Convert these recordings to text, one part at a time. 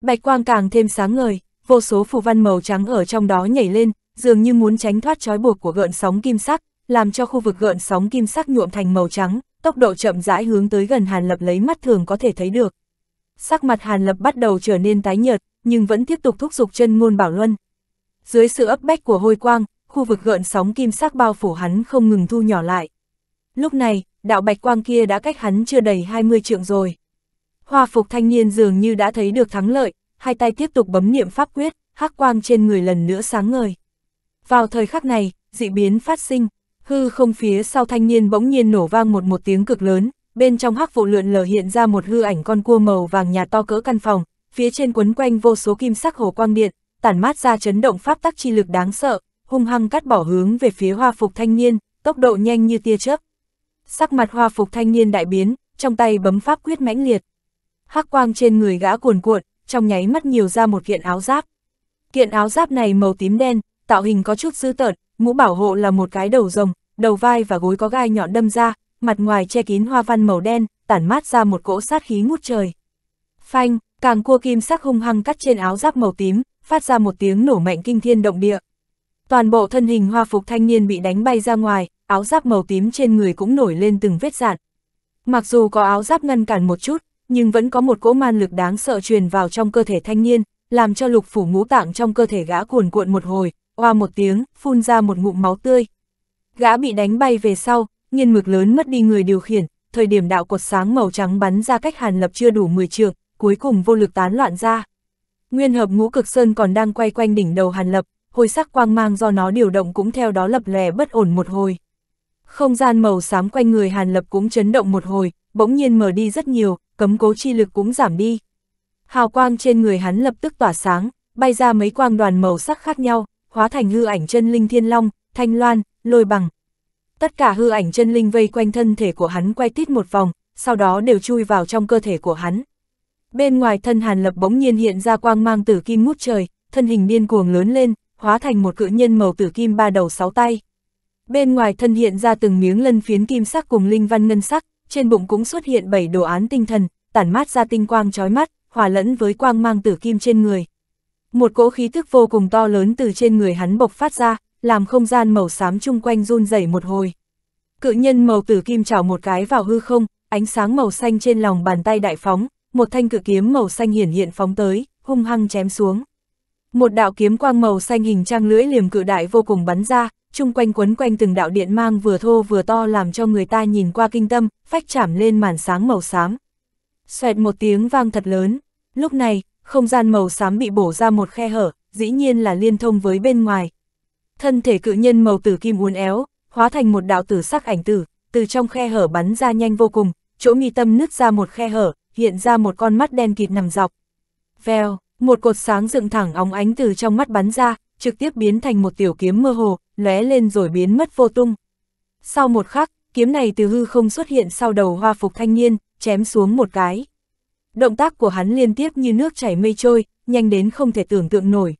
Bạch quang càng thêm sáng ngời, vô số phù văn màu trắng ở trong đó nhảy lên, dường như muốn tránh thoát trói buộc của gợn sóng kim sắc, làm cho khu vực gợn sóng kim sắc nhuộm thành màu trắng, tốc độ chậm rãi hướng tới gần Hàn Lập lấy mắt thường có thể thấy được. Sắc mặt Hàn Lập bắt đầu trở nên tái nhợt, nhưng vẫn tiếp tục thúc giục chân ngôn bảo luân. Dưới sự ấp bách của hôi quang, khu vực gợn sóng kim sắc bao phủ hắn không ngừng thu nhỏ lại. Lúc này, đạo bạch quang kia đã cách hắn chưa đầy 20 trượng rồi. Hoa phục thanh niên dường như đã thấy được thắng lợi, hai tay tiếp tục bấm niệm pháp quyết, hắc quang trên người lần nữa sáng ngời. Vào thời khắc này, dị biến phát sinh, hư không phía sau thanh niên bỗng nhiên nổ vang một một tiếng cực lớn, bên trong hắc vụ lượn lờ hiện ra một hư ảnh con cua màu vàng nhà to cỡ căn phòng, phía trên quấn quanh vô số kim sắc hồ quang điện, tản mát ra chấn động pháp tắc chi lực đáng sợ, hung hăng cắt bỏ hướng về phía hoa phục thanh niên, tốc độ nhanh như tia chớp. Sắc mặt hoa phục thanh niên đại biến, trong tay bấm pháp quyết mãnh liệt, hắc quang trên người gã cuồn cuộn, trong nháy mắt nhiều ra một kiện áo giáp. Kiện áo giáp này màu tím đen, tạo hình có chút dư tợn, mũ bảo hộ là một cái đầu rồng, đầu vai và gối có gai nhọn đâm ra, mặt ngoài che kín hoa văn màu đen, tản mát ra một cỗ sát khí ngút trời. Phanh, càng cua kim sắc hung hăng cắt trên áo giáp màu tím, phát ra một tiếng nổ mạnh kinh thiên động địa. Toàn bộ thân hình hoa phục thanh niên bị đánh bay ra ngoài, áo giáp màu tím trên người cũng nổi lên từng vết dạn. Mặc dù có áo giáp ngăn cản một chút, nhưng vẫn có một cỗ man lực đáng sợ truyền vào trong cơ thể thanh niên, làm cho lục phủ ngũ tạng trong cơ thể gã cuồn cuộn một hồi, oa một tiếng, phun ra một ngụm máu tươi. Gã bị đánh bay về sau, nghiên mực lớn mất đi người điều khiển, thời điểm đạo cột sáng màu trắng bắn ra cách hàn lập chưa đủ 10 trường, cuối cùng vô lực tán loạn ra. Nguyên hợp ngũ cực sơn còn đang quay quanh đỉnh đầu hàn lập, hồi sắc quang mang do nó điều động cũng theo đó lập lè bất ổn một hồi. Không gian màu xám quanh người hàn lập cũng chấn động một hồi, bỗng nhiên mở đi rất nhiều, cấm cố chi lực cũng giảm đi. Hào quang trên người hắn lập tức tỏa sáng, bay ra mấy quang đoàn màu sắc khác nhau, hóa thành hư ảnh chân linh thiên long, thanh loan, lôi bằng. Tất cả hư ảnh chân linh vây quanh thân thể của hắn quay tít một vòng, sau đó đều chui vào trong cơ thể của hắn. Bên ngoài thân Hàn Lập bỗng nhiên hiện ra quang mang tử kim ngút trời, thân hình điên cuồng lớn lên, hóa thành một cự nhân màu tử kim ba đầu sáu tay. Bên ngoài thân hiện ra từng miếng lân phiến kim sắc cùng linh văn ngân sắc, trên bụng cũng xuất hiện bảy đồ án tinh thần, tản mát ra tinh quang chói mắt, hòa lẫn với quang mang tử kim trên người. Một cỗ khí thức vô cùng to lớn từ trên người hắn bộc phát ra, làm không gian màu xám chung quanh run rẩy một hồi. Cự nhân màu tử kim chảo một cái vào hư không, ánh sáng màu xanh trên lòng bàn tay đại phóng, một thanh cự kiếm màu xanh hiển hiện phóng tới, hung hăng chém xuống. Một đạo kiếm quang màu xanh hình trang lưỡi liềm cự đại vô cùng bắn ra, chung quanh quấn quanh từng đạo điện mang vừa thô vừa to làm cho người ta nhìn qua kinh tâm, phách chạm lên màn sáng màu xám. Xoẹt một tiếng vang thật lớn, lúc này, không gian màu xám bị bổ ra một khe hở, dĩ nhiên là liên thông với bên ngoài. Thân thể cự nhân màu tử kim uốn éo, hóa thành một đạo tử sắc ảnh tử, từ trong khe hở bắn ra nhanh vô cùng, chỗ mi tâm nứt ra một khe hở, hiện ra một con mắt đen kịt nằm dọc. Vèo, một cột sáng dựng thẳng óng ánh từ trong mắt bắn ra, trực tiếp biến thành một tiểu kiếm mơ hồ, lóe lên rồi biến mất vô tung. Sau một khắc, kiếm này từ hư không xuất hiện sau đầu hoa phục thanh niên, chém xuống một cái. Động tác của hắn liên tiếp như nước chảy mây trôi, nhanh đến không thể tưởng tượng nổi.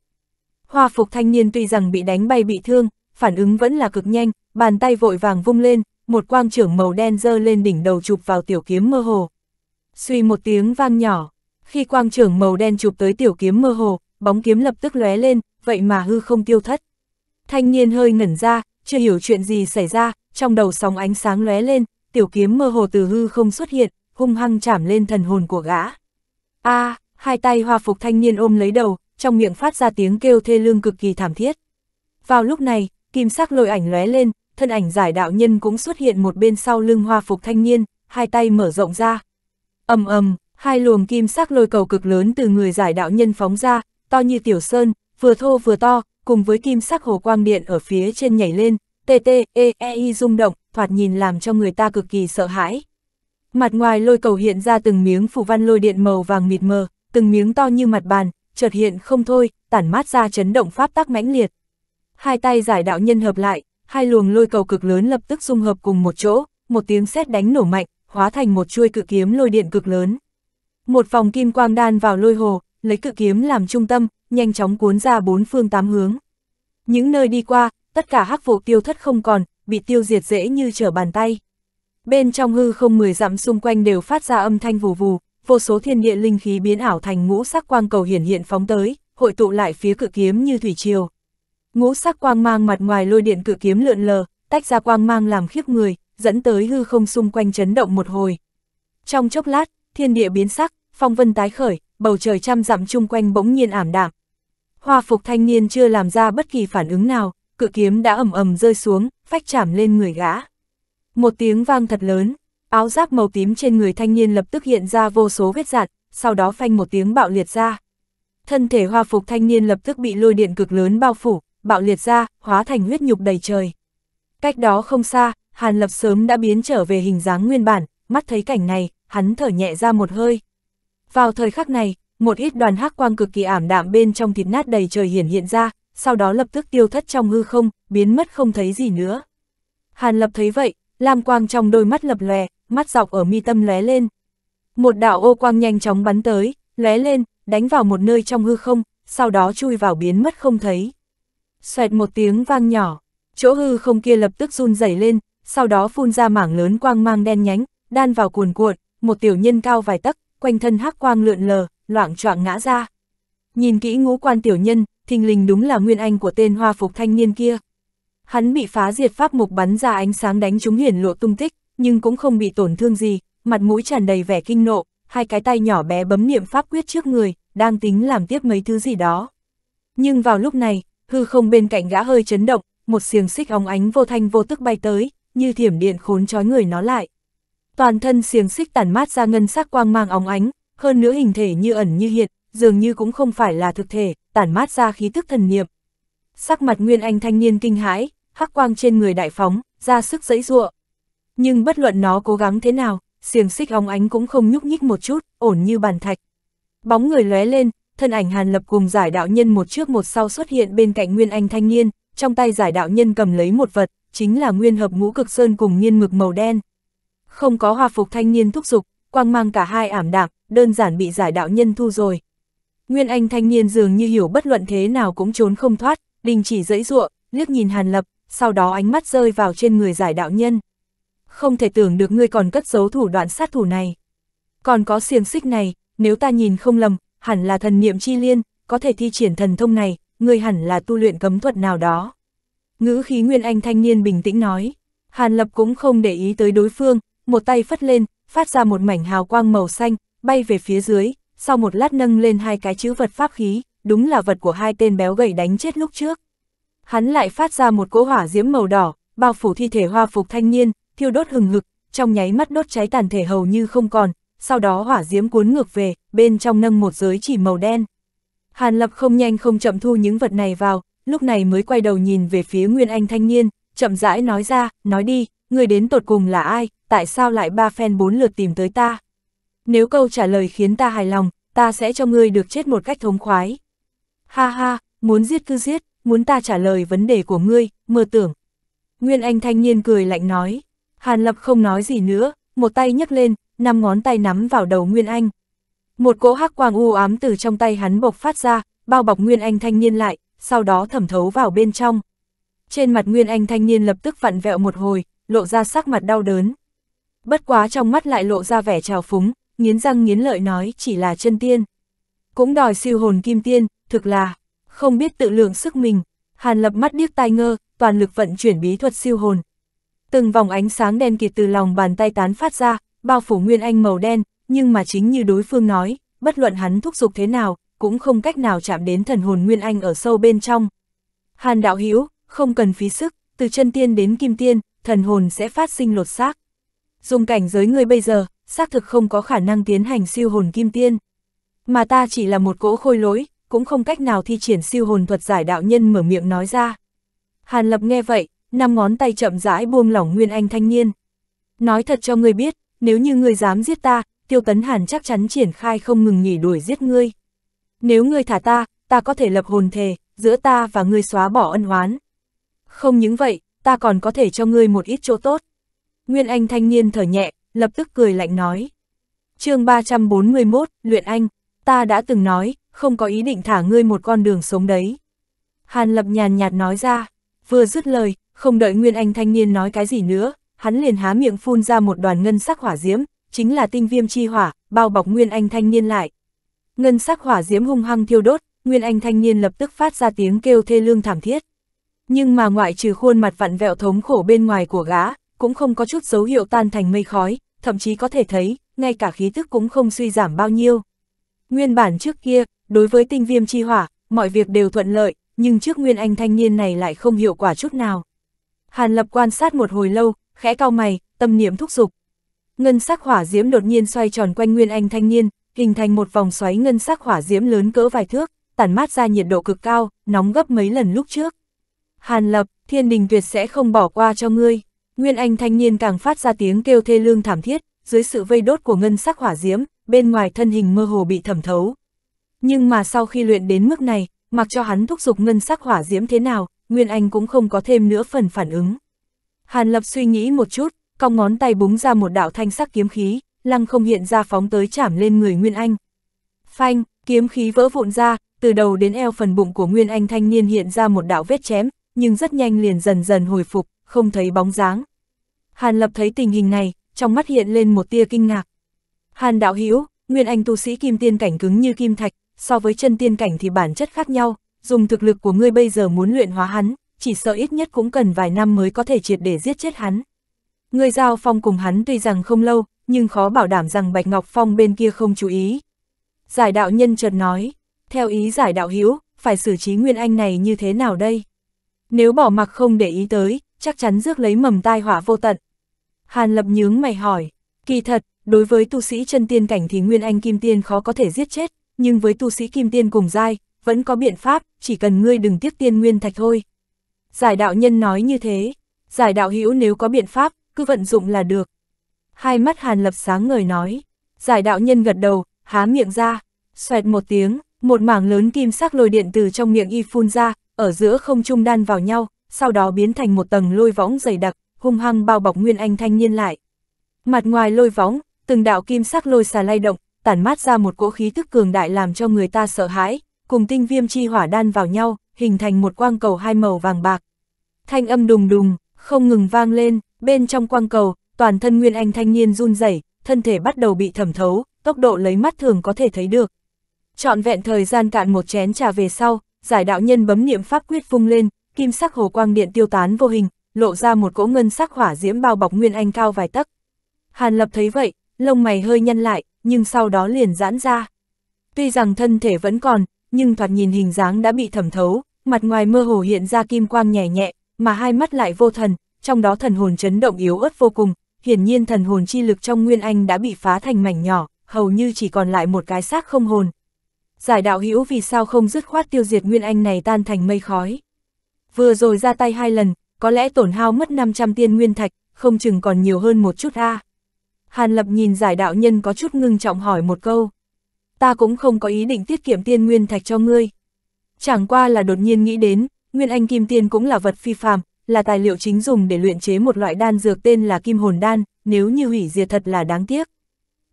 Hoa phục thanh niên tuy rằng bị đánh bay bị thương, phản ứng vẫn là cực nhanh, bàn tay vội vàng vung lên, một quang trưởng màu đen dơ lên đỉnh đầu chụp vào tiểu kiếm mơ hồ. Suy một tiếng vang nhỏ, khi quang trưởng màu đen chụp tới tiểu kiếm mơ hồ, bóng kiếm lập tức lóe lên, vậy mà hư không tiêu thất. Thanh niên hơi ngẩn ra, chưa hiểu chuyện gì xảy ra, trong đầu sóng ánh sáng lóe lên, tiểu kiếm mơ hồ từ hư không xuất hiện, hung hăng chạm lên thần hồn của gã. a à, hai tay hoa phục thanh niên ôm lấy đầu, trong miệng phát ra tiếng kêu thê lương cực kỳ thảm thiết. Vào lúc này, kim sắc lôi ảnh lóe lên, thân ảnh giải đạo nhân cũng xuất hiện một bên sau lưng hoa phục thanh niên, hai tay mở rộng ra. ầm ầm, hai luồng kim sắc lôi cầu cực lớn từ người giải đạo nhân phóng ra, to như tiểu sơn, vừa thô vừa to, cùng với kim sắc hồ quang điện ở phía trên nhảy lên, tê tê, e, e, y rung động, thoạt nhìn làm cho người ta cực kỳ sợ hãi. Mặt ngoài lôi cầu hiện ra từng miếng phủ văn lôi điện màu vàng mịt mờ, từng miếng to như mặt bàn, chợt hiện không thôi, tản mát ra chấn động pháp tắc mãnh liệt. Hai tay giải đạo nhân hợp lại, hai luồng lôi cầu cực lớn lập tức dung hợp cùng một chỗ, một tiếng sét đánh nổ mạnh, hóa thành một chuôi cự kiếm lôi điện cực lớn. Một vòng kim quang đan vào lôi hồ, lấy cự kiếm làm trung tâm, nhanh chóng cuốn ra bốn phương tám hướng. Những nơi đi qua, tất cả hắc vụ tiêu thất không còn, bị tiêu diệt dễ như trở bàn tay. Bên trong hư không mười dặm xung quanh đều phát ra âm thanh vù vù, vô số thiên địa linh khí biến ảo thành ngũ sắc quang cầu hiển hiện phóng tới, hội tụ lại phía cự kiếm như thủy triều. Ngũ sắc quang mang mặt ngoài lôi điện cự kiếm lượn lờ, tách ra quang mang làm khiếp người, dẫn tới hư không xung quanh chấn động một hồi. Trong chốc lát, thiên địa biến sắc, phong vân tái khởi, bầu trời trăm dặm chung quanh bỗng nhiên ảm đạm, Hoa phục thanh niên chưa làm ra bất kỳ phản ứng nào, cự kiếm đã ầm ầm rơi xuống, phách chạm lên người gã. Một tiếng vang thật lớn, áo giáp màu tím trên người thanh niên lập tức hiện ra vô số vết dạn, sau đó phanh một tiếng bạo liệt ra. Thân thể hoa phục thanh niên lập tức bị lôi điện cực lớn bao phủ, bạo liệt ra, hóa thành huyết nhục đầy trời. Cách đó không xa, Hàn Lập sớm đã biến trở về hình dáng nguyên bản, mắt thấy cảnh này, hắn thở nhẹ ra một hơi. Vào thời khắc này, một ít đoàn hắc quang cực kỳ ảm đạm bên trong thịt nát đầy trời hiển hiện ra, sau đó lập tức tiêu thất trong hư không, biến mất không thấy gì nữa. Hàn Lập thấy vậy, lam quang trong đôi mắt lập lòe, mắt dọc ở mi tâm lóe lên. Một đạo ô quang nhanh chóng bắn tới, lóe lên, đánh vào một nơi trong hư không, sau đó chui vào biến mất không thấy. Xoẹt một tiếng vang nhỏ, chỗ hư không kia lập tức run rẩy lên, sau đó phun ra mảng lớn quang mang đen nhánh, đan vào cuồn cuộn, một tiểu nhân cao vài tấc, quanh thân hắc quang lượn lờ, loạn choạng ngã ra. Nhìn kỹ ngũ quan tiểu nhân, thình lình đúng là nguyên anh của tên hoa phục thanh niên kia. Hắn bị phá diệt pháp mục bắn ra ánh sáng đánh trúng hiển lộ tung tích, nhưng cũng không bị tổn thương gì, mặt mũi tràn đầy vẻ kinh nộ, hai cái tay nhỏ bé bấm niệm pháp quyết trước người, đang tính làm tiếp mấy thứ gì đó. Nhưng vào lúc này, hư không bên cạnh gã hơi chấn động, một xiềng xích óng ánh vô thanh vô tức bay tới, như thiểm điện khốn trói người nó lại toàn thân xiềng xích tản mát ra ngân sắc quang mang óng ánh, hơn nữa hình thể như ẩn như hiện, dường như cũng không phải là thực thể, tản mát ra khí tức thần niệm. Sắc mặt Nguyên Anh thanh niên kinh hãi, hắc quang trên người đại phóng, ra sức giãy giụa. Nhưng bất luận nó cố gắng thế nào, xiềng xích óng ánh cũng không nhúc nhích một chút, ổn như bàn thạch. Bóng người lóe lên, thân ảnh Hàn Lập cùng giải đạo nhân một trước một sau xuất hiện bên cạnh Nguyên Anh thanh niên, trong tay giải đạo nhân cầm lấy một vật, chính là nguyên hợp ngũ cực sơn cùng nghiên mực màu đen không có hòa phục thanh niên thúc giục, quang mang cả hai ảm đạm, đơn giản bị giải đạo nhân thu rồi. Nguyên anh thanh niên dường như hiểu bất luận thế nào cũng trốn không thoát, đình chỉ dẫy ruộng, liếc nhìn Hàn Lập, sau đó ánh mắt rơi vào trên người giải đạo nhân. Không thể tưởng được ngươi còn cất giấu thủ đoạn sát thủ này. Còn có xiềng xích này, nếu ta nhìn không lầm, hẳn là thần niệm chi liên, có thể thi triển thần thông này, ngươi hẳn là tu luyện cấm thuật nào đó. Ngữ khí Nguyên Anh thanh niên bình tĩnh nói, Hàn Lập cũng không để ý tới đối phương, một tay phất lên, phát ra một mảnh hào quang màu xanh, bay về phía dưới, sau một lát nâng lên hai cái chữ vật pháp khí, đúng là vật của hai tên béo gầy đánh chết lúc trước. Hắn lại phát ra một cỗ hỏa diễm màu đỏ, bao phủ thi thể hoa phục thanh niên, thiêu đốt hừng hực, trong nháy mắt đốt cháy tàn thể hầu như không còn, sau đó hỏa diễm cuốn ngược về, bên trong nâng một giới chỉ màu đen. Hàn Lập không nhanh không chậm thu những vật này vào, lúc này mới quay đầu nhìn về phía Nguyên Anh thanh niên, chậm rãi nói ra, nói đi, người đến tột cùng là ai, tại sao lại ba phen bốn lượt tìm tới ta? Nếu câu trả lời khiến ta hài lòng, ta sẽ cho ngươi được chết một cách thống khoái. Ha ha, muốn giết cứ giết, muốn ta trả lời vấn đề của ngươi, mơ tưởng. Nguyên Anh thanh niên cười lạnh nói. Hàn Lập không nói gì nữa, một tay nhấc lên, năm ngón tay nắm vào đầu Nguyên Anh. Một cỗ hắc quang u ám từ trong tay hắn bộc phát ra, bao bọc Nguyên Anh thanh niên lại, sau đó thẩm thấu vào bên trong. Trên mặt Nguyên Anh thanh niên lập tức vặn vẹo một hồi, lộ ra sắc mặt đau đớn bất quá trong mắt lại lộ ra vẻ trào phúng, nghiến răng nghiến lợi nói chỉ là chân tiên. Cũng đòi siêu hồn kim tiên, thực là, không biết tự lượng sức mình, hàn lập mắt điếc tai ngơ, toàn lực vận chuyển bí thuật siêu hồn. Từng vòng ánh sáng đen kịt từ lòng bàn tay tán phát ra, bao phủ nguyên anh màu đen, nhưng mà chính như đối phương nói, bất luận hắn thúc giục thế nào, cũng không cách nào chạm đến thần hồn nguyên anh ở sâu bên trong. Hàn đạo hữu không cần phí sức, từ chân tiên đến kim tiên, thần hồn sẽ phát sinh lột xác dùng cảnh giới ngươi bây giờ, xác thực không có khả năng tiến hành siêu hồn kim tiên. Mà ta chỉ là một cỗ khôi lỗi cũng không cách nào thi triển siêu hồn thuật giải đạo nhân mở miệng nói ra. Hàn Lập nghe vậy, năm ngón tay chậm rãi buông lỏng Nguyên Anh thanh niên. Nói thật cho ngươi biết, nếu như ngươi dám giết ta, Tiêu Tấn Hàn chắc chắn triển khai không ngừng nghỉ đuổi giết ngươi. Nếu ngươi thả ta, ta có thể lập hồn thề, giữa ta và ngươi xóa bỏ ân oán. Không những vậy, ta còn có thể cho ngươi một ít chỗ tốt. Nguyên Anh thanh niên thở nhẹ, lập tức cười lạnh nói. chương 341, Luyện Anh, ta đã từng nói, không có ý định thả ngươi một con đường sống đấy. Hàn Lập nhàn nhạt nói ra, vừa dứt lời, không đợi Nguyên Anh thanh niên nói cái gì nữa, hắn liền há miệng phun ra một đoàn ngân sắc hỏa diễm, chính là tinh viêm chi hỏa, bao bọc Nguyên Anh thanh niên lại. Ngân sắc hỏa diễm hung hăng thiêu đốt, Nguyên Anh thanh niên lập tức phát ra tiếng kêu thê lương thảm thiết. Nhưng mà ngoại trừ khuôn mặt vặn vẹo thống khổ bên ngoài của gã, cũng không có chút dấu hiệu tan thành mây khói, thậm chí có thể thấy, ngay cả khí tức cũng không suy giảm bao nhiêu. Nguyên bản trước kia, đối với tinh viêm chi hỏa, mọi việc đều thuận lợi, nhưng trước Nguyên Anh thanh niên này lại không hiệu quả chút nào. Hàn Lập quan sát một hồi lâu, khẽ cao mày, tâm niệm thúc giục Ngân sắc hỏa diễm đột nhiên xoay tròn quanh Nguyên Anh thanh niên, hình thành một vòng xoáy ngân sắc hỏa diễm lớn cỡ vài thước, tản mát ra nhiệt độ cực cao, nóng gấp mấy lần lúc trước. Hàn Lập, thiên đình tuyệt sẽ không bỏ qua cho ngươi. Nguyên Anh thanh niên càng phát ra tiếng kêu thê lương thảm thiết, dưới sự vây đốt của ngân sắc hỏa diễm, bên ngoài thân hình mơ hồ bị thẩm thấu. Nhưng mà sau khi luyện đến mức này, mặc cho hắn thúc giục ngân sắc hỏa diễm thế nào, Nguyên Anh cũng không có thêm nữa phần phản ứng. Hàn Lập suy nghĩ một chút, cong ngón tay búng ra một đạo thanh sắc kiếm khí, lăng không hiện ra phóng tới chảm lên người Nguyên Anh. Phanh, kiếm khí vỡ vụn ra, từ đầu đến eo phần bụng của Nguyên Anh thanh niên hiện ra một đạo vết chém, nhưng rất nhanh liền dần dần hồi phục, không thấy bóng dáng. Hàn Lập thấy tình hình này, trong mắt hiện lên một tia kinh ngạc. Hàn đạo hữu nguyên anh tu sĩ kim tiên cảnh cứng như kim thạch, so với chân tiên cảnh thì bản chất khác nhau, dùng thực lực của ngươi bây giờ muốn luyện hóa hắn, chỉ sợ ít nhất cũng cần vài năm mới có thể triệt để giết chết hắn. Ngươi giao phong cùng hắn tuy rằng không lâu, nhưng khó bảo đảm rằng Bạch Ngọc Phong bên kia không chú ý. Giải đạo nhân chợt nói, theo ý giải đạo hữu phải xử trí nguyên anh này như thế nào đây? Nếu bỏ mặc không để ý tới, chắc chắn rước lấy mầm tai họa vô tận. Hàn Lập nhướng mày hỏi, kỳ thật, đối với tu sĩ chân tiên cảnh thì Nguyên Anh Kim Tiên khó có thể giết chết, nhưng với tu sĩ Kim Tiên cùng giai, vẫn có biện pháp, chỉ cần ngươi đừng tiếc tiên nguyên thạch thôi. Giải đạo nhân nói như thế, giải đạo hữu nếu có biện pháp, cứ vận dụng là được. Hai mắt Hàn Lập sáng ngời nói, giải đạo nhân gật đầu, há miệng ra, xoẹt một tiếng, một mảng lớn kim sắc lồi điện từ trong miệng y phun ra, ở giữa không trung đan vào nhau, sau đó biến thành một tầng lôi võng dày đặc, hung hăng bao bọc Nguyên Anh thanh niên lại. Mặt ngoài lôi võng, từng đạo kim sắc lôi xà lay động, tản mát ra một cỗ khí tức cường đại làm cho người ta sợ hãi, cùng tinh viêm chi hỏa đan vào nhau, hình thành một quang cầu hai màu vàng bạc. Thanh âm đùng đùng, không ngừng vang lên, bên trong quang cầu, toàn thân Nguyên Anh thanh niên run rẩy, thân thể bắt đầu bị thẩm thấu, tốc độ lấy mắt thường có thể thấy được. Trọn vẹn thời gian cạn một chén trà về sau, giải đạo nhân bấm niệm pháp quyết phung lên, kim sắc hồ quang điện tiêu tán vô hình, lộ ra một cỗ ngân sắc hỏa diễm bao bọc Nguyên Anh cao vài tấc. Hàn Lập thấy vậy, lông mày hơi nhăn lại, nhưng sau đó liền giãn ra. Tuy rằng thân thể vẫn còn, nhưng thoạt nhìn hình dáng đã bị thẩm thấu, mặt ngoài mơ hồ hiện ra kim quang nhẹ nhẹ, mà hai mắt lại vô thần, trong đó thần hồn chấn động yếu ớt vô cùng, hiển nhiên thần hồn chi lực trong Nguyên Anh đã bị phá thành mảnh nhỏ, hầu như chỉ còn lại một cái xác không hồn. Giải đạo hữu vì sao không dứt khoát tiêu diệt Nguyên Anh này tan thành mây khói vừa rồi ra tay hai lần, có lẽ tổn hao mất 500 tiên nguyên thạch, không chừng còn nhiều hơn một chút a. À. Hàn Lập nhìn giải đạo nhân có chút ngưng trọng hỏi một câu. Ta cũng không có ý định tiết kiệm tiên nguyên thạch cho ngươi. Chẳng qua là đột nhiên nghĩ đến, nguyên anh kim tiên cũng là vật phi phàm, là tài liệu chính dùng để luyện chế một loại đan dược tên là kim hồn đan, nếu như hủy diệt thật là đáng tiếc.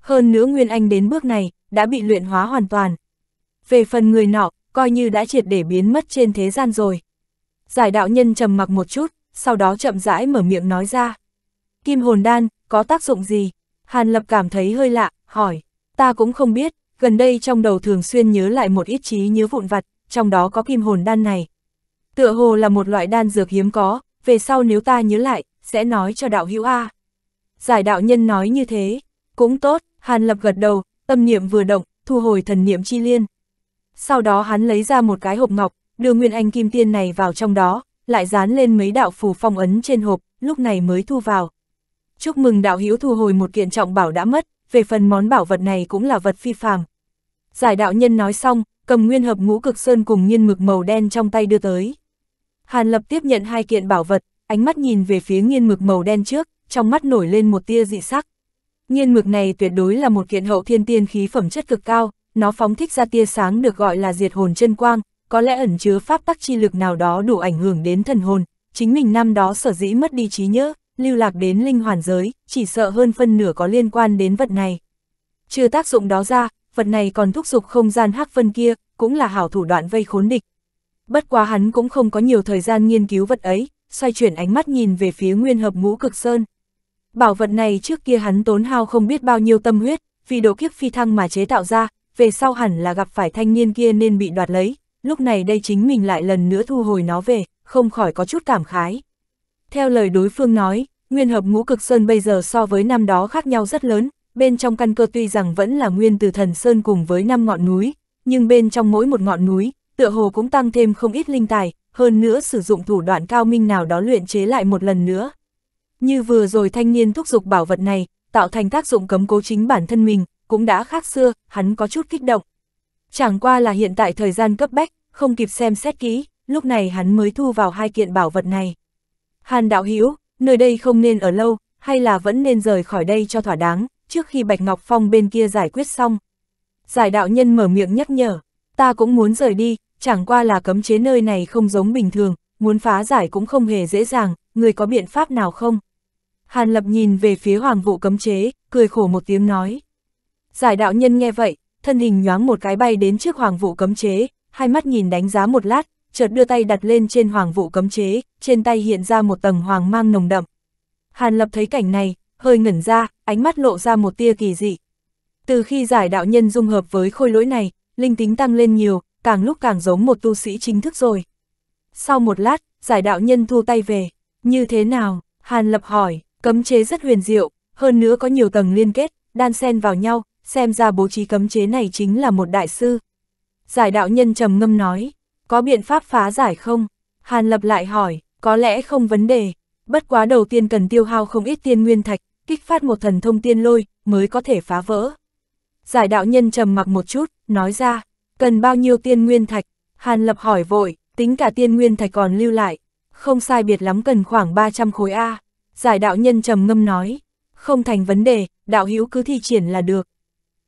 Hơn nữa nguyên anh đến bước này, đã bị luyện hóa hoàn toàn. Về phần người nọ, coi như đã triệt để biến mất trên thế gian rồi. Giải đạo nhân trầm mặc một chút, sau đó chậm rãi mở miệng nói ra. Kim hồn đan, có tác dụng gì? Hàn Lập cảm thấy hơi lạ, hỏi. Ta cũng không biết, gần đây trong đầu thường xuyên nhớ lại một ít trí nhớ vụn vặt, trong đó có kim hồn đan này. Tựa hồ là một loại đan dược hiếm có, về sau nếu ta nhớ lại, sẽ nói cho đạo hữu A. Giải đạo nhân nói như thế, cũng tốt, Hàn Lập gật đầu, tâm niệm vừa động, thu hồi thần niệm chi liên. Sau đó hắn lấy ra một cái hộp ngọc, đưa Nguyên Anh Kim Tiên này vào trong đó, lại dán lên mấy đạo phù phong ấn trên hộp, lúc này mới thu vào. Chúc mừng đạo hữu thu hồi một kiện trọng bảo đã mất, về phần món bảo vật này cũng là vật phi phàm. Giải đạo nhân nói xong, cầm nguyên hợp ngũ cực sơn cùng nhiên mực màu đen trong tay đưa tới. Hàn Lập tiếp nhận hai kiện bảo vật, ánh mắt nhìn về phía nghiên mực màu đen trước, trong mắt nổi lên một tia dị sắc. Nghiên mực này tuyệt đối là một kiện hậu thiên tiên khí phẩm chất cực cao, nó phóng thích ra tia sáng được gọi là diệt hồn chân quang, có lẽ ẩn chứa pháp tắc chi lực nào đó đủ ảnh hưởng đến thần hồn, chính mình năm đó sở dĩ mất đi trí nhớ, lưu lạc đến linh hoàn giới, chỉ sợ hơn phân nửa có liên quan đến vật này. Trừ tác dụng đó ra, vật này còn thúc giục không gian hắc phân kia, cũng là hảo thủ đoạn vây khốn địch. Bất quá hắn cũng không có nhiều thời gian nghiên cứu vật ấy, xoay chuyển ánh mắt nhìn về phía nguyên hợp ngũ cực sơn. Bảo vật này trước kia hắn tốn hao không biết bao nhiêu tâm huyết, vì đồ kiếp phi thăng mà chế tạo ra, về sau hẳn là gặp phải thanh niên kia nên bị đoạt lấy, lúc này đây chính mình lại lần nữa thu hồi nó về, không khỏi có chút cảm khái. Theo lời đối phương nói, nguyên hợp ngũ cực sơn bây giờ so với năm đó khác nhau rất lớn, bên trong căn cơ tuy rằng vẫn là nguyên từ thần sơn cùng với năm ngọn núi, nhưng bên trong mỗi một ngọn núi, tựa hồ cũng tăng thêm không ít linh tài, hơn nữa sử dụng thủ đoạn cao minh nào đó luyện chế lại một lần nữa. Như vừa rồi thanh niên thúc giục bảo vật này, tạo thành tác dụng cấm cố chính bản thân mình, cũng đã khác xưa, hắn có chút kích động, Chẳng qua là hiện tại thời gian cấp bách, không kịp xem xét kỹ, lúc này hắn mới thu vào hai kiện bảo vật này. Hàn đạo Hiếu, nơi đây không nên ở lâu, hay là vẫn nên rời khỏi đây cho thỏa đáng, trước khi Bạch Ngọc Phong bên kia giải quyết xong. Giải đạo nhân mở miệng nhắc nhở, ta cũng muốn rời đi, chẳng qua là cấm chế nơi này không giống bình thường, muốn phá giải cũng không hề dễ dàng, người có biện pháp nào không? Hàn Lập nhìn về phía hoàng vụ cấm chế, cười khổ một tiếng nói. Giải đạo nhân nghe vậy, thân hình nhoáng một cái bay đến trước hoàng vụ cấm chế, hai mắt nhìn đánh giá một lát, chợt đưa tay đặt lên trên hoàng vụ cấm chế, trên tay hiện ra một tầng hoàng mang nồng đậm. Hàn Lập thấy cảnh này, hơi ngẩn ra, ánh mắt lộ ra một tia kỳ dị. Từ khi giải đạo nhân dung hợp với khôi lỗi này, linh tính tăng lên nhiều, càng lúc càng giống một tu sĩ chính thức rồi. Sau một lát, giải đạo nhân thu tay về. Như thế nào? Hàn Lập hỏi, cấm chế rất huyền diệu, hơn nữa có nhiều tầng liên kết, đan xen vào nhau, xem ra bố trí cấm chế này chính là một đại sư. Giải đạo nhân trầm ngâm nói, có biện pháp phá giải không? Hàn Lập lại hỏi, có lẽ không vấn đề, bất quá đầu tiên cần tiêu hao không ít tiên nguyên thạch, kích phát một thần thông tiên lôi, mới có thể phá vỡ. Giải đạo nhân trầm mặc một chút, nói ra, cần bao nhiêu tiên nguyên thạch? Hàn Lập hỏi vội, tính cả tiên nguyên thạch còn lưu lại, không sai biệt lắm cần khoảng 300 khối A. Giải đạo nhân trầm ngâm nói, không thành vấn đề, đạo hữu cứ thi triển là được.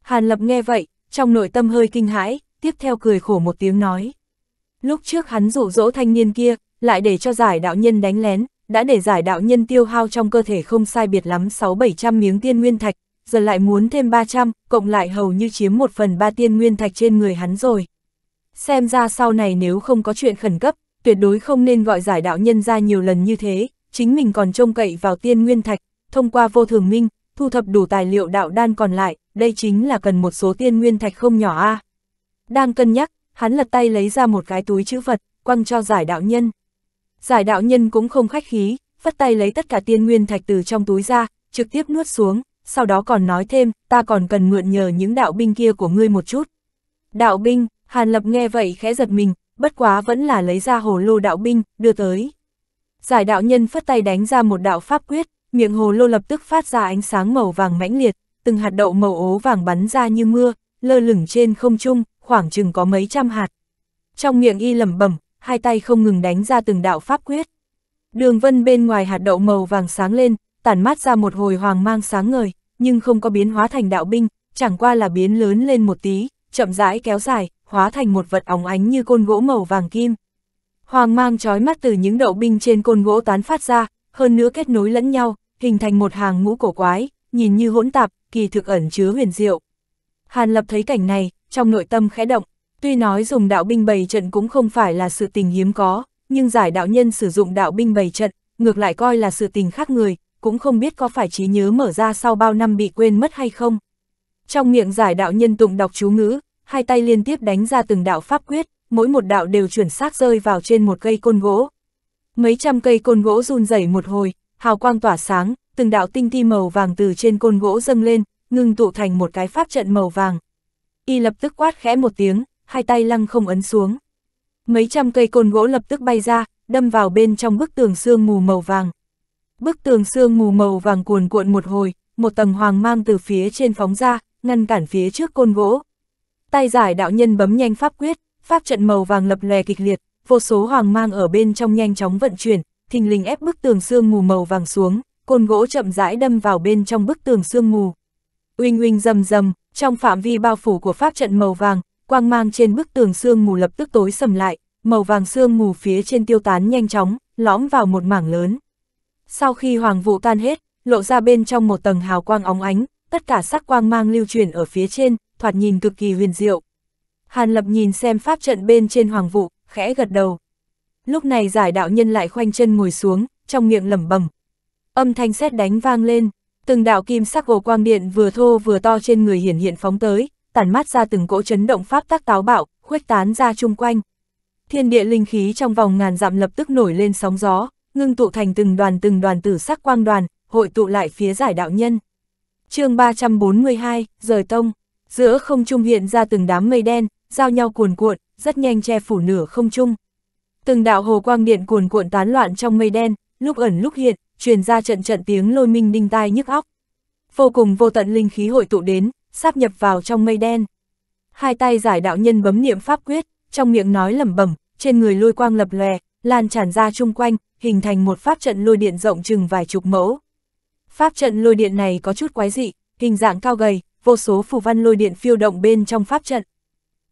Hàn Lập nghe vậy, trong nội tâm hơi kinh hãi, tiếp theo cười khổ một tiếng nói. Lúc trước hắn rủ dỗ thanh niên kia, lại để cho giải đạo nhân đánh lén, đã để giải đạo nhân tiêu hao trong cơ thể không sai biệt lắm 6-700 miếng tiên nguyên thạch, giờ lại muốn thêm 300, cộng lại hầu như chiếm một phần 3 tiên nguyên thạch trên người hắn rồi. Xem ra sau này nếu không có chuyện khẩn cấp, tuyệt đối không nên gọi giải đạo nhân ra nhiều lần như thế, chính mình còn trông cậy vào tiên nguyên thạch, thông qua vô thường minh, thu thập đủ tài liệu đạo đan còn lại, đây chính là cần một số tiên nguyên thạch không nhỏ a. À. Đang cân nhắc, hắn lật tay lấy ra một cái túi chữ vật, quăng cho giải đạo nhân. Giải đạo nhân cũng không khách khí, phất tay lấy tất cả tiên nguyên thạch từ trong túi ra, trực tiếp nuốt xuống, sau đó còn nói thêm, ta còn cần mượn nhờ những đạo binh kia của ngươi một chút. Đạo binh, Hàn Lập nghe vậy khẽ giật mình, bất quá vẫn là lấy ra hồ lô đạo binh, đưa tới. Giải đạo nhân phất tay đánh ra một đạo pháp quyết, miệng hồ lô lập tức phát ra ánh sáng màu vàng mãnh liệt, từng hạt đậu màu ố vàng bắn ra như mưa, lơ lửng trên không trung, khoảng chừng có mấy trăm hạt. Trong miệng y lẩm bẩm, hai tay không ngừng đánh ra từng đạo pháp quyết. Đường vân bên ngoài hạt đậu màu vàng sáng lên, tản mát ra một hồi hoàng mang sáng ngời, nhưng không có biến hóa thành đạo binh, chẳng qua là biến lớn lên một tí, chậm rãi kéo dài, hóa thành một vật óng ánh như côn gỗ màu vàng kim. Hoàng mang trói mắt từ những đậu binh trên côn gỗ tán phát ra, hơn nữa kết nối lẫn nhau, hình thành một hàng ngũ cổ quái, nhìn như hỗn tạp, kỳ thực ẩn chứa huyền diệu. Hàn Lập thấy cảnh này, trong nội tâm khẽ động, tuy nói dùng đạo binh bày trận cũng không phải là sự tình hiếm có, nhưng giải đạo nhân sử dụng đạo binh bày trận, ngược lại coi là sự tình khác người, cũng không biết có phải trí nhớ mở ra sau bao năm bị quên mất hay không. Trong miệng giải đạo nhân tụng đọc chú ngữ, hai tay liên tiếp đánh ra từng đạo pháp quyết, mỗi một đạo đều chuyển xác rơi vào trên một cây côn gỗ. Mấy trăm cây côn gỗ run rẩy một hồi, hào quang tỏa sáng, từng đạo tinh thi màu vàng từ trên côn gỗ dâng lên, ngưng tụ thành một cái pháp trận màu vàng. Y lập tức quát khẽ một tiếng, hai tay lăng không ấn xuống. Mấy trăm cây côn gỗ lập tức bay ra, đâm vào bên trong bức tường xương mù màu vàng. Bức tường xương mù màu vàng cuồn cuộn một hồi, một tầng hoàng mang từ phía trên phóng ra, ngăn cản phía trước côn gỗ. Tay giải đạo nhân bấm nhanh pháp quyết, pháp trận màu vàng lập lè kịch liệt, vô số hoàng mang ở bên trong nhanh chóng vận chuyển, thình lình ép bức tường xương mù màu vàng xuống côn gỗ chậm rãi đâm vào bên trong bức tường sương mù. Uinh uinh rầm rầm, trong phạm vi bao phủ của pháp trận màu vàng, quang mang trên bức tường sương mù lập tức tối sầm lại, màu vàng sương mù phía trên tiêu tán nhanh chóng, lõm vào một mảng lớn. Sau khi hoàng vụ tan hết, lộ ra bên trong một tầng hào quang óng ánh, tất cả sắc quang mang lưu chuyển ở phía trên, thoạt nhìn cực kỳ huyền diệu. Hàn Lập nhìn xem pháp trận bên trên hoàng vụ, khẽ gật đầu. Lúc này giải đạo nhân lại khoanh chân ngồi xuống, trong miệng lẩm bẩm, Âm thanh sét đánh vang lên, từng đạo kim sắc gồ quang điện vừa thô vừa to trên người hiển hiện phóng tới, tản mát ra từng cỗ chấn động pháp tác táo bạo, khuếch tán ra chung quanh. Thiên địa linh khí trong vòng ngàn dặm lập tức nổi lên sóng gió, ngưng tụ thành từng đoàn từng đoàn tử sắc quang đoàn, hội tụ lại phía giải đạo nhân. chương 342, rời tông, giữa không trung hiện ra từng đám mây đen, giao nhau cuồn cuộn, rất nhanh che phủ nửa không trung. Từng đạo hồ quang điện cuồn cuộn tán loạn trong mây đen, lúc ẩn lúc hiện, truyền ra trận trận tiếng lôi minh đinh tai nhức óc. Vô cùng vô tận linh khí hội tụ đến, sáp nhập vào trong mây đen. Hai tay giải đạo nhân bấm niệm pháp quyết, trong miệng nói lẩm bẩm, trên người lôi quang lập lòe, lan tràn ra chung quanh, hình thành một pháp trận lôi điện rộng chừng vài chục mẫu. Pháp trận lôi điện này có chút quái dị, hình dạng cao gầy, vô số phù văn lôi điện phiêu động bên trong pháp trận.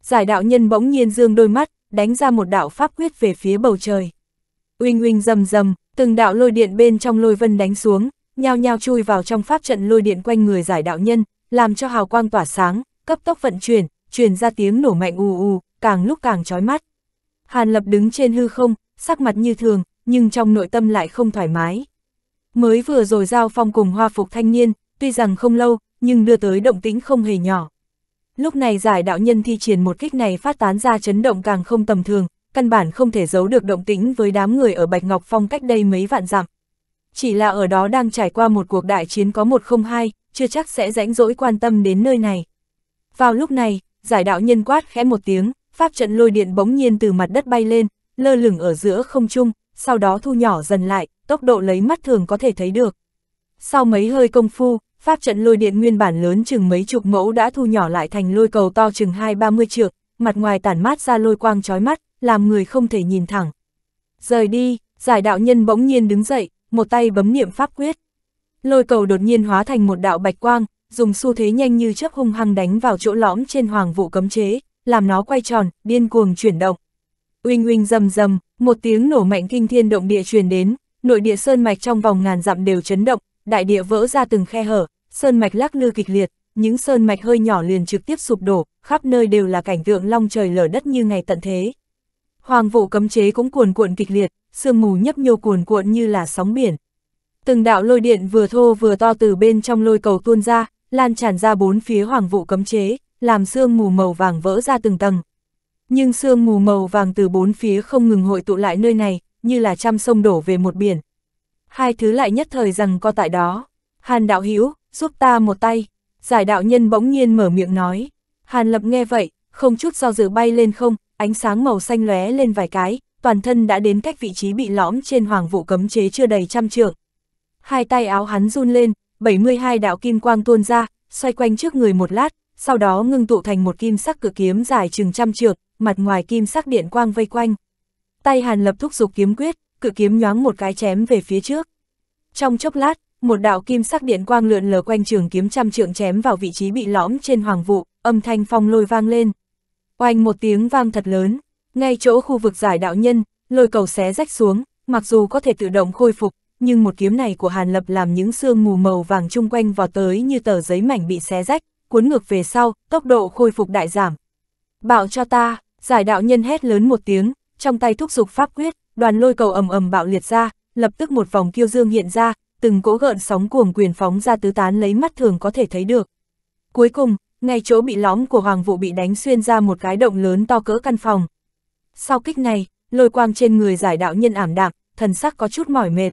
Giải đạo nhân bỗng nhiên dương đôi mắt, đánh ra một đạo pháp quyết về phía bầu trời. Uinh uinh rầm rầm, Từng đạo lôi điện bên trong lôi vân đánh xuống, nhao nhao chui vào trong pháp trận lôi điện quanh người giải đạo nhân, làm cho hào quang tỏa sáng, cấp tốc vận chuyển, truyền ra tiếng nổ mạnh ù ù, càng lúc càng chói mắt. Hàn Lập đứng trên hư không, sắc mặt như thường, nhưng trong nội tâm lại không thoải mái. Mới vừa rồi giao phong cùng hoa phục thanh niên, tuy rằng không lâu, nhưng đưa tới động tĩnh không hề nhỏ. Lúc này giải đạo nhân thi triển một kích này phát tán ra chấn động càng không tầm thường, căn bản không thể giấu được động tĩnh với đám người ở Bạch Ngọc Phong cách đây mấy vạn dặm. Chỉ là ở đó đang trải qua một cuộc đại chiến có một không hai, chưa chắc sẽ rãnh rỗi quan tâm đến nơi này. Vào lúc này, giải đạo nhân quát khẽ một tiếng, pháp trận lôi điện bỗng nhiên từ mặt đất bay lên, lơ lửng ở giữa không trung, sau đó thu nhỏ dần lại, tốc độ lấy mắt thường có thể thấy được. Sau mấy hơi công phu, pháp trận lôi điện nguyên bản lớn chừng mấy chục mẫu đã thu nhỏ lại thành lôi cầu to chừng hai ba mươi trượng, mặt ngoài tản mát ra lôi quang chói mắt, làm người không thể nhìn thẳng. Rời đi, giải đạo nhân bỗng nhiên đứng dậy, một tay bấm niệm pháp quyết. Lôi cầu đột nhiên hóa thành một đạo bạch quang, dùng xu thế nhanh như chớp hung hăng đánh vào chỗ lõm trên hoàng vũ cấm chế, làm nó quay tròn, điên cuồng chuyển động. Uinh uinh rầm rầm, một tiếng nổ mạnh kinh thiên động địa truyền đến, nội địa sơn mạch trong vòng ngàn dặm đều chấn động, đại địa vỡ ra từng khe hở, sơn mạch lắc lư kịch liệt, những sơn mạch hơi nhỏ liền trực tiếp sụp đổ, khắp nơi đều là cảnh tượng long trời lở đất như ngày tận thế. Hoàng vụ cấm chế cũng cuồn cuộn kịch liệt, sương mù nhấp nhô cuồn cuộn như là sóng biển. Từng đạo lôi điện vừa thô vừa to từ bên trong lôi cầu tuôn ra, lan tràn ra bốn phía hoàng vụ cấm chế, làm sương mù màu vàng vỡ ra từng tầng. Nhưng sương mù màu vàng từ bốn phía không ngừng hội tụ lại nơi này, như là trăm sông đổ về một biển. Hai thứ lại nhất thời rằng co tại đó. Hàn đạo hữu giúp ta một tay. Giải đạo nhân bỗng nhiên mở miệng nói. Hàn lập nghe vậy, không chút do dự bay lên không, ánh sáng màu xanh lóe lên vài cái, toàn thân đã đến cách vị trí bị lõm trên hoàng vụ cấm chế chưa đầy trăm trượng. Hai tay áo hắn run lên, 72 đạo kim quang tuôn ra, xoay quanh trước người một lát, sau đó ngưng tụ thành một kim sắc cự kiếm dài chừng trăm trượng, mặt ngoài kim sắc điện quang vây quanh. Tay Hàn Lập thúc dục kiếm quyết, cự kiếm nhoáng một cái chém về phía trước. Trong chốc lát, một đạo kim sắc điện quang lượn lờ quanh trường kiếm trăm trượng chém vào vị trí bị lõm trên hoàng vụ, âm thanh phong lôi vang lên. Oanh một tiếng vang thật lớn, ngay chỗ khu vực giải đạo nhân, lôi cầu xé rách xuống, mặc dù có thể tự động khôi phục, nhưng một kiếm này của Hàn Lập làm những xương mù màu vàng chung quanh vò tới như tờ giấy mảnh bị xé rách, cuốn ngược về sau, tốc độ khôi phục đại giảm. Bạo cho ta, giải đạo nhân hét lớn một tiếng, trong tay thúc dục pháp quyết, đoàn lôi cầu ầm ầm bạo liệt ra, lập tức một vòng kiêu dương hiện ra, từng cỗ gợn sóng cuồng quyền phóng ra tứ tán lấy mắt thường có thể thấy được. Cuối cùng, ngay chỗ bị lõm của Hoàng Vũ bị đánh xuyên ra một cái động lớn to cỡ căn phòng. Sau kích này, lôi quang trên người giải đạo nhân ảm đạm, thần sắc có chút mỏi mệt.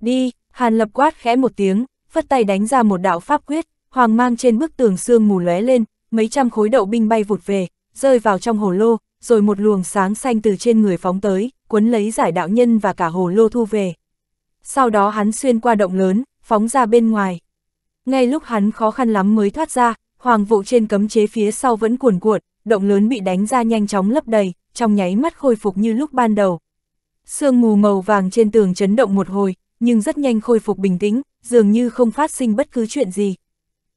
Đi, Hàn Lập quát khẽ một tiếng, phất tay đánh ra một đạo pháp quyết, hoàng mang trên bức tường xương mù lóe lên, mấy trăm khối đậu binh bay vụt về, rơi vào trong hồ lô, rồi một luồng sáng xanh từ trên người phóng tới, cuốn lấy giải đạo nhân và cả hồ lô thu về. Sau đó hắn xuyên qua động lớn, phóng ra bên ngoài. Ngay lúc hắn khó khăn lắm mới thoát ra, hoàng vụ trên cấm chế phía sau vẫn cuồn cuộn, động lớn bị đánh ra nhanh chóng lấp đầy, trong nháy mắt khôi phục như lúc ban đầu. Sương mù màu vàng trên tường chấn động một hồi, nhưng rất nhanh khôi phục bình tĩnh, dường như không phát sinh bất cứ chuyện gì.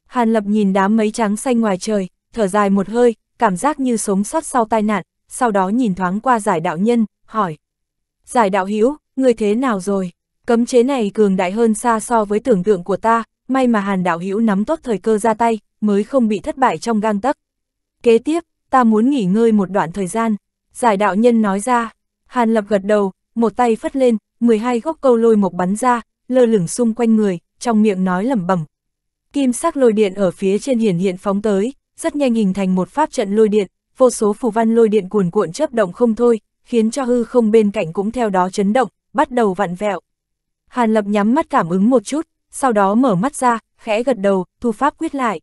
Hàn Lập nhìn đám mấy trắng xanh ngoài trời, thở dài một hơi, cảm giác như sống sót sau tai nạn, sau đó nhìn thoáng qua giải đạo nhân, hỏi. Giải đạo hữu người thế nào rồi? Cấm chế này cường đại hơn xa so với tưởng tượng của ta, may mà Hàn đạo hữu nắm tốt thời cơ ra tay, mới không bị thất bại trong gang tấc. Kế tiếp, ta muốn nghỉ ngơi một đoạn thời gian, giải đạo nhân nói ra, Hàn Lập gật đầu, một tay phất lên, 12 gốc câu lôi mộc bắn ra, lơ lửng xung quanh người, trong miệng nói lẩm bẩm. Kim sắc lôi điện ở phía trên hiển hiện phóng tới, rất nhanh hình thành một pháp trận lôi điện, vô số phù văn lôi điện cuồn cuộn chớp động không thôi, khiến cho hư không bên cạnh cũng theo đó chấn động, bắt đầu vặn vẹo. Hàn Lập nhắm mắt cảm ứng một chút, sau đó mở mắt ra, khẽ gật đầu, thu pháp quyết lại.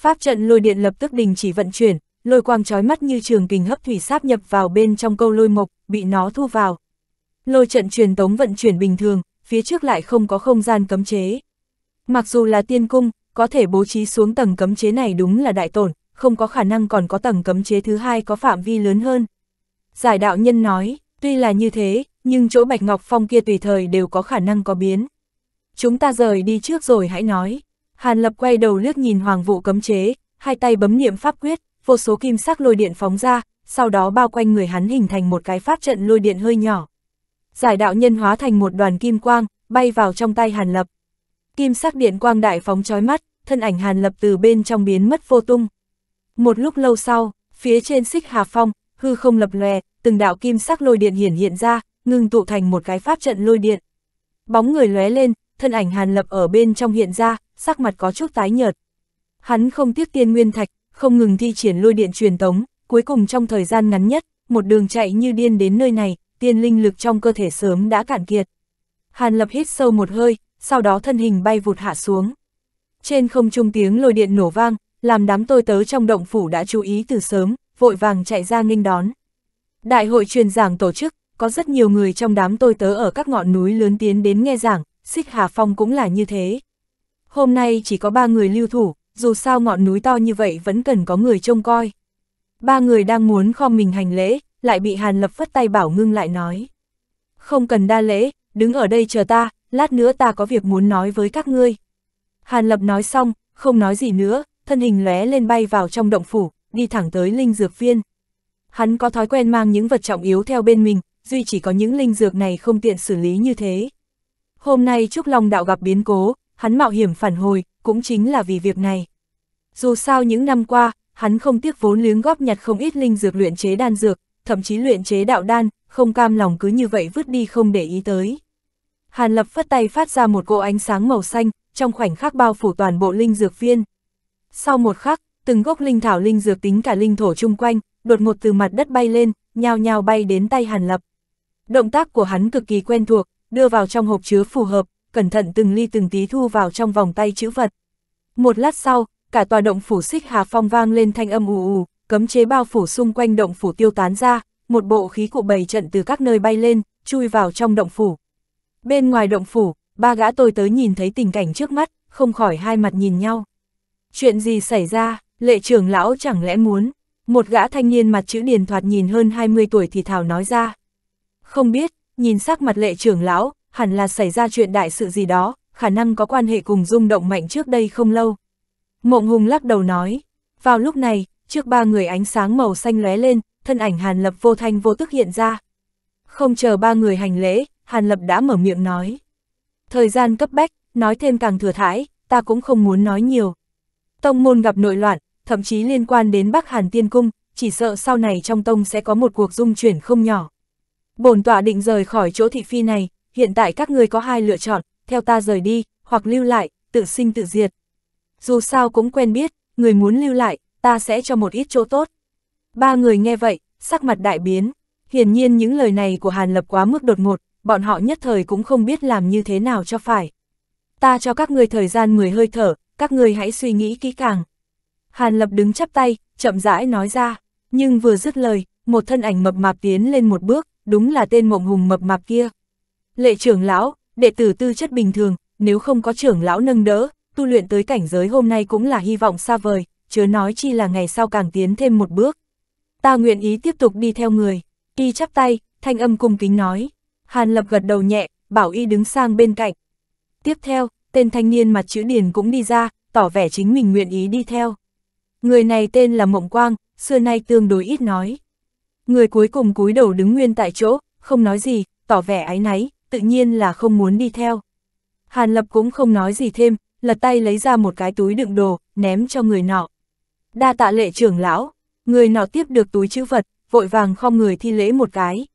Pháp trận lôi điện lập tức đình chỉ vận chuyển, lôi quang chói mắt như trường kình hấp thủy sáp nhập vào bên trong câu lôi mộc, bị nó thu vào. Lôi trận truyền tống vận chuyển bình thường, phía trước lại không có không gian cấm chế. Mặc dù là tiên cung, có thể bố trí xuống tầng cấm chế này đúng là đại tổn, không có khả năng còn có tầng cấm chế thứ hai có phạm vi lớn hơn. Giải đạo nhân nói, tuy là như thế, nhưng chỗ Bạch Ngọc Phong kia tùy thời đều có khả năng có biến. Chúng ta rời đi trước rồi hãy nói. Hàn Lập quay đầu liếc nhìn hoàng Vũ cấm chế, hai tay bấm niệm pháp quyết, vô số kim sắc lôi điện phóng ra, sau đó bao quanh người hắn hình thành một cái pháp trận lôi điện hơi nhỏ. Giải đạo nhân hóa thành một đoàn kim quang, bay vào trong tay Hàn Lập. Kim sắc điện quang đại phóng chói mắt, thân ảnh Hàn Lập từ bên trong biến mất vô tung. Một lúc lâu sau, phía trên xích hà phong, hư không lập lòe, từng đạo kim sắc lôi điện hiển hiện ra, ngưng tụ thành một cái pháp trận lôi điện. Bóng người lóe lên, thân ảnh Hàn Lập ở bên trong hiện ra, sắc mặt có chút tái nhợt. Hắn không tiếc tiên nguyên thạch, không ngừng thi triển lôi điện truyền tống, cuối cùng trong thời gian ngắn nhất, một đường chạy như điên đến nơi này, tiên linh lực trong cơ thể sớm đã cạn kiệt. Hàn Lập hít sâu một hơi, sau đó thân hình bay vụt hạ xuống. Trên không trung tiếng lôi điện nổ vang, làm đám tôi tớ trong động phủ đã chú ý từ sớm, vội vàng chạy ra nghênh đón. Đại hội truyền giảng tổ chức, có rất nhiều người trong đám tôi tớ ở các ngọn núi lớn tiến đến nghe giảng, Xích Hà Phong cũng là như thế hôm nay chỉ có ba người lưu thủ, dù sao ngọn núi to như vậy vẫn cần có người trông coi. Ba người đang muốn kho mình hành lễ, lại bị Hàn Lập phất tay bảo ngưng lại nói. Không cần đa lễ, đứng ở đây chờ ta, lát nữa ta có việc muốn nói với các ngươi. Hàn Lập nói xong, không nói gì nữa, thân hình lóe lên bay vào trong động phủ, đi thẳng tới linh dược viên. Hắn có thói quen mang những vật trọng yếu theo bên mình, duy chỉ có những linh dược này không tiện xử lý như thế. Hôm nay Trúc Long Đạo gặp biến cố, hắn mạo hiểm phản hồi, cũng chính là vì việc này. Dù sao những năm qua, hắn không tiếc vốn liếng góp nhặt không ít linh dược luyện chế đan dược, thậm chí luyện chế đạo đan, không cam lòng cứ như vậy vứt đi không để ý tới. Hàn Lập phất tay phát ra một cỗ ánh sáng màu xanh, trong khoảnh khắc bao phủ toàn bộ linh dược viên. Sau một khắc, từng gốc linh thảo linh dược tính cả linh thổ chung quanh, đột ngột từ mặt đất bay lên, nhào nhào bay đến tay Hàn Lập. Động tác của hắn cực kỳ quen thuộc, đưa vào trong hộp chứa phù hợp, cẩn thận từng ly từng tí thu vào trong vòng tay chữ vật. Một lát sau, cả tòa động phủ xích hà phong vang lên thanh âm ù ù, cấm chế bao phủ xung quanh động phủ tiêu tán ra, một bộ khí cụ bày trận từ các nơi bay lên, chui vào trong động phủ. Bên ngoài động phủ, ba gã tôi tới nhìn thấy tình cảnh trước mắt, không khỏi hai mặt nhìn nhau. Chuyện gì xảy ra, lệ trưởng lão chẳng lẽ muốn, một gã thanh niên mặt chữ điền thoạt nhìn hơn 20 tuổi thì thảo nói ra. Không biết, nhìn sắc mặt lệ trưởng lão, hẳn là xảy ra chuyện đại sự gì đó, khả năng có quan hệ cùng rung động mạnh trước đây không lâu. Mộng Hùng lắc đầu nói, vào lúc này, trước ba người ánh sáng màu xanh lóe lên, thân ảnh Hàn Lập vô thanh vô tức hiện ra. Không chờ ba người hành lễ, Hàn Lập đã mở miệng nói. Thời gian cấp bách, nói thêm càng thừa thãi, ta cũng không muốn nói nhiều. Tông môn gặp nội loạn, thậm chí liên quan đến Bắc Hàn Tiên Cung, chỉ sợ sau này trong tông sẽ có một cuộc dung chuyển không nhỏ. Bổn tọa định rời khỏi chỗ thị phi này, hiện tại các ngươi có hai lựa chọn, theo ta rời đi, hoặc lưu lại, tự sinh tự diệt. Dù sao cũng quen biết, người muốn lưu lại, ta sẽ cho một ít chỗ tốt. Ba người nghe vậy, sắc mặt đại biến, hiển nhiên những lời này của Hàn Lập quá mức đột ngột, bọn họ nhất thời cũng không biết làm như thế nào cho phải. Ta cho các ngươi thời gian 10 hơi thở, các ngươi hãy suy nghĩ kỹ càng. Hàn Lập đứng chắp tay, chậm rãi nói ra, nhưng vừa dứt lời, một thân ảnh mập mạp tiến lên một bước, đúng là tên mộng hùng mập mạp kia. Lệ trưởng lão, đệ tử tư chất bình thường, nếu không có trưởng lão nâng đỡ, tu luyện tới cảnh giới hôm nay cũng là hy vọng xa vời, chớ nói chi là ngày sau càng tiến thêm một bước. Ta nguyện ý tiếp tục đi theo người, y chắp tay, thanh âm cung kính nói. Hàn lập gật đầu nhẹ, bảo y đứng sang bên cạnh. Tiếp theo, tên thanh niên mặt chữ điền cũng đi ra, tỏ vẻ chính mình nguyện ý đi theo. Người này tên là Mộng Quang, xưa nay tương đối ít nói. Người cuối cùng cúi đầu đứng nguyên tại chỗ, không nói gì, tỏ vẻ ái náy, tự nhiên là không muốn đi theo. Hàn Lập cũng không nói gì thêm, lật tay lấy ra một cái túi đựng đồ, ném cho người nọ. Đa tạ lệ trưởng lão, người nọ tiếp được túi chữ vật, vội vàng không người thi lễ một cái.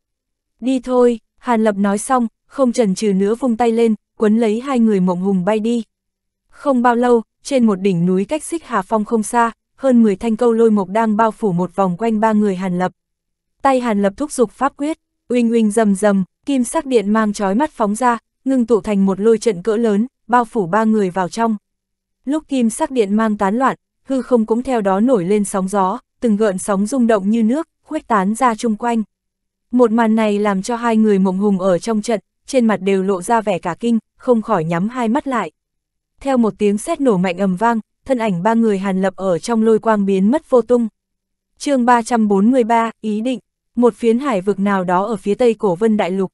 Đi thôi, Hàn Lập nói xong, không chần chừ nữa vung tay lên, quấn lấy hai người mộng hùng bay đi. Không bao lâu, trên một đỉnh núi cách xích Hà Phong không xa, hơn 10 thanh câu lôi mộc đang bao phủ một vòng quanh ba người Hàn Lập. Tay Hàn Lập thúc giục pháp quyết, Uỳnh uỳnh rầm rầm, kim sắc điện mang chói mắt phóng ra, ngưng tụ thành một lôi trận cỡ lớn, bao phủ ba người vào trong. Lúc kim sắc điện mang tán loạn, hư không cũng theo đó nổi lên sóng gió, từng gợn sóng rung động như nước, khuếch tán ra chung quanh. Một màn này làm cho hai người mộng hùng ở trong trận, trên mặt đều lộ ra vẻ cả kinh, không khỏi nhắm hai mắt lại. Theo một tiếng sét nổ mạnh ầm vang, thân ảnh ba người hàn lập ở trong lôi quang biến mất vô tung. chương 343, ý định một phiến hải vực nào đó ở phía tây cổ vân đại lục.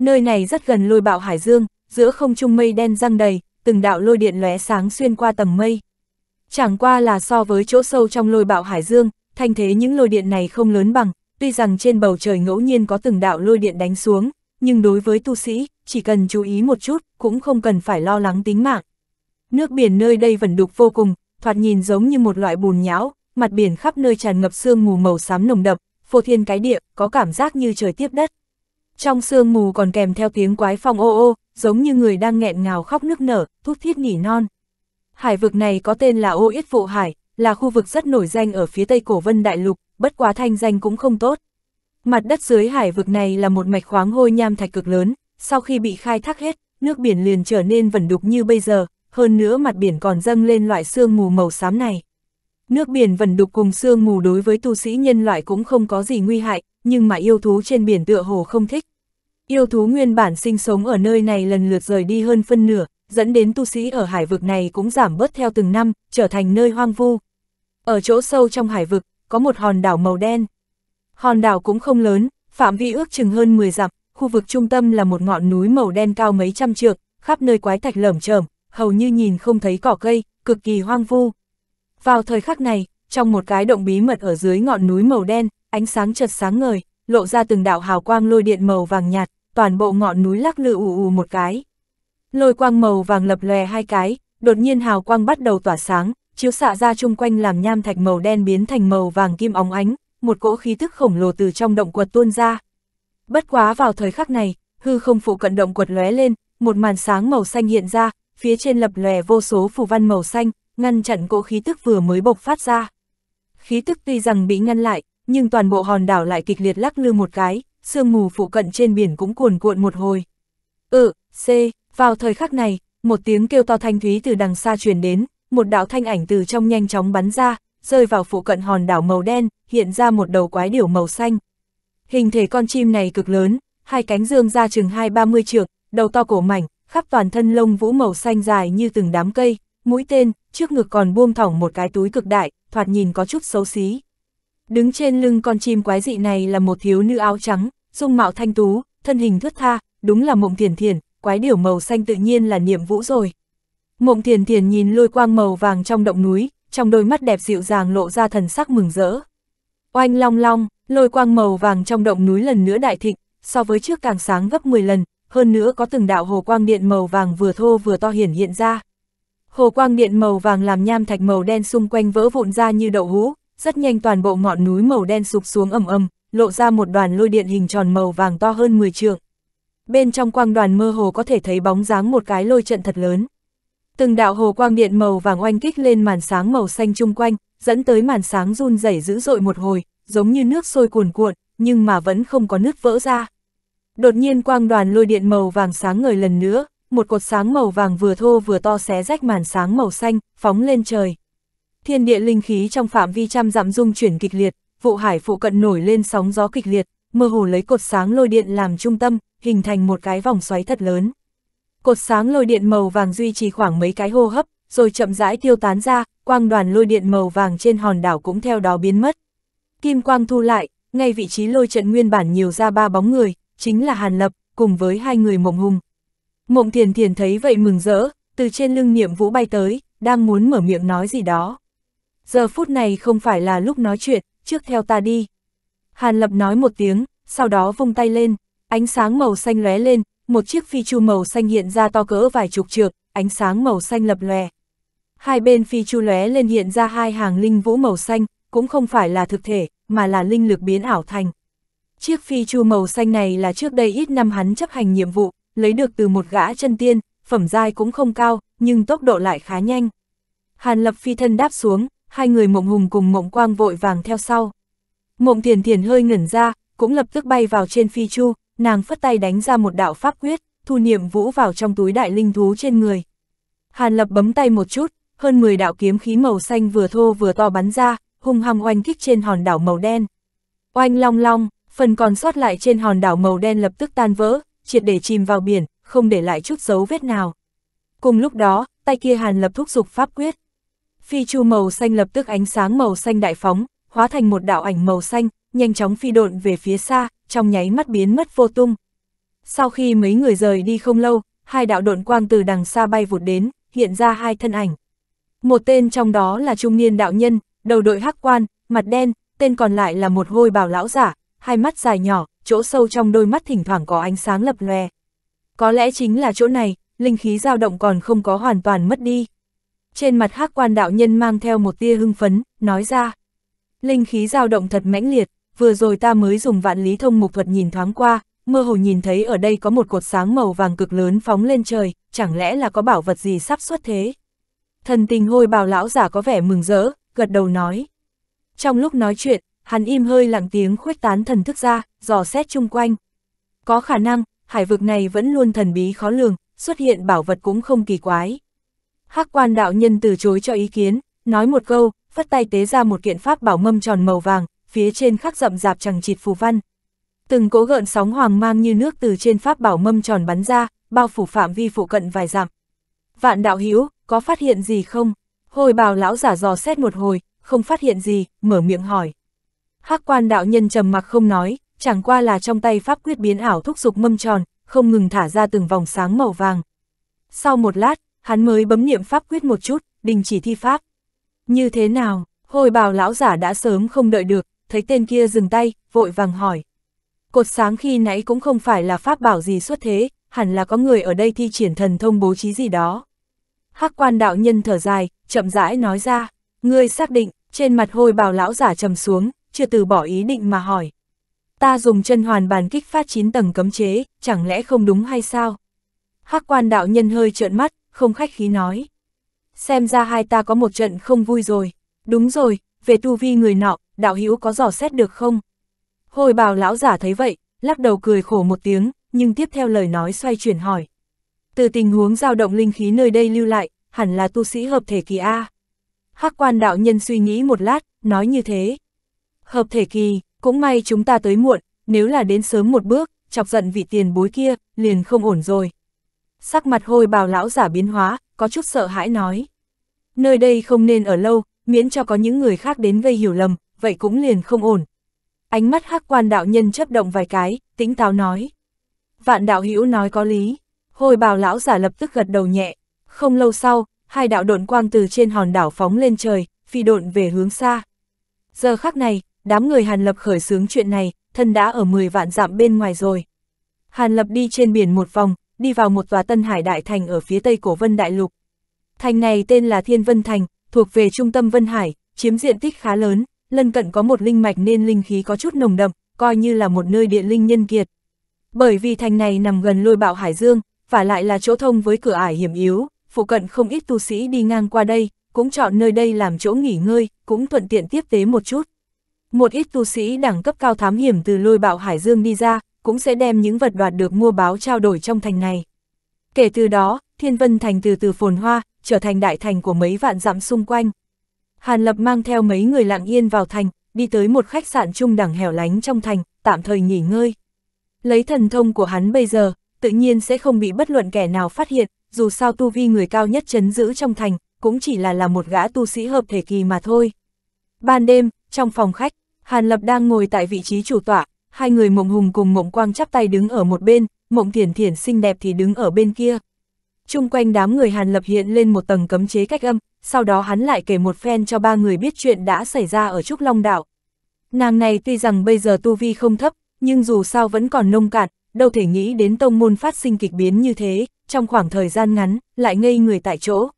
Nơi này rất gần lôi bạo hải dương, giữa không trung mây đen răng đầy, từng đạo lôi điện lóe sáng xuyên qua tầng mây. Chẳng qua là so với chỗ sâu trong lôi bạo hải dương, thanh thế những lôi điện này không lớn bằng, tuy rằng trên bầu trời ngẫu nhiên có từng đạo lôi điện đánh xuống, nhưng đối với tu sĩ, chỉ cần chú ý một chút, cũng không cần phải lo lắng tính mạng. Nước biển nơi đây vẫn đục vô cùng, thoạt nhìn giống như một loại bùn nhão, mặt biển khắp nơi tràn ngập sương mù màu xám nồng đậm, phô thiên cái địa, có cảm giác như trời tiếp đất. Trong sương mù còn kèm theo tiếng quái phong ô ô, giống như người đang nghẹn ngào khóc nước nở, thút thiết nỉ non. Hải vực này có tên là ô yết vụ hải, là khu vực rất nổi danh ở phía tây cổ vân đại lục, bất quá thanh danh cũng không tốt. Mặt đất dưới hải vực này là một mạch khoáng hôi nham thạch cực lớn, sau khi bị khai thác hết, nước biển liền trở nên vẩn đục như bây giờ, hơn nữa mặt biển còn dâng lên loại sương mù màu xám này. Nước biển vẩn đục cùng sương mù đối với tu sĩ nhân loại cũng không có gì nguy hại, nhưng mà yêu thú trên biển tựa hồ không thích. Yêu thú nguyên bản sinh sống ở nơi này lần lượt rời đi hơn phân nửa, dẫn đến tu sĩ ở hải vực này cũng giảm bớt theo từng năm, trở thành nơi hoang vu. Ở chỗ sâu trong hải vực, có một hòn đảo màu đen. Hòn đảo cũng không lớn, phạm vi ước chừng hơn 10 dặm, khu vực trung tâm là một ngọn núi màu đen cao mấy trăm trượng, khắp nơi quái thạch lởm chởm, hầu như nhìn không thấy cỏ cây, cực kỳ hoang vu. Vào thời khắc này, trong một cái động bí mật ở dưới ngọn núi màu đen, ánh sáng chợt sáng ngời, lộ ra từng đạo hào quang lôi điện màu vàng nhạt, toàn bộ ngọn núi lắc lư ù ù một cái. Lôi quang màu vàng lập lòe hai cái, đột nhiên hào quang bắt đầu tỏa sáng, chiếu xạ ra chung quanh làm nham thạch màu đen biến thành màu vàng kim óng ánh, một cỗ khí tức khổng lồ từ trong động quật tuôn ra. Bất quá vào thời khắc này, hư không phụ cận động quật lóe lên, một màn sáng màu xanh hiện ra, phía trên lập lòe vô số phù văn màu xanh, ngăn chặn cỗ khí tức vừa mới bộc phát ra. Khí tức tuy rằng bị ngăn lại, nhưng toàn bộ hòn đảo lại kịch liệt lắc lư một cái, sương mù phụ cận trên biển cũng cuồn cuộn một hồi. Ừ, C, vào thời khắc này, một tiếng kêu to thanh thúy từ đằng xa truyền đến, một đạo thanh ảnh từ trong nhanh chóng bắn ra, rơi vào phụ cận hòn đảo màu đen, hiện ra một đầu quái điểu màu xanh. Hình thể con chim này cực lớn, hai cánh dương ra chừng hai ba mươi trượng, đầu to cổ mảnh, khắp toàn thân lông vũ màu xanh dài như từng đám cây, mũi tên, trước ngực còn buông thỏng một cái túi cực đại, thoạt nhìn có chút xấu xí. Đứng trên lưng con chim quái dị này là một thiếu nữ áo trắng, dung mạo thanh tú, thân hình thướt tha, đúng là mộng thiền thiền, quái điểu màu xanh tự nhiên là niệm vũ rồi. Mộng thiền thiền nhìn lôi quang màu vàng trong động núi, trong đôi mắt đẹp dịu dàng lộ ra thần sắc mừng rỡ. Oanh long long, lôi quang màu vàng trong động núi lần nữa đại thịnh, so với trước càng sáng gấp 10 lần, hơn nữa có từng đạo hồ quang điện màu vàng vừa thô vừa to hiển hiện ra. Hồ quang điện màu vàng làm nham thạch màu đen xung quanh vỡ vụn ra như đậu hũ, rất nhanh toàn bộ ngọn núi màu đen sụp xuống ầm ầm, lộ ra một đoàn lôi điện hình tròn màu vàng to hơn 10 trượng. Bên trong quang đoàn mơ hồ có thể thấy bóng dáng một cái lôi trận thật lớn. Từng đạo hồ quang điện màu vàng oanh kích lên màn sáng màu xanh chung quanh, dẫn tới màn sáng run rẩy dữ dội một hồi, giống như nước sôi cuồn cuộn, nhưng mà vẫn không có nước vỡ ra. Đột nhiên quang đoàn lôi điện màu vàng sáng ngời lần nữa, một cột sáng màu vàng vừa thô vừa to xé rách màn sáng màu xanh, phóng lên trời. Thiên địa linh khí trong phạm vi trăm dặm dung chuyển kịch liệt, vụ hải phụ cận nổi lên sóng gió kịch liệt, mơ hồ lấy cột sáng lôi điện làm trung tâm, hình thành một cái vòng xoáy thật lớn. Cột sáng lôi điện màu vàng duy trì khoảng mấy cái hô hấp, rồi chậm rãi tiêu tán ra, quang đoàn lôi điện màu vàng trên hòn đảo cũng theo đó biến mất. Kim quang thu lại, ngay vị trí lôi trận nguyên bản nhiều ra ba bóng người, chính là Hàn Lập, cùng với hai người mộng hùng, Mộng thiền thiền thấy vậy mừng rỡ, từ trên lưng niệm vũ bay tới, đang muốn mở miệng nói gì đó. Giờ phút này không phải là lúc nói chuyện, trước theo ta đi. Hàn lập nói một tiếng, sau đó vung tay lên, ánh sáng màu xanh lóe lên, một chiếc phi chu màu xanh hiện ra to cỡ vài chục trượng, ánh sáng màu xanh lập lòe. Hai bên phi chu lóe lên hiện ra hai hàng linh vũ màu xanh, cũng không phải là thực thể, mà là linh lực biến ảo thành. Chiếc phi chu màu xanh này là trước đây ít năm hắn chấp hành nhiệm vụ, lấy được từ một gã chân tiên, phẩm giai cũng không cao, nhưng tốc độ lại khá nhanh. Hàn Lập phi thân đáp xuống, hai người Mộng Hùng cùng Mộng Quang vội vàng theo sau. Mộng Thiền Thiền hơi ngẩn ra, cũng lập tức bay vào trên phi chu, nàng phất tay đánh ra một đạo pháp quyết, thu niệm vũ vào trong túi đại linh thú trên người. Hàn Lập bấm tay một chút, hơn 10 đạo kiếm khí màu xanh vừa thô vừa to bắn ra, hung hăng oanh kích trên hòn đảo màu đen. Oanh long long, phần còn sót lại trên hòn đảo màu đen lập tức tan vỡ, triệt để chìm vào biển, không để lại chút dấu vết nào. Cùng lúc đó, tay kia Hàn Lập thúc dục pháp quyết. Phi chu màu xanh lập tức ánh sáng màu xanh đại phóng, hóa thành một đạo ảnh màu xanh, nhanh chóng phi độn về phía xa, trong nháy mắt biến mất vô tung. Sau khi mấy người rời đi không lâu, hai đạo độn quang từ đằng xa bay vụt đến, hiện ra hai thân ảnh. Một tên trong đó là trung niên đạo nhân, đầu đội hắc quan, mặt đen, tên còn lại là một hôi bảo lão giả, hai mắt dài nhỏ, chỗ sâu trong đôi mắt thỉnh thoảng có ánh sáng lập lòe. Có lẽ chính là chỗ này, linh khí dao động còn không có hoàn toàn mất đi. Trên mặt hắc quan đạo nhân mang theo một tia hưng phấn, nói ra. Linh khí dao động thật mãnh liệt, vừa rồi ta mới dùng vạn lý thông mục thuật nhìn thoáng qua, mơ hồ nhìn thấy ở đây có một cột sáng màu vàng cực lớn phóng lên trời, chẳng lẽ là có bảo vật gì sắp xuất thế. Thần tình hôi bào lão giả có vẻ mừng rỡ, gật đầu nói. Trong lúc nói chuyện, hắn im hơi lặng tiếng khuếch tán thần thức ra, dò xét chung quanh. Có khả năng, hải vực này vẫn luôn thần bí khó lường, xuất hiện bảo vật cũng không kỳ quái. Hắc quan đạo nhân từ chối cho ý kiến, nói một câu, phất tay tế ra một kiện pháp bảo mâm tròn màu vàng, phía trên khắc rậm rạp chẳng chịt phù văn. Từng cỗ gợn sóng hoàng mang như nước từ trên pháp bảo mâm tròn bắn ra, bao phủ phạm vi phụ cận vài dặm. Vạn đạo hữu có phát hiện gì không? Hồi bào lão giả dò xét một hồi, không phát hiện gì, mở miệng hỏi. Hắc quan đạo nhân trầm mặc không nói, chẳng qua là trong tay pháp quyết biến ảo thúc dục mâm tròn, không ngừng thả ra từng vòng sáng màu vàng. Sau một lát, hắn mới bấm niệm pháp quyết một chút, đình chỉ thi pháp. Như thế nào, hồi bào lão giả đã sớm không đợi được, thấy tên kia dừng tay, vội vàng hỏi. Cột sáng khi nãy cũng không phải là pháp bảo gì xuất thế, hẳn là có người ở đây thi triển thần thông bố trí gì đó. Hắc quan đạo nhân thở dài, chậm rãi nói ra, ngươi xác định, trên mặt hồi bào lão giả trầm xuống, chưa từ bỏ ý định mà hỏi. Ta dùng chân hoàn bàn kích phát 9 tầng cấm chế, chẳng lẽ không đúng hay sao? Hắc quan đạo nhân hơi trợn mắt, không khách khí nói. Xem ra hai ta có một trận không vui rồi. Đúng rồi, về tu vi người nọ, đạo hữu có dò xét được không? Hồi bào lão giả thấy vậy, lắc đầu cười khổ một tiếng, nhưng tiếp theo lời nói xoay chuyển hỏi. Từ tình huống dao động linh khí nơi đây lưu lại, hẳn là tu sĩ hợp thể kỳ A. Hắc quan đạo nhân suy nghĩ một lát, nói như thế. Hợp thể kỳ, cũng may chúng ta tới muộn, nếu là đến sớm một bước, chọc giận vị tiền bối kia, liền không ổn rồi. Sắc mặt hôi bào lão giả biến hóa, có chút sợ hãi nói. Nơi đây không nên ở lâu, miễn cho có những người khác đến gây hiểu lầm, vậy cũng liền không ổn. Ánh mắt hắc quan đạo nhân chấp động vài cái, tĩnh táo nói. Vạn đạo hữu nói có lý, hôi bào lão giả lập tức gật đầu nhẹ. Không lâu sau, hai đạo độn quang từ trên hòn đảo phóng lên trời, phi độn về hướng xa. Giờ khắc này, đám người Hàn Lập khởi xướng chuyện này, thân đã ở 10 vạn dặm bên ngoài rồi. Hàn Lập đi trên biển một vòng, đi vào một tòa Tân Hải Đại Thành ở phía tây cổ Vân Đại Lục. Thành này tên là Thiên Vân Thành, thuộc về trung tâm Vân Hải, chiếm diện tích khá lớn, lân cận có một linh mạch nên linh khí có chút nồng đậm, coi như là một nơi địa linh nhân kiệt. Bởi vì thành này nằm gần lôi bạo Hải Dương, và lại là chỗ thông với cửa ải hiểm yếu, phụ cận không ít tu sĩ đi ngang qua đây, cũng chọn nơi đây làm chỗ nghỉ ngơi, cũng thuận tiện tiếp tế một chút một ít tu sĩ đẳng cấp cao thám hiểm từ lôi bạo Hải Dương đi ra, cũng sẽ đem những vật đoạt được mua báo trao đổi trong thành này. Kể từ đó, Thiên Vân Thành từ từ phồn hoa, trở thành đại thành của mấy vạn dặm xung quanh. Hàn Lập mang theo mấy người lặng yên vào thành, đi tới một khách sạn trung đẳng hẻo lánh trong thành, tạm thời nghỉ ngơi. Lấy thần thông của hắn bây giờ, tự nhiên sẽ không bị bất luận kẻ nào phát hiện, dù sao tu vi người cao nhất chấn giữ trong thành, cũng chỉ là là một gã tu sĩ hợp thể kỳ mà thôi. Ban đêm, trong phòng khách, Hàn Lập đang ngồi tại vị trí chủ tọa, hai người Mộng Hùng cùng Mộng Quang chắp tay đứng ở một bên, Mộng Thiển Thiển xinh đẹp thì đứng ở bên kia. Trung quanh đám người Hàn Lập hiện lên một tầng cấm chế cách âm, sau đó hắn lại kể một phen cho ba người biết chuyện đã xảy ra ở Trúc Long Đạo. Nàng này tuy rằng bây giờ tu vi không thấp, nhưng dù sao vẫn còn nông cạn, đâu thể nghĩ đến tông môn phát sinh kịch biến như thế, trong khoảng thời gian ngắn, lại ngây người tại chỗ.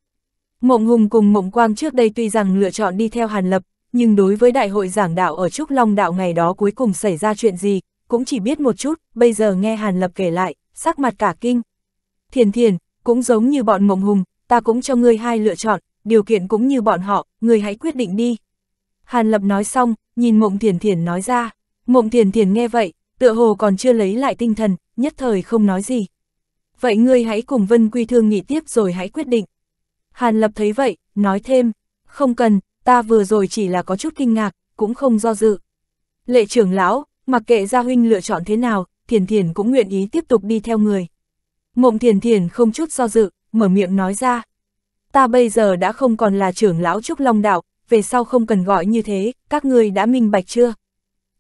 Mộng Hùng cùng Mộng Quang trước đây tuy rằng lựa chọn đi theo Hàn Lập, nhưng đối với đại hội giảng đạo ở Trúc Long Đạo ngày đó cuối cùng xảy ra chuyện gì, cũng chỉ biết một chút, bây giờ nghe Hàn Lập kể lại, sắc mặt cả kinh. Thiền thiền, cũng giống như bọn mộng hùng, ta cũng cho ngươi hai lựa chọn, điều kiện cũng như bọn họ, ngươi hãy quyết định đi. Hàn Lập nói xong, nhìn mộng thiền thiền nói ra, mộng thiền thiền nghe vậy, tựa hồ còn chưa lấy lại tinh thần, nhất thời không nói gì. Vậy ngươi hãy cùng Vân Quy Thương nghỉ tiếp rồi hãy quyết định. Hàn Lập thấy vậy, nói thêm, không cần, ta vừa rồi chỉ là có chút kinh ngạc, cũng không do dự. Lệ trưởng lão, mặc kệ Gia Huynh lựa chọn thế nào, Thiền Thiền cũng nguyện ý tiếp tục đi theo người. Mộng Thiền Thiền không chút do dự, mở miệng nói ra. Ta bây giờ đã không còn là trưởng lão Trúc Long Đạo, về sau không cần gọi như thế, các người đã minh bạch chưa?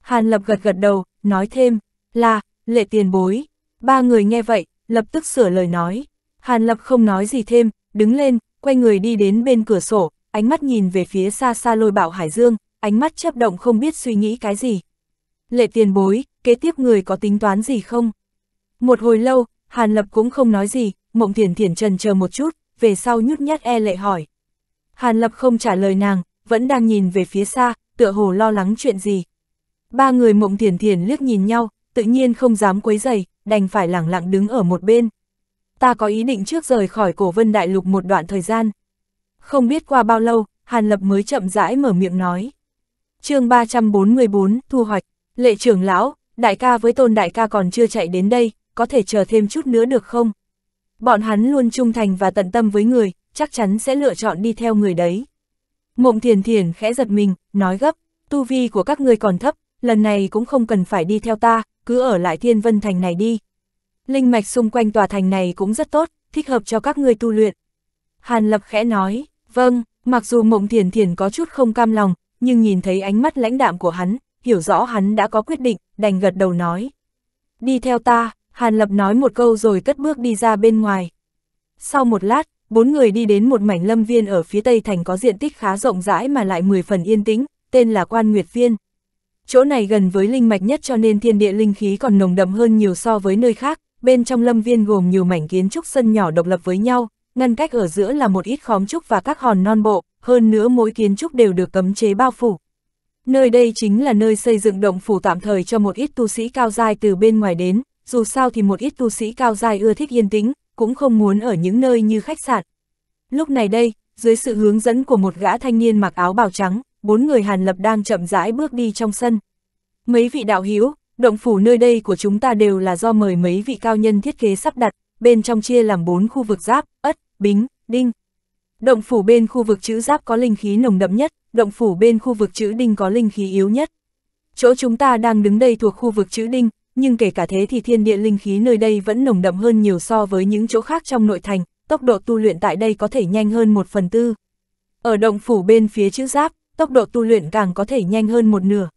Hàn Lập gật gật đầu, nói thêm, là, lệ tiền bối. Ba người nghe vậy, lập tức sửa lời nói. Hàn Lập không nói gì thêm, đứng lên, quay người đi đến bên cửa sổ, ánh mắt nhìn về phía xa xa lôi bảo Hải Dương, ánh mắt chấp động không biết suy nghĩ cái gì. Lệ tiền bối, kế tiếp người có tính toán gì không? Một hồi lâu, Hàn Lập cũng không nói gì, mộng thiền thiền trần chờ một chút, về sau nhút nhát e lệ hỏi. Hàn Lập không trả lời nàng, vẫn đang nhìn về phía xa, tựa hồ lo lắng chuyện gì. Ba người mộng thiền thiền liếc nhìn nhau, tự nhiên không dám quấy giày, đành phải lẳng lặng đứng ở một bên. Ta có ý định trước rời khỏi cổ vân đại lục một đoạn thời gian, không biết qua bao lâu, Hàn Lập mới chậm rãi mở miệng nói. chương 344, thu hoạch, lệ trưởng lão, đại ca với tôn đại ca còn chưa chạy đến đây, có thể chờ thêm chút nữa được không? Bọn hắn luôn trung thành và tận tâm với người, chắc chắn sẽ lựa chọn đi theo người đấy. Mộng thiền thiền khẽ giật mình, nói gấp, tu vi của các ngươi còn thấp, lần này cũng không cần phải đi theo ta, cứ ở lại thiên vân thành này đi. Linh mạch xung quanh tòa thành này cũng rất tốt, thích hợp cho các ngươi tu luyện. Hàn Lập khẽ nói, Vâng, mặc dù mộng thiền thiền có chút không cam lòng, nhưng nhìn thấy ánh mắt lãnh đạm của hắn, hiểu rõ hắn đã có quyết định, đành gật đầu nói. Đi theo ta, Hàn Lập nói một câu rồi cất bước đi ra bên ngoài. Sau một lát, bốn người đi đến một mảnh lâm viên ở phía tây thành có diện tích khá rộng rãi mà lại mười phần yên tĩnh, tên là Quan Nguyệt Viên. Chỗ này gần với linh mạch nhất cho nên thiên địa linh khí còn nồng đậm hơn nhiều so với nơi khác, bên trong lâm viên gồm nhiều mảnh kiến trúc sân nhỏ độc lập với nhau, ngăn cách ở giữa là một ít khóm trúc và các hòn non bộ, hơn nữa mỗi kiến trúc đều được cấm chế bao phủ. Nơi đây chính là nơi xây dựng động phủ tạm thời cho một ít tu sĩ cao giai từ bên ngoài đến, dù sao thì một ít tu sĩ cao giai ưa thích yên tĩnh, cũng không muốn ở những nơi như khách sạn. Lúc này đây, dưới sự hướng dẫn của một gã thanh niên mặc áo bào trắng, bốn người Hàn Lập đang chậm rãi bước đi trong sân. Mấy vị đạo hữu, động phủ nơi đây của chúng ta đều là do mời mấy vị cao nhân thiết kế sắp đặt, bên trong chia làm bốn khu vực giáp, ất, bính, đinh. Động phủ bên khu vực chữ giáp có linh khí nồng đậm nhất, động phủ bên khu vực chữ đinh có linh khí yếu nhất. Chỗ chúng ta đang đứng đây thuộc khu vực chữ đinh, nhưng kể cả thế thì thiên địa linh khí nơi đây vẫn nồng đậm hơn nhiều so với những chỗ khác trong nội thành, tốc độ tu luyện tại đây có thể nhanh hơn một phần tư. Ở động phủ bên phía chữ giáp, tốc độ tu luyện càng có thể nhanh hơn một nửa.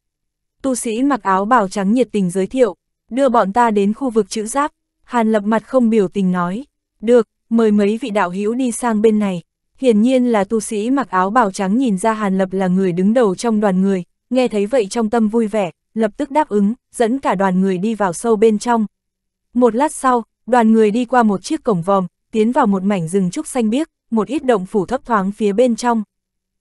Tu sĩ mặc áo bào trắng nhiệt tình giới thiệu, đưa bọn ta đến khu vực chữ giáp, Hàn lập mặt không biểu tình nói, được, mời mấy vị đạo hữu đi sang bên này. Hiển nhiên là tu sĩ mặc áo bào trắng nhìn ra Hàn Lập là người đứng đầu trong đoàn người, nghe thấy vậy trong tâm vui vẻ, lập tức đáp ứng, dẫn cả đoàn người đi vào sâu bên trong. Một lát sau, đoàn người đi qua một chiếc cổng vòm, tiến vào một mảnh rừng trúc xanh biếc, một ít động phủ thấp thoáng phía bên trong.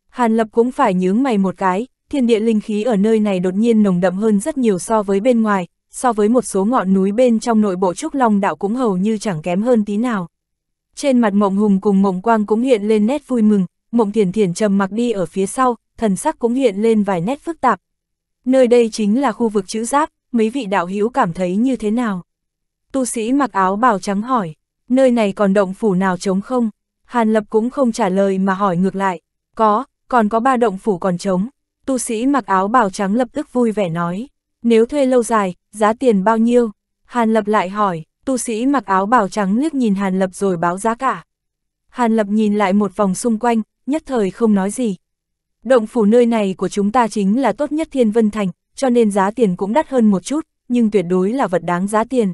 Hàn Lập cũng phải nhướng mày một cái, thiên địa linh khí ở nơi này đột nhiên nồng đậm hơn rất nhiều so với bên ngoài, so với một số ngọn núi bên trong nội bộ Trúc Long Đạo cũng hầu như chẳng kém hơn tí nào. Trên mặt Mộng Hùng cùng Mộng Quang cũng hiện lên nét vui mừng, Mộng thiền thiền trầm mặc đi ở phía sau, thần sắc cũng hiện lên vài nét phức tạp. Nơi đây chính là khu vực chữ giáp, mấy vị đạo hữu cảm thấy như thế nào? Tu sĩ mặc áo bào trắng hỏi, nơi này còn động phủ nào trống không? Hàn Lập cũng không trả lời mà hỏi ngược lại, có, còn có ba động phủ còn trống. Tu sĩ mặc áo bào trắng lập tức vui vẻ nói. Nếu thuê lâu dài, giá tiền bao nhiêu? Hàn Lập lại hỏi, tu sĩ mặc áo bào trắng liếc nhìn Hàn Lập rồi báo giá cả. Hàn Lập nhìn lại một vòng xung quanh, nhất thời không nói gì. Động phủ nơi này của chúng ta chính là tốt nhất Thiên Vân Thành, cho nên giá tiền cũng đắt hơn một chút, nhưng tuyệt đối là vật đáng giá tiền.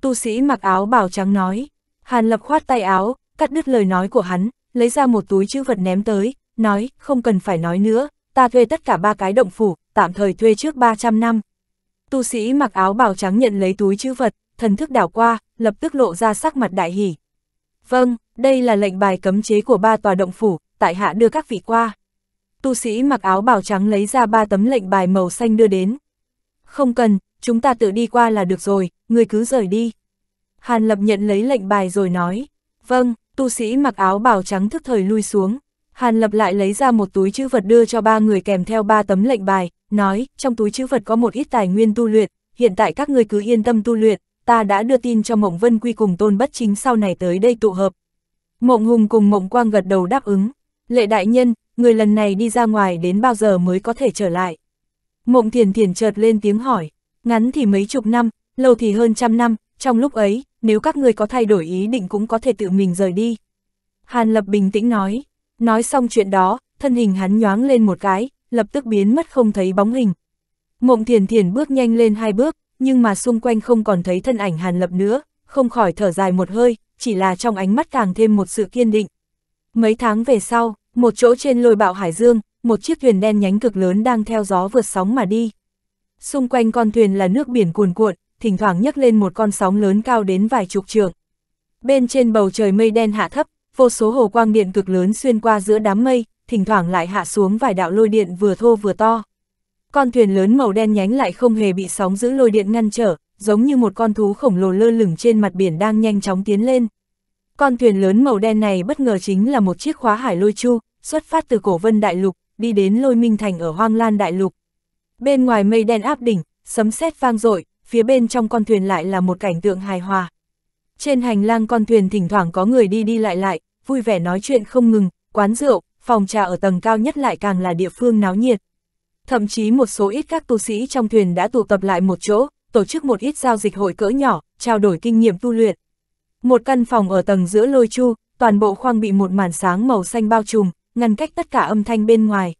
Tu sĩ mặc áo bào trắng nói, Hàn Lập khoát tay áo, cắt đứt lời nói của hắn, lấy ra một túi chữ vật ném tới, nói, không cần phải nói nữa, ta thuê tất cả ba cái động phủ, tạm thời thuê trước 300 năm tu sĩ mặc áo bào trắng nhận lấy túi chữ vật, thần thức đảo qua, lập tức lộ ra sắc mặt đại hỉ. Vâng, đây là lệnh bài cấm chế của ba tòa động phủ, tại hạ đưa các vị qua. Tu sĩ mặc áo bào trắng lấy ra ba tấm lệnh bài màu xanh đưa đến. Không cần, chúng ta tự đi qua là được rồi, người cứ rời đi. Hàn Lập nhận lấy lệnh bài rồi nói. Vâng, tu sĩ mặc áo bào trắng thức thời lui xuống, Hàn Lập lại lấy ra một túi chữ vật đưa cho ba người kèm theo ba tấm lệnh bài, nói, trong túi chữ vật có một ít tài nguyên tu luyện, hiện tại các người cứ yên tâm tu luyện, ta đã đưa tin cho Mộng Vân Quy cùng Tôn Bất Chính sau này tới đây tụ hợp. Mộng Hùng cùng Mộng Quang gật đầu đáp ứng, lệ đại nhân, người lần này đi ra ngoài đến bao giờ mới có thể trở lại. Mộng Thiền Thiền chợt lên tiếng hỏi, ngắn thì mấy chục năm, lâu thì hơn trăm năm, trong lúc ấy, nếu các người có thay đổi ý định cũng có thể tự mình rời đi. Hàn Lập bình tĩnh nói. Nói xong chuyện đó, thân hình hắn nhoáng lên một cái, lập tức biến mất không thấy bóng hình. Mộng thiền thiền bước nhanh lên hai bước, nhưng mà xung quanh không còn thấy thân ảnh hàn lập nữa, không khỏi thở dài một hơi, chỉ là trong ánh mắt càng thêm một sự kiên định. Mấy tháng về sau, một chỗ trên lôi bạo Hải Dương, một chiếc thuyền đen nhánh cực lớn đang theo gió vượt sóng mà đi. Xung quanh con thuyền là nước biển cuồn cuộn, thỉnh thoảng nhấc lên một con sóng lớn cao đến vài chục trượng. Bên trên bầu trời mây đen hạ thấp, vô số hồ quang điện cực lớn xuyên qua giữa đám mây, thỉnh thoảng lại hạ xuống vài đạo lôi điện vừa thô vừa to. Con thuyền lớn màu đen nhánh lại không hề bị sóng giữ lôi điện ngăn trở, giống như một con thú khổng lồ lơ lửng trên mặt biển đang nhanh chóng tiến lên. Con thuyền lớn màu đen này bất ngờ chính là một chiếc khóa hải lôi chu, xuất phát từ cổ vân đại lục, đi đến lôi minh thành ở hoang lan đại lục. Bên ngoài mây đen áp đỉnh, sấm sét vang dội phía bên trong con thuyền lại là một cảnh tượng hài hòa. Trên hành lang con thuyền thỉnh thoảng có người đi đi lại lại, vui vẻ nói chuyện không ngừng, quán rượu, phòng trà ở tầng cao nhất lại càng là địa phương náo nhiệt. Thậm chí một số ít các tu sĩ trong thuyền đã tụ tập lại một chỗ, tổ chức một ít giao dịch hội cỡ nhỏ, trao đổi kinh nghiệm tu luyện. Một căn phòng ở tầng giữa lôi chu, toàn bộ khoang bị một màn sáng màu xanh bao trùm, ngăn cách tất cả âm thanh bên ngoài.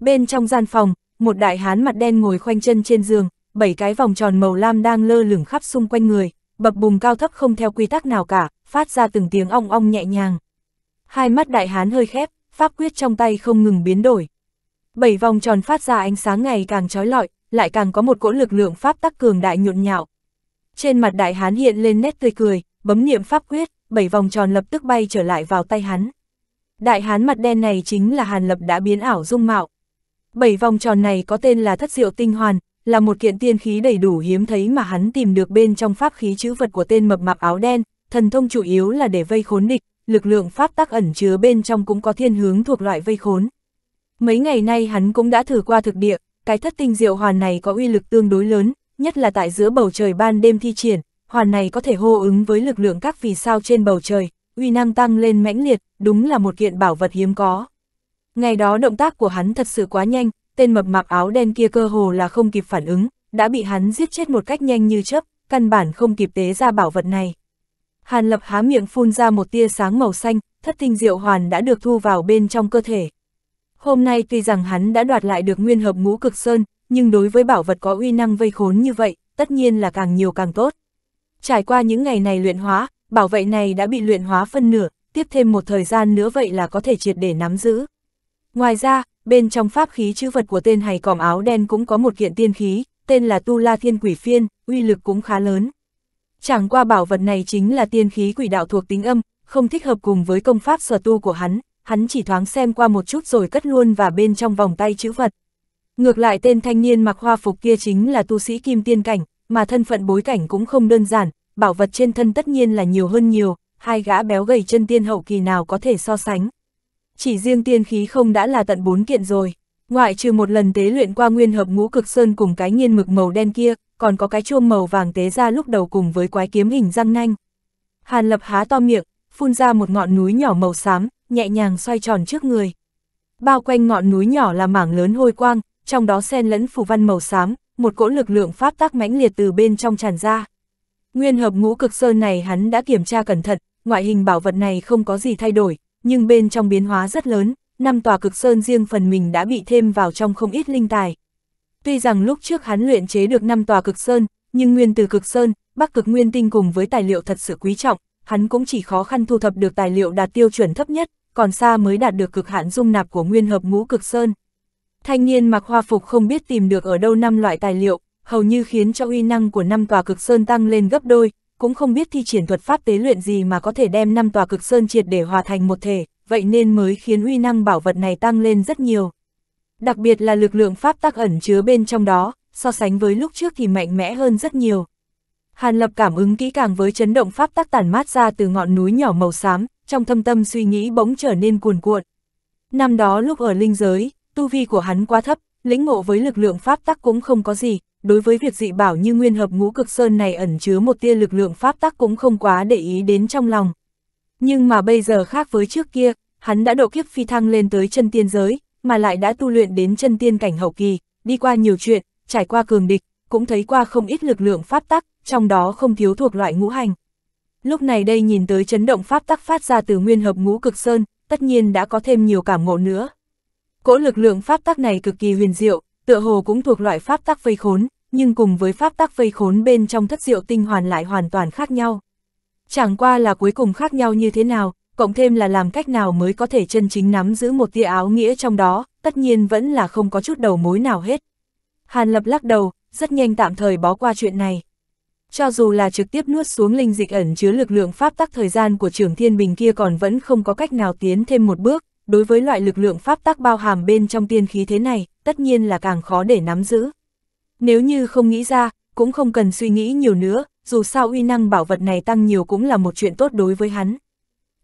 Bên trong gian phòng, một đại hán mặt đen ngồi khoanh chân trên giường, bảy cái vòng tròn màu lam đang lơ lửng khắp xung quanh người, bập bùng cao thấp không theo quy tắc nào cả, phát ra từng tiếng ong ong nhẹ nhàng hai mắt đại hán hơi khép, pháp quyết trong tay không ngừng biến đổi. Bảy vòng tròn phát ra ánh sáng ngày càng trói lọi, lại càng có một cỗ lực lượng pháp tắc cường đại nhộn nhạo. Trên mặt đại hán hiện lên nét tươi cười, bấm niệm pháp quyết, bảy vòng tròn lập tức bay trở lại vào tay hắn. Đại hán mặt đen này chính là Hàn Lập đã biến ảo dung mạo. Bảy vòng tròn này có tên là Thất Diệu Tinh Hoàn, là một kiện tiên khí đầy đủ hiếm thấy mà hắn tìm được bên trong pháp khí chữ vật của tên mập mạp áo đen, thần thông chủ yếu là để vây khốn địch, lực lượng pháp tắc ẩn chứa bên trong cũng có thiên hướng thuộc loại vây khốn. Mấy ngày nay hắn cũng đã thử qua thực địa, cái thất tinh diệu hoàn này có uy lực tương đối lớn, nhất là tại giữa bầu trời ban đêm thi triển, hoàn này có thể hô ứng với lực lượng các vì sao trên bầu trời, uy năng tăng lên mãnh liệt, đúng là một kiện bảo vật hiếm có. Ngày đó động tác của hắn thật sự quá nhanh, tên mập mạp áo đen kia cơ hồ là không kịp phản ứng, đã bị hắn giết chết một cách nhanh như chớp, căn bản không kịp tế ra bảo vật này. Hàn Lập há miệng phun ra một tia sáng màu xanh, thất tinh diệu hoàn đã được thu vào bên trong cơ thể. Hôm nay tuy rằng hắn đã đoạt lại được nguyên hợp ngũ cực sơn, nhưng đối với bảo vật có uy năng vây khốn như vậy, tất nhiên là càng nhiều càng tốt. Trải qua những ngày này luyện hóa, bảo vệ này đã bị luyện hóa phân nửa, tiếp thêm một thời gian nữa vậy là có thể triệt để nắm giữ. Ngoài ra, bên trong pháp khí chữ vật của tên hài còm áo đen cũng có một kiện tiên khí, tên là Tu La Thiên Quỷ Phiên, uy lực cũng khá lớn. Chẳng qua bảo vật này chính là tiên khí quỷ đạo thuộc tính âm, không thích hợp cùng với công pháp sở tu của hắn, hắn chỉ thoáng xem qua một chút rồi cất luôn và bên trong vòng tay chữ vật. Ngược lại tên thanh niên mặc hoa phục kia chính là tu sĩ kim tiên cảnh, mà thân phận bối cảnh cũng không đơn giản, bảo vật trên thân tất nhiên là nhiều hơn nhiều, hai gã béo gầy chân tiên hậu kỳ nào có thể so sánh. Chỉ riêng tiên khí không đã là tận bốn kiện rồi. Ngoại trừ một lần tế luyện qua nguyên hợp ngũ cực sơn cùng cái nghiên mực màu đen kia, còn có cái chuông màu vàng tế ra lúc đầu cùng với quái kiếm hình răng nanh. Hàn lập há to miệng, phun ra một ngọn núi nhỏ màu xám, nhẹ nhàng xoay tròn trước người. Bao quanh ngọn núi nhỏ là mảng lớn hôi quang, trong đó xen lẫn phù văn màu xám, một cỗ lực lượng pháp tác mãnh liệt từ bên trong tràn ra. Nguyên hợp ngũ cực sơn này hắn đã kiểm tra cẩn thận, ngoại hình bảo vật này không có gì thay đổi, nhưng bên trong biến hóa rất lớn, năm tòa cực sơn riêng phần mình đã bị thêm vào trong không ít linh tài. Tuy rằng lúc trước hắn luyện chế được năm tòa cực sơn, nhưng nguyên từ cực sơn, bắc cực nguyên tinh cùng với tài liệu thật sự quý trọng, hắn cũng chỉ khó khăn thu thập được tài liệu đạt tiêu chuẩn thấp nhất, còn xa mới đạt được cực hạn dung nạp của nguyên hợp ngũ cực sơn. Thanh niên mặc hoa phục không biết tìm được ở đâu năm loại tài liệu, hầu như khiến cho uy năng của năm tòa cực sơn tăng lên gấp đôi, cũng không biết thi triển thuật pháp tế luyện gì mà có thể đem năm tòa cực sơn triệt để hòa thành một thể, vậy nên mới khiến uy năng bảo vật này tăng lên rất nhiều. Đặc biệt là lực lượng pháp tác ẩn chứa bên trong đó, so sánh với lúc trước thì mạnh mẽ hơn rất nhiều. Hàn Lập cảm ứng kỹ càng với chấn động pháp tác tản mát ra từ ngọn núi nhỏ màu xám, trong thâm tâm suy nghĩ bỗng trở nên cuồn cuộn. Năm đó lúc ở linh giới, tu vi của hắn quá thấp, lĩnh ngộ với lực lượng pháp tắc cũng không có gì, đối với việc dị bảo như nguyên hợp ngũ cực sơn này ẩn chứa một tia lực lượng pháp tắc cũng không quá để ý đến trong lòng. Nhưng mà bây giờ khác với trước kia, hắn đã độ kiếp phi thăng lên tới chân tiên giới, mà lại đã tu luyện đến chân tiên cảnh hậu kỳ, đi qua nhiều chuyện, trải qua cường địch, cũng thấy qua không ít lực lượng pháp tắc, trong đó không thiếu thuộc loại ngũ hành. Lúc này đây nhìn tới chấn động pháp tắc phát ra từ nguyên hợp ngũ cực sơn, tất nhiên đã có thêm nhiều cảm ngộ nữa. Cỗ lực lượng pháp tắc này cực kỳ huyền diệu, tựa hồ cũng thuộc loại pháp tắc vây khốn, nhưng cùng với pháp tắc vây khốn bên trong thất diệu tinh hoàn lại hoàn toàn khác nhau. Chẳng qua là cuối cùng khác nhau như thế nào, cộng thêm là làm cách nào mới có thể chân chính nắm giữ một tia áo nghĩa trong đó, tất nhiên vẫn là không có chút đầu mối nào hết. Hàn Lập lắc đầu, rất nhanh tạm thời bó qua chuyện này. Cho dù là trực tiếp nuốt xuống linh dịch ẩn chứa lực lượng pháp tắc thời gian của trường thiên bình kia còn vẫn không có cách nào tiến thêm một bước, đối với loại lực lượng pháp tắc bao hàm bên trong tiên khí thế này, tất nhiên là càng khó để nắm giữ. Nếu như không nghĩ ra, cũng không cần suy nghĩ nhiều nữa, dù sao uy năng bảo vật này tăng nhiều cũng là một chuyện tốt đối với hắn.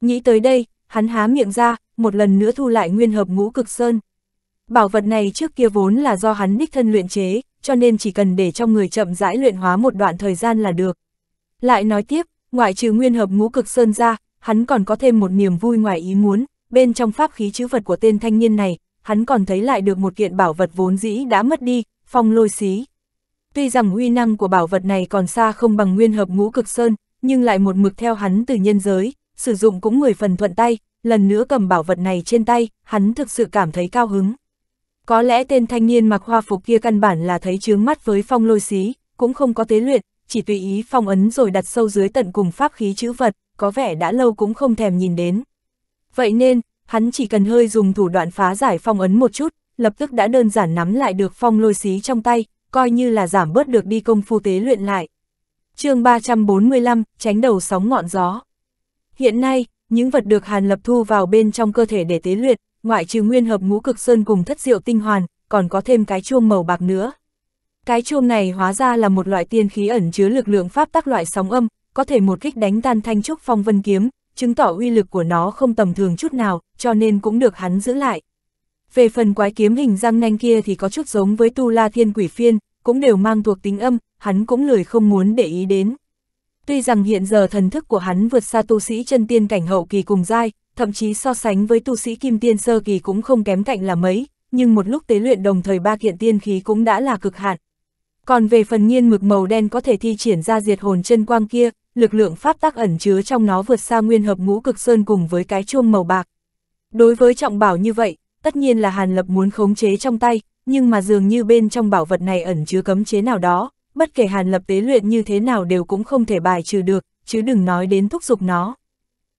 Nghĩ tới đây, hắn há miệng ra, một lần nữa thu lại nguyên hợp ngũ cực sơn. Bảo vật này trước kia vốn là do hắn đích thân luyện chế, cho nên chỉ cần để trong người chậm rãi luyện hóa một đoạn thời gian là được. Lại nói tiếp, ngoại trừ nguyên hợp ngũ cực sơn ra, hắn còn có thêm một niềm vui ngoài ý muốn, bên trong pháp khí chữ vật của tên thanh niên này, hắn còn thấy lại được một kiện bảo vật vốn dĩ đã mất đi, phong lôi xí. Tuy rằng uy năng của bảo vật này còn xa không bằng nguyên hợp ngũ cực sơn, nhưng lại một mực theo hắn từ nhân giới, sử dụng cũng mười phần thuận tay, lần nữa cầm bảo vật này trên tay, hắn thực sự cảm thấy cao hứng. Có lẽ tên thanh niên mặc hoa phục kia căn bản là thấy chướng mắt với phong lôi xí, cũng không có tế luyện, chỉ tùy ý phong ấn rồi đặt sâu dưới tận cùng pháp khí chữ vật, có vẻ đã lâu cũng không thèm nhìn đến. Vậy nên, hắn chỉ cần hơi dùng thủ đoạn phá giải phong ấn một chút, lập tức đã đơn giản nắm lại được phong lôi xí trong tay, coi như là giảm bớt được đi công phu tế luyện lại. chương 345, tránh đầu sóng ngọn gió. Hiện nay, những vật được Hàn Lập thu vào bên trong cơ thể để tế luyện, ngoại trừ nguyên hợp ngũ cực sơn cùng thất diệu tinh hoàn, còn có thêm cái chuông màu bạc nữa. Cái chuông này hóa ra là một loại tiên khí ẩn chứa lực lượng pháp tác loại sóng âm, có thể một kích đánh tan thanh trúc phong vân kiếm, chứng tỏ uy lực của nó không tầm thường chút nào, cho nên cũng được hắn giữ lại. Về phần quái kiếm hình răng nanh kia thì có chút giống với tu la thiên quỷ phiên, cũng đều mang thuộc tính âm, hắn cũng lười không muốn để ý đến. Tuy rằng hiện giờ thần thức của hắn vượt xa tu sĩ chân tiên cảnh hậu kỳ cùng giai, thậm chí so sánh với tu sĩ kim tiên sơ kỳ cũng không kém cạnh là mấy, nhưng một lúc tế luyện đồng thời ba kiện tiên khí cũng đã là cực hạn. Còn về phần nghiên mực màu đen có thể thi triển ra diệt hồn chân quang kia, lực lượng pháp tác ẩn chứa trong nó vượt xa nguyên hợp ngũ cực sơn cùng với cái chuông màu bạc. Đối với trọng bảo như vậy, tất nhiên là Hàn Lập muốn khống chế trong tay, nhưng mà dường như bên trong bảo vật này ẩn chứa cấm chế nào đó, bất kể Hàn Lập tế luyện như thế nào đều cũng không thể bài trừ được, chứ đừng nói đến thúc giục nó.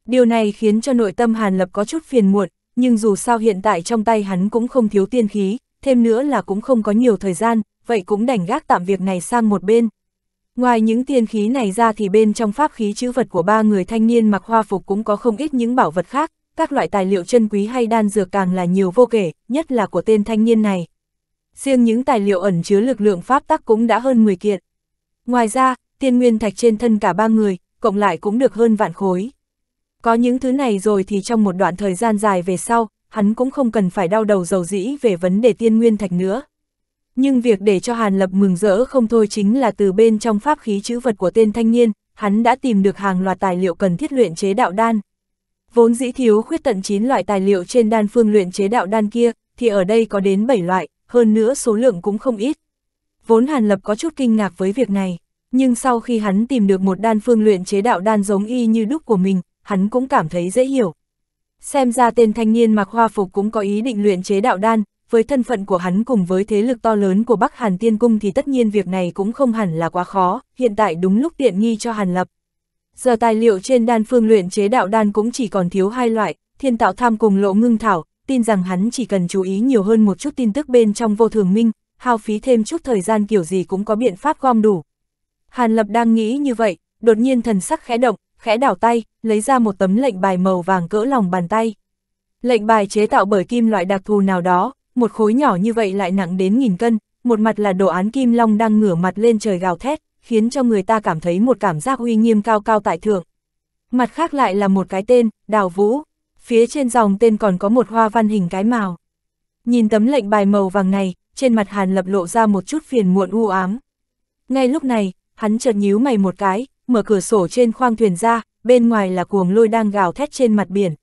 Điều này khiến cho nội tâm Hàn Lập có chút phiền muộn, nhưng dù sao hiện tại trong tay hắn cũng không thiếu tiên khí, thêm nữa là cũng không có nhiều thời gian, vậy cũng đành gác tạm việc này sang một bên. Ngoài những tiên khí này ra thì bên trong pháp khí chữ vật của ba người thanh niên mặc hoa phục cũng có không ít những bảo vật khác, các loại tài liệu chân quý hay đan dược càng là nhiều vô kể, nhất là của tên thanh niên này. Riêng những tài liệu ẩn chứa lực lượng pháp tắc cũng đã hơn 10 kiện. Ngoài ra, tiên nguyên thạch trên thân cả ba người, cộng lại cũng được hơn vạn khối. Có những thứ này rồi thì trong một đoạn thời gian dài về sau, hắn cũng không cần phải đau đầu dầu dĩ về vấn đề tiên nguyên thạch nữa. Nhưng việc để cho Hàn Lập mừng rỡ không thôi chính là từ bên trong pháp khí chữ vật của tên thanh niên, hắn đã tìm được hàng loạt tài liệu cần thiết luyện chế đạo đan, Vốn dĩ thiếu khuyết tận 9 loại tài liệu trên đan phương luyện chế đạo đan kia, thì ở đây có đến 7 loại, hơn nữa số lượng cũng không ít. Vốn Hàn Lập có chút kinh ngạc với việc này, nhưng sau khi hắn tìm được một đan phương luyện chế đạo đan giống y như đúc của mình, hắn cũng cảm thấy dễ hiểu. Xem ra tên thanh niên mặc hoa phục cũng có ý định luyện chế đạo đan, với thân phận của hắn cùng với thế lực to lớn của Bắc Hàn Tiên Cung thì tất nhiên việc này cũng không hẳn là quá khó, hiện tại đúng lúc tiện nghi cho Hàn Lập, Giờ tài liệu trên đan phương luyện chế đạo đan cũng chỉ còn thiếu hai loại, thiên tạo tham cùng lộ ngưng thảo, tin rằng hắn chỉ cần chú ý nhiều hơn một chút tin tức bên trong vô thường minh, hao phí thêm chút thời gian kiểu gì cũng có biện pháp gom đủ. Hàn Lập đang nghĩ như vậy, đột nhiên thần sắc khẽ động, khẽ đảo tay, lấy ra một tấm lệnh bài màu vàng cỡ lòng bàn tay. Lệnh bài chế tạo bởi kim loại đặc thù nào đó, một khối nhỏ như vậy lại nặng đến nghìn cân, một mặt là đồ án kim long đang ngửa mặt lên trời gào thét, khiến cho người ta cảm thấy một cảm giác uy nghiêm cao cao tại thượng. Mặt khác lại là một cái tên, Đào Vũ, phía trên dòng tên còn có một hoa văn hình cái màu. Nhìn tấm lệnh bài màu vàng này, trên mặt Hàn Lập lộ ra một chút phiền muộn u ám. Ngay lúc này, hắn chợt nhíu mày một cái, mở cửa sổ trên khoang thuyền ra, bên ngoài là cuồng lôi đang gào thét trên mặt biển.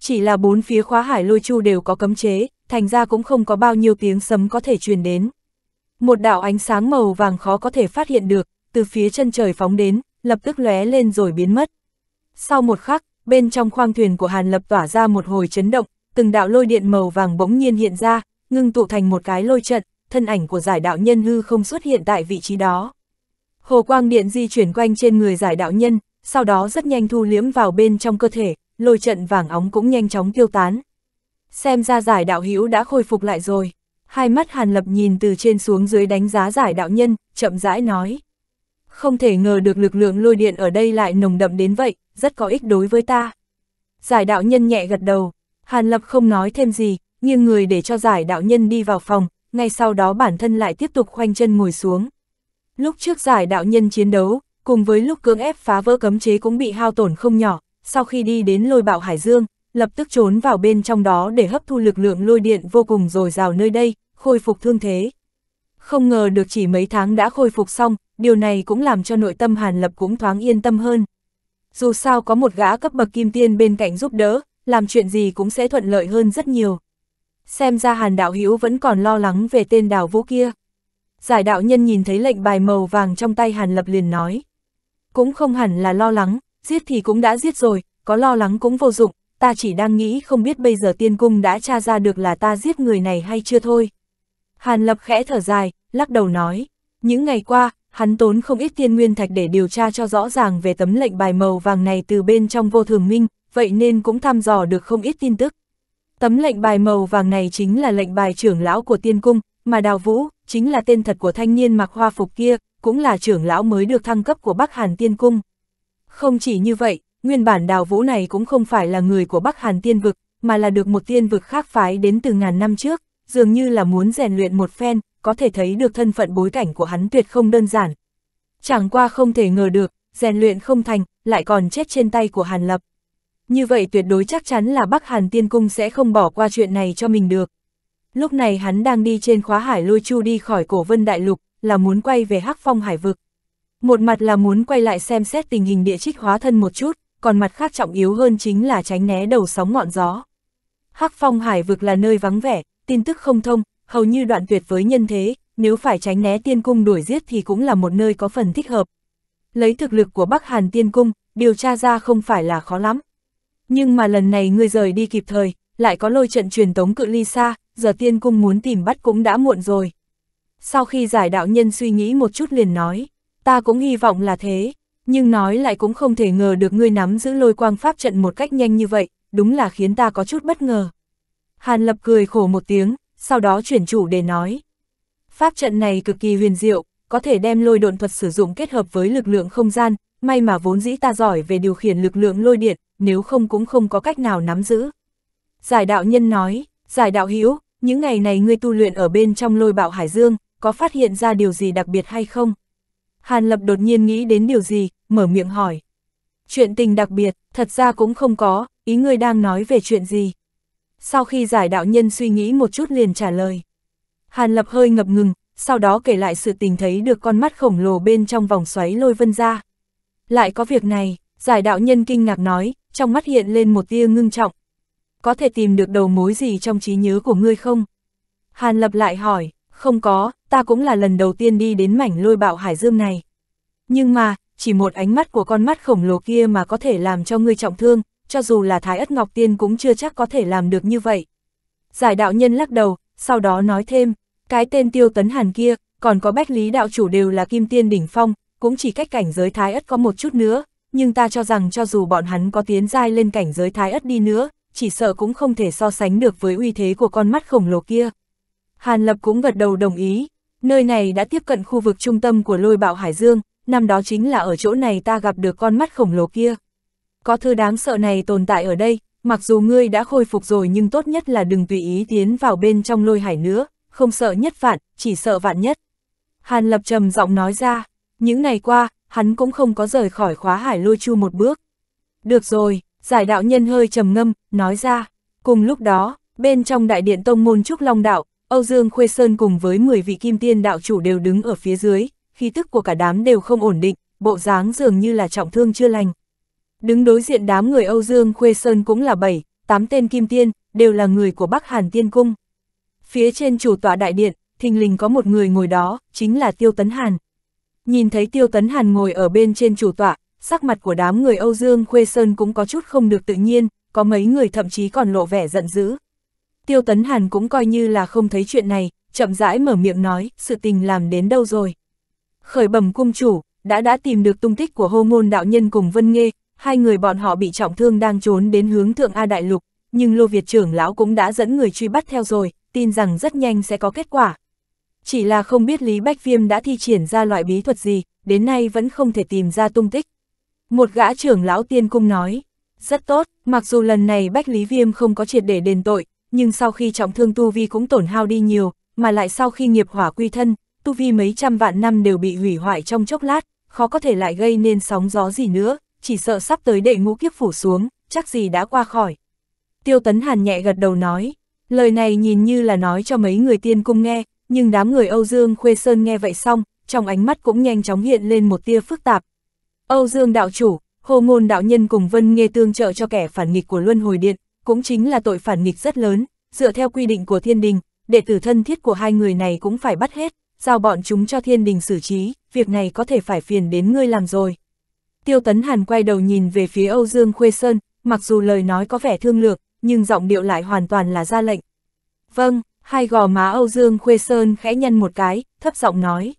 Chỉ là bốn phía khóa hải lôi chu đều có cấm chế, thành ra cũng không có bao nhiêu tiếng sấm có thể truyền đến. Một đạo ánh sáng màu vàng khó có thể phát hiện được, từ phía chân trời phóng đến, lập tức lóe lên rồi biến mất. Sau một khắc, bên trong khoang thuyền của Hàn Lập tỏa ra một hồi chấn động, từng đạo lôi điện màu vàng bỗng nhiên hiện ra, ngưng tụ thành một cái lôi trận, thân ảnh của giải đạo nhân hư không xuất hiện tại vị trí đó. Hồ quang điện di chuyển quanh trên người giải đạo nhân, sau đó rất nhanh thu liếm vào bên trong cơ thể, lôi trận vàng óng cũng nhanh chóng tiêu tán. Xem ra giải đạo hữu đã khôi phục lại rồi hai mắt Hàn Lập nhìn từ trên xuống dưới đánh giá giải đạo nhân, chậm rãi nói. Không thể ngờ được lực lượng lôi điện ở đây lại nồng đậm đến vậy, rất có ích đối với ta. Giải đạo nhân nhẹ gật đầu, Hàn Lập không nói thêm gì, nghiêng người để cho giải đạo nhân đi vào phòng, ngay sau đó bản thân lại tiếp tục khoanh chân ngồi xuống. Lúc trước giải đạo nhân chiến đấu, cùng với lúc cưỡng ép phá vỡ cấm chế cũng bị hao tổn không nhỏ, sau khi đi đến lôi bạo Hải Dương, lập tức trốn vào bên trong đó để hấp thu lực lượng lôi điện vô cùng dồi dào nơi đây, khôi phục thương thế. Không ngờ được chỉ mấy tháng đã khôi phục xong, điều này cũng làm cho nội tâm Hàn Lập cũng thoáng yên tâm hơn. Dù sao có một gã cấp bậc kim tiên bên cạnh giúp đỡ, làm chuyện gì cũng sẽ thuận lợi hơn rất nhiều. Xem ra Hàn Đạo Hữu vẫn còn lo lắng về tên đảo vũ kia. Giải đạo nhân nhìn thấy lệnh bài màu vàng trong tay Hàn Lập liền nói. Cũng không hẳn là lo lắng, giết thì cũng đã giết rồi, có lo lắng cũng vô dụng, ta chỉ đang nghĩ không biết bây giờ tiên cung đã tra ra được là ta giết người này hay chưa thôi. Hàn Lập khẽ thở dài, lắc đầu nói, những ngày qua, hắn tốn không ít tiên nguyên thạch để điều tra cho rõ ràng về tấm lệnh bài màu vàng này từ bên trong vô thường minh, vậy nên cũng thăm dò được không ít tin tức. Tấm lệnh bài màu vàng này chính là lệnh bài trưởng lão của tiên cung, mà Đào Vũ, chính là tên thật của thanh niên mặc hoa phục kia, cũng là trưởng lão mới được thăng cấp của Bắc Hàn tiên cung. Không chỉ như vậy, nguyên bản đào vũ này cũng không phải là người của Bắc Hàn tiên vực, mà là được một tiên vực khác phái đến từ ngàn năm trước, dường như là muốn rèn luyện một phen, có thể thấy được thân phận bối cảnh của hắn tuyệt không đơn giản. Chẳng qua không thể ngờ được, rèn luyện không thành, lại còn chết trên tay của Hàn Lập. Như vậy tuyệt đối chắc chắn là Bắc Hàn Tiên Cung sẽ không bỏ qua chuyện này cho mình được. Lúc này hắn đang đi trên khóa hải lôi chu đi khỏi cổ vân đại lục, là muốn quay về hắc phong hải vực. Một mặt là muốn quay lại xem xét tình hình địa trích hóa thân một chút, còn mặt khác trọng yếu hơn chính là tránh né đầu sóng ngọn gió. Hắc phong hải vực là nơi vắng vẻ, tin tức không thông, hầu như đoạn tuyệt với nhân thế, nếu phải tránh né tiên cung đuổi giết thì cũng là một nơi có phần thích hợp. Lấy thực lực của Bắc Hàn tiên cung, điều tra ra không phải là khó lắm. Nhưng mà lần này ngươi rời đi kịp thời, lại có lôi trận truyền tống cự ly xa, giờ tiên cung muốn tìm bắt cũng đã muộn rồi. Sau khi giải đạo nhân suy nghĩ một chút liền nói, ta cũng hy vọng là thế, nhưng nói lại cũng không thể ngờ được ngươi nắm giữ lôi quang pháp trận một cách nhanh như vậy, đúng là khiến ta có chút bất ngờ. Hàn Lập cười khổ một tiếng, sau đó chuyển chủ để nói. Pháp trận này cực kỳ huyền diệu, có thể đem lôi độn thuật sử dụng kết hợp với lực lượng không gian, may mà vốn dĩ ta giỏi về điều khiển lực lượng lôi điện, nếu không cũng không có cách nào nắm giữ. Giải đạo nhân nói, giải đạo hữu những ngày này ngươi tu luyện ở bên trong lôi bạo Hải Dương, có phát hiện ra điều gì đặc biệt hay không? Hàn Lập đột nhiên nghĩ đến điều gì, mở miệng hỏi. Chuyện tình đặc biệt, thật ra cũng không có, ý ngươi đang nói về chuyện gì. Sau khi giải đạo nhân suy nghĩ một chút liền trả lời. Hàn Lập hơi ngập ngừng, sau đó kể lại sự tình thấy được con mắt khổng lồ bên trong vòng xoáy lôi vân ra. Lại có việc này, giải đạo nhân kinh ngạc nói, trong mắt hiện lên một tia ngưng trọng. Có thể tìm được đầu mối gì trong trí nhớ của ngươi không? Hàn Lập lại hỏi, không có, ta cũng là lần đầu tiên đi đến mảnh lôi bạo hải dương này. Nhưng mà, chỉ một ánh mắt của con mắt khổng lồ kia mà có thể làm cho ngươi trọng thương, cho dù là Thái Ất Ngọc Tiên cũng chưa chắc có thể làm được như vậy. Giải đạo nhân lắc đầu, sau đó nói thêm, cái tên tiêu tấn hàn kia, còn có bách lý đạo chủ đều là kim tiên đỉnh phong, cũng chỉ cách cảnh giới Thái Ất có một chút nữa, nhưng ta cho rằng cho dù bọn hắn có tiến dai lên cảnh giới Thái Ất đi nữa, chỉ sợ cũng không thể so sánh được với uy thế của con mắt khổng lồ kia. Hàn Lập cũng gật đầu đồng ý, Nơi này đã tiếp cận khu vực trung tâm của lôi bạo Hải Dương, năm đó chính là ở chỗ này ta gặp được con mắt khổng lồ kia. Có thứ đáng sợ này tồn tại ở đây, mặc dù ngươi đã khôi phục rồi nhưng tốt nhất là đừng tùy ý tiến vào bên trong lôi hải nữa, không sợ nhất vạn, chỉ sợ vạn nhất. Hàn Lập trầm giọng nói ra, những ngày qua, hắn cũng không có rời khỏi khóa hải lôi chu một bước. Được rồi, giải đạo nhân hơi trầm ngâm, nói ra. Cùng lúc đó, bên trong đại điện tông môn Trúc Long Đạo, Âu Dương Khuê Sơn cùng với 10 vị kim tiên đạo chủ đều đứng ở phía dưới, khí tức của cả đám đều không ổn định, bộ dáng dường như là trọng thương chưa lành. Đứng đối diện đám người Âu Dương Khuê Sơn cũng là 7, 8 tên kim tiên, đều là người của Bắc Hàn Tiên Cung. Phía trên chủ tọa đại điện, thình lình có một người ngồi đó, chính là Tiêu Tấn Hàn. Nhìn thấy Tiêu Tấn Hàn ngồi ở bên trên chủ tọa, sắc mặt của đám người Âu Dương Khuê Sơn cũng có chút không được tự nhiên, có mấy người thậm chí còn lộ vẻ giận dữ, Tiêu Tấn Hàn cũng coi như là không thấy chuyện này, chậm rãi mở miệng nói, sự tình làm đến đâu rồi. Khởi bẩm cung chủ, đã đã tìm được tung tích của hô môn đạo nhân cùng Vân Nghê, hai người bọn họ bị trọng thương đang trốn đến hướng Thượng A Đại Lục, nhưng Lô Việt trưởng lão cũng đã dẫn người truy bắt theo rồi, tin rằng rất nhanh sẽ có kết quả. Chỉ là không biết Lý Bách Viêm đã thi triển ra loại bí thuật gì, đến nay vẫn không thể tìm ra tung tích. Một gã trưởng lão tiên cung nói, rất tốt, mặc dù lần này Bách Lý Viêm không có triệt để đền tội, nhưng sau khi trọng thương tu vi cũng tổn hao đi nhiều, mà lại sau khi nghiệp hỏa quy thân, tu vi mấy trăm vạn năm đều bị hủy hoại trong chốc lát, khó có thể lại gây nên sóng gió gì nữa, chỉ sợ sắp tới đệ ngũ kiếp phủ xuống, chắc gì đã qua khỏi. Tiêu Tấn Hàn nhẹ gật đầu nói, lời này nhìn như là nói cho mấy người tiên cung nghe, nhưng đám người Âu Dương Khuê Sơn nghe vậy xong, trong ánh mắt cũng nhanh chóng hiện lên một tia phức tạp. Âu Dương đạo chủ, hồ ngôn đạo nhân cùng Vân nghe tương trợ cho kẻ phản nghịch của Luân Hồi Điện, cũng chính là tội phản nghịch rất lớn, dựa theo quy định của thiên đình, đệ tử thân thiết của hai người này cũng phải bắt hết, giao bọn chúng cho thiên đình xử trí, việc này có thể phải phiền đến ngươi làm rồi. Tiêu Tấn Hàn quay đầu nhìn về phía Âu Dương Khuê Sơn, mặc dù lời nói có vẻ thương lược, nhưng giọng điệu lại hoàn toàn là ra lệnh. Vâng, hai gò má Âu Dương Khuê Sơn khẽ nhân một cái, thấp giọng nói.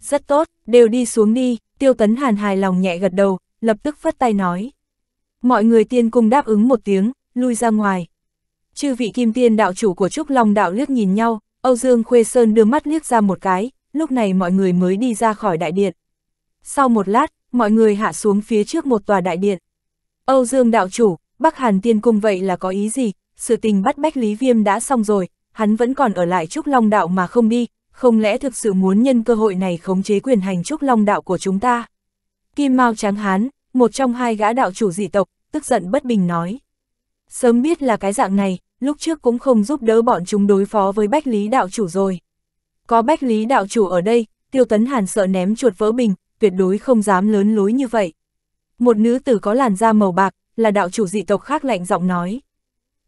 Rất tốt, đều đi xuống đi, Tiêu Tấn Hàn hài lòng nhẹ gật đầu, lập tức phất tay nói. Mọi người tiên cung đáp ứng một tiếng, lui ra ngoài. Chư vị kim tiên đạo chủ của Trúc Long đạo liếc nhìn nhau, Âu Dương Khuê Sơn đưa mắt liếc ra một cái, lúc này mọi người mới đi ra khỏi đại điện. Sau một lát, mọi người hạ xuống phía trước một tòa đại điện. Âu Dương đạo chủ, Bắc Hàn tiên cung vậy là có ý gì, sự tình bắt Bách Lý Viêm đã xong rồi, hắn vẫn còn ở lại Trúc Long đạo mà không đi, không lẽ thực sự muốn nhân cơ hội này khống chế quyền hành Trúc Long đạo của chúng ta? Kim Mao Tráng Hán, một trong hai gã đạo chủ dị tộc, tức giận bất bình nói. Sớm biết là cái dạng này, lúc trước cũng không giúp đỡ bọn chúng đối phó với Bách Lý Đạo Chủ rồi. Có Bách Lý Đạo Chủ ở đây, Tiêu Tấn Hàn sợ ném chuột vỡ bình, tuyệt đối không dám lớn lối như vậy. Một nữ tử có làn da màu bạc, là đạo chủ dị tộc khác lạnh giọng nói.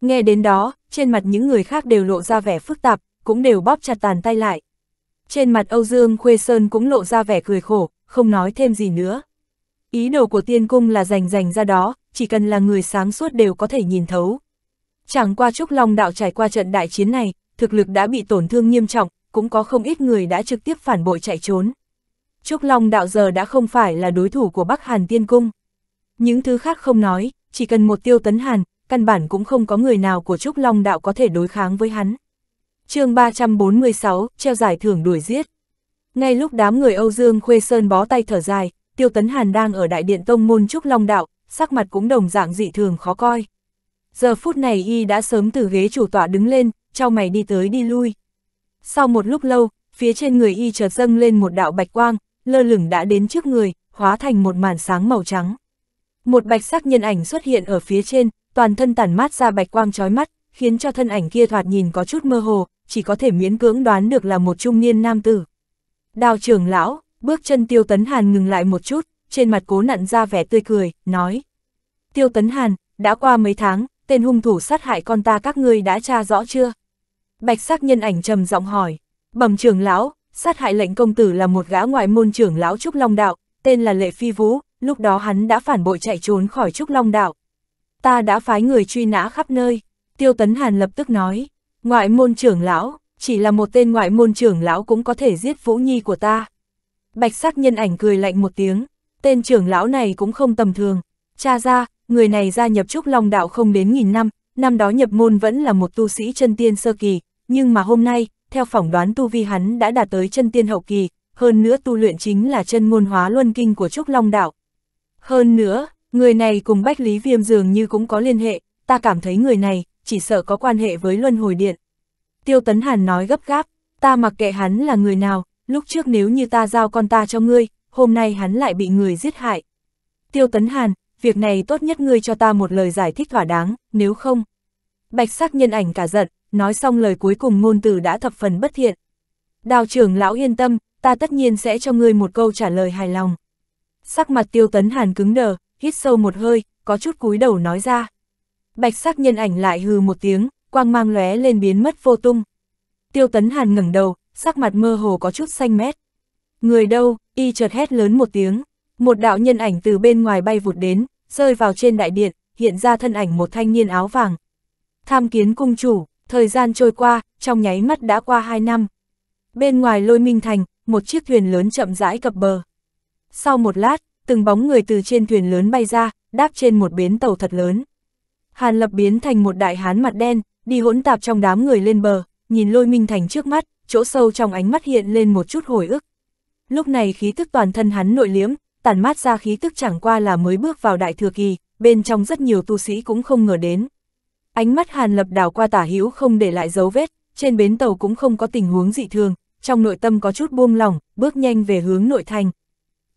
Nghe đến đó, trên mặt những người khác đều lộ ra vẻ phức tạp, cũng đều bóp chặt tàn tay lại. Trên mặt Âu Dương Khuê Sơn cũng lộ ra vẻ cười khổ, không nói thêm gì nữa. Ý đồ của tiên cung là rành rành ra đó, chỉ cần là người sáng suốt đều có thể nhìn thấu. Chẳng qua Trúc Long Đạo trải qua trận đại chiến này, thực lực đã bị tổn thương nghiêm trọng, cũng có không ít người đã trực tiếp phản bội chạy trốn. Trúc Long Đạo giờ đã không phải là đối thủ của Bắc Hàn Tiên Cung. Những thứ khác không nói, chỉ cần một tiêu tấn Hàn, căn bản cũng không có người nào của Trúc Long Đạo có thể đối kháng với hắn. chương 346, treo giải thưởng đuổi giết. Ngay lúc đám người Âu Dương Khuê Sơn bó tay thở dài, Tiêu Tấn Hàn đang ở Đại Điện Tông Môn Trúc Long Đạo, sắc mặt cũng đồng dạng dị thường khó coi. Giờ phút này y đã sớm từ ghế chủ tọa đứng lên, trao mày đi tới đi lui. Sau một lúc lâu, phía trên người y chợt dâng lên một đạo bạch quang, lơ lửng đã đến trước người, hóa thành một màn sáng màu trắng. Một bạch sắc nhân ảnh xuất hiện ở phía trên, toàn thân tản mát ra bạch quang chói mắt, khiến cho thân ảnh kia thoạt nhìn có chút mơ hồ, chỉ có thể miễn cưỡng đoán được là một trung niên nam tử. Đào trưởng lão, bước chân tiêu tấn hàn ngừng lại một chút, trên mặt cố nặn ra vẻ tươi cười, nói. Tiêu Tấn Hàn, đã qua mấy tháng, tên hung thủ sát hại con ta các ngươi đã tra rõ chưa? Bạch sắc nhân ảnh trầm giọng hỏi, bẩm trưởng lão, sát hại lệnh công tử là một gã ngoại môn trưởng lão Trúc Long Đạo, tên là Lệ Phi Vũ, lúc đó hắn đã phản bội chạy trốn khỏi Trúc Long Đạo. Ta đã phái người truy nã khắp nơi, Tiêu Tấn Hàn lập tức nói, ngoại môn trưởng lão, chỉ là một tên ngoại môn trưởng lão cũng có thể giết Vũ Nhi của ta. Bạch sắc nhân ảnh cười lạnh một tiếng, tên trưởng lão này cũng không tầm thường. Cha ra, người này gia nhập trúc long đạo không đến nghìn năm, năm đó nhập môn vẫn là một tu sĩ chân tiên sơ kỳ, nhưng mà hôm nay, theo phỏng đoán tu vi hắn đã đạt tới chân tiên hậu kỳ, hơn nữa tu luyện chính là chân ngôn hóa luân kinh của trúc long đạo. Hơn nữa, người này cùng Bách Lý Viêm dường như cũng có liên hệ, ta cảm thấy người này, chỉ sợ có quan hệ với luân hồi điện. Tiêu Tấn Hàn nói gấp gáp, ta mặc kệ hắn là người nào, lúc trước nếu như ta giao con ta cho ngươi, hôm nay hắn lại bị người giết hại. Tiêu Tấn Hàn, việc này tốt nhất ngươi cho ta một lời giải thích thỏa đáng, nếu không. Bạch sắc nhân ảnh cả giận, nói xong lời cuối cùng ngôn từ đã thập phần bất thiện. Đào trưởng lão yên tâm, ta tất nhiên sẽ cho ngươi một câu trả lời hài lòng. Sắc mặt tiêu tấn hàn cứng đờ, hít sâu một hơi, có chút cúi đầu nói ra. Bạch sắc nhân ảnh lại hừ một tiếng, quang mang lóe lên biến mất vô tung. Tiêu tấn hàn ngẩng đầu, sắc mặt mơ hồ có chút xanh mét. Người đâu, y chợt hét lớn một tiếng, một đạo nhân ảnh từ bên ngoài bay vụt đến, rơi vào trên đại điện, hiện ra thân ảnh một thanh niên áo vàng. Tham kiến cung chủ, thời gian trôi qua, trong nháy mắt đã qua hai năm. Bên ngoài lôi minh thành, một chiếc thuyền lớn chậm rãi cập bờ. Sau một lát, từng bóng người từ trên thuyền lớn bay ra, đáp trên một bến tàu thật lớn. Hàn lập biến thành một đại hán mặt đen, đi hỗn tạp trong đám người lên bờ, nhìn lôi minh thành trước mắt, chỗ sâu trong ánh mắt hiện lên một chút hồi ức. Lúc này khí tức toàn thân hắn nội liếm, tản mát ra khí tức chẳng qua là mới bước vào đại thừa kỳ, bên trong rất nhiều tu sĩ cũng không ngờ đến. Ánh mắt Hàn Lập đảo qua tả hữu không để lại dấu vết, trên bến tàu cũng không có tình huống dị thường, trong nội tâm có chút buông lỏng, bước nhanh về hướng nội thành.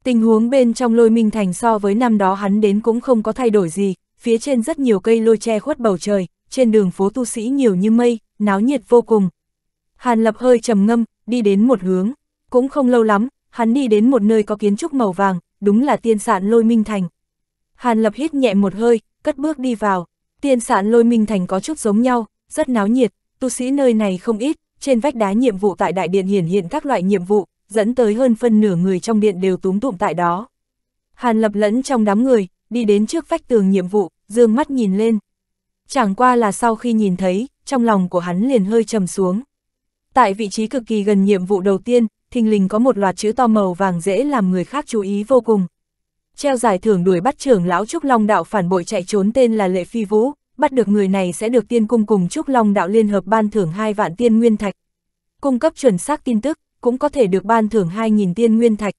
Tình huống bên trong lôi minh thành so với năm đó hắn đến cũng không có thay đổi gì, phía trên rất nhiều cây lôi che khuất bầu trời, trên đường phố tu sĩ nhiều như mây, náo nhiệt vô cùng. Hàn Lập hơi trầm ngâm, đi đến một hướng, cũng không lâu lắm, hắn đi đến một nơi có kiến trúc màu vàng, đúng là tiên sạn lôi minh thành. Hàn Lập hít nhẹ một hơi, cất bước đi vào. Tiên sạn lôi minh thành có chút giống nhau, rất náo nhiệt, tu sĩ nơi này không ít, trên vách đá nhiệm vụ tại đại điện hiển hiện các loại nhiệm vụ, dẫn tới hơn phân nửa người trong điện đều túm tụm tại đó. Hàn Lập lẫn trong đám người, đi đến trước vách tường nhiệm vụ, dương mắt nhìn lên. Chẳng qua là sau khi nhìn thấy, trong lòng của hắn liền hơi trầm xuống. Tại vị trí cực kỳ gần nhiệm vụ đầu tiên, thình lình có một loạt chữ to màu vàng dễ làm người khác chú ý vô cùng. Treo giải thưởng đuổi bắt trưởng lão Trúc Long Đạo phản bội chạy trốn tên là Lệ Phi Vũ, bắt được người này sẽ được tiên cung cùng Trúc Long Đạo Liên Hợp ban thưởng 2 vạn tiên nguyên thạch. Cung cấp chuẩn xác tin tức, cũng có thể được ban thưởng 2.000 tiên nguyên thạch.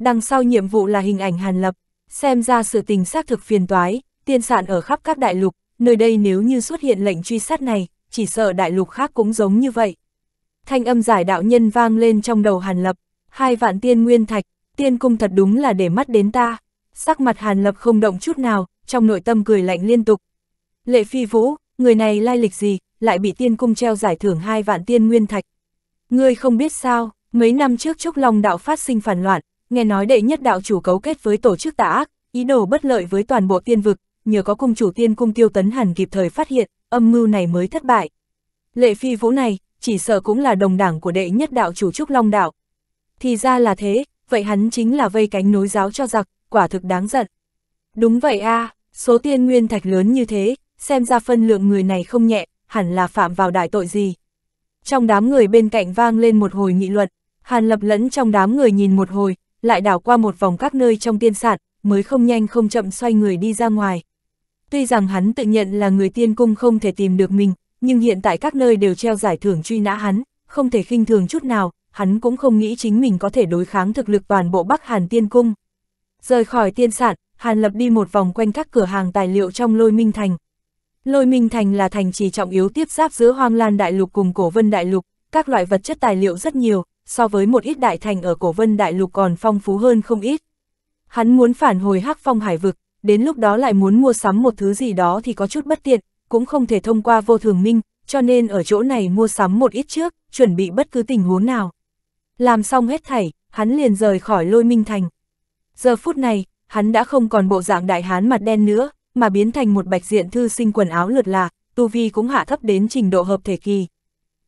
Đằng sau nhiệm vụ là hình ảnh Hàn Lập, xem ra sự tình xác thực phiền toái, tiên Sạn ở khắp các đại lục, nơi đây nếu như xuất hiện lệnh truy sát này, chỉ sợ đại lục khác cũng giống như vậy thanh âm giải đạo nhân vang lên trong đầu Hàn Lập, hai vạn tiên nguyên thạch, tiên cung thật đúng là để mắt đến ta. Sắc mặt Hàn Lập không động chút nào, trong nội tâm cười lạnh liên tục. Lệ Phi Vũ, người này lai lịch gì, lại bị tiên cung treo giải thưởng hai vạn tiên nguyên thạch. Ngươi không biết sao, mấy năm trước Trúc Long đạo phát sinh phản loạn, nghe nói đệ nhất đạo chủ cấu kết với tổ chức tà ác, ý đồ bất lợi với toàn bộ tiên vực, nhờ có cung chủ tiên cung tiêu tấn hẳn kịp thời phát hiện, âm mưu này mới thất bại. Lệ Phi Vũ này, chỉ sợ cũng là đồng đảng của đệ nhất đạo chủ Trúc Long Đạo. Thì ra là thế, vậy hắn chính là vây cánh nối giáo cho giặc, quả thực đáng giận. Đúng vậy a à, số tiên nguyên thạch lớn như thế, xem ra phân lượng người này không nhẹ, hẳn là phạm vào đại tội gì. Trong đám người bên cạnh vang lên một hồi nghị luận, Hàn Lập lẫn trong đám người nhìn một hồi, lại đảo qua một vòng các nơi trong tiên sản, mới không nhanh không chậm xoay người đi ra ngoài. Tuy rằng hắn tự nhận là người tiên cung không thể tìm được mình, nhưng hiện tại các nơi đều treo giải thưởng truy nã hắn, không thể khinh thường chút nào, hắn cũng không nghĩ chính mình có thể đối kháng thực lực toàn bộ Bắc Hàn Tiên Cung. Rời khỏi tiên sản, Hàn Lập đi một vòng quanh các cửa hàng tài liệu trong Lôi Minh Thành. Lôi Minh Thành là thành trì trọng yếu tiếp giáp giữa Hoang Lan Đại Lục cùng Cổ Vân Đại Lục, các loại vật chất tài liệu rất nhiều, so với một ít đại thành ở Cổ Vân Đại Lục còn phong phú hơn không ít. Hắn muốn phản hồi hắc phong hải vực, đến lúc đó lại muốn mua sắm một thứ gì đó thì có chút bất tiện, cũng không thể thông qua vô thường minh, cho nên ở chỗ này mua sắm một ít trước, chuẩn bị bất cứ tình huống nào. Làm xong hết thảy, hắn liền rời khỏi lôi minh thành. Giờ phút này, hắn đã không còn bộ dạng đại hán mặt đen nữa, mà biến thành một bạch diện thư sinh quần áo lượt là, tu vi cũng hạ thấp đến trình độ hợp thể kỳ.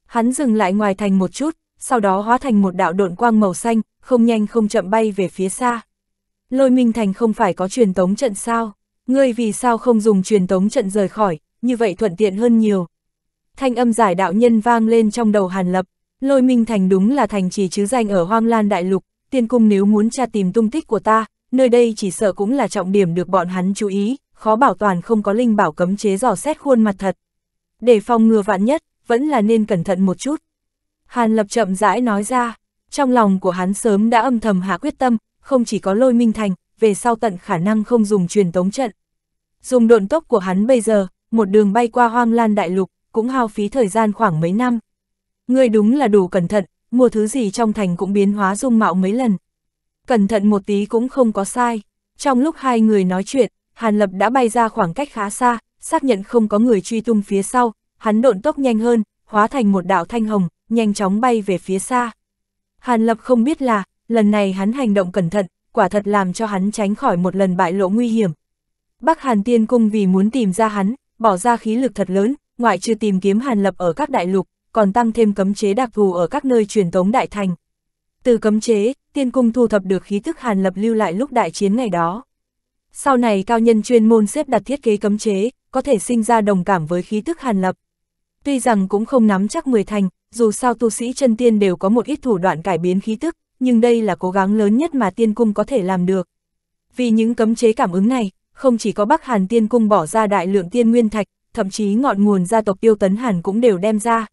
Hắn dừng lại ngoài thành một chút, sau đó hóa thành một đạo độn quang màu xanh, không nhanh không chậm bay về phía xa. Lôi Minh Thành không phải có truyền tống trận sao? Ngươi vì sao không dùng truyền tống trận rời khỏi, như vậy thuận tiện hơn nhiều. Thanh âm giải đạo nhân vang lên trong đầu Hàn Lập, lôi minh thành đúng là thành trì chứ danh ở Hoang Lan Đại Lục, tiên cung nếu muốn tra tìm tung tích của ta, nơi đây chỉ sợ cũng là trọng điểm được bọn hắn chú ý, khó bảo toàn không có linh bảo cấm chế dò xét khuôn mặt thật. Để phòng ngừa vạn nhất, vẫn là nên cẩn thận một chút. Hàn Lập chậm rãi nói ra, trong lòng của hắn sớm đã âm thầm hạ quyết tâm, không chỉ có lôi minh thành, về sau tận khả năng không dùng truyền tống trận. Dùng độn tốc của hắn bây giờ, một đường bay qua hoang lan đại lục, cũng hao phí thời gian khoảng mấy năm. Ngươi đúng là đủ cẩn thận, mua thứ gì trong thành cũng biến hóa dung mạo mấy lần. Cẩn thận một tí cũng không có sai. Trong lúc hai người nói chuyện, Hàn Lập đã bay ra khoảng cách khá xa, xác nhận không có người truy tung phía sau, hắn độn tốc nhanh hơn, hóa thành một đạo thanh hồng, nhanh chóng bay về phía xa. Hàn Lập không biết là, lần này hắn hành động cẩn thận, quả thật làm cho hắn tránh khỏi một lần bại lộ nguy hiểm. Bắc Hàn Tiên Cung vì muốn tìm ra hắn, bỏ ra khí lực thật lớn, ngoại trừ tìm kiếm hàn lập ở các đại lục, còn tăng thêm cấm chế đặc thù ở các nơi truyền tống đại thành. Từ cấm chế, tiên cung thu thập được khí thức hàn lập lưu lại lúc đại chiến ngày đó. Sau này cao nhân chuyên môn xếp đặt thiết kế cấm chế, có thể sinh ra đồng cảm với khí thức hàn lập. Tuy rằng cũng không nắm chắc 10 thành, dù sao tu sĩ chân tiên đều có một ít thủ đoạn cải biến khí tức, nhưng đây là cố gắng lớn nhất mà tiên cung có thể làm được. Vì những cấm chế cảm ứng này, không chỉ có Bắc Hàn Tiên Cung bỏ ra đại lượng tiên nguyên thạch, thậm chí ngọn nguồn gia tộc Tiêu Tấn Hàn cũng đều đem ra.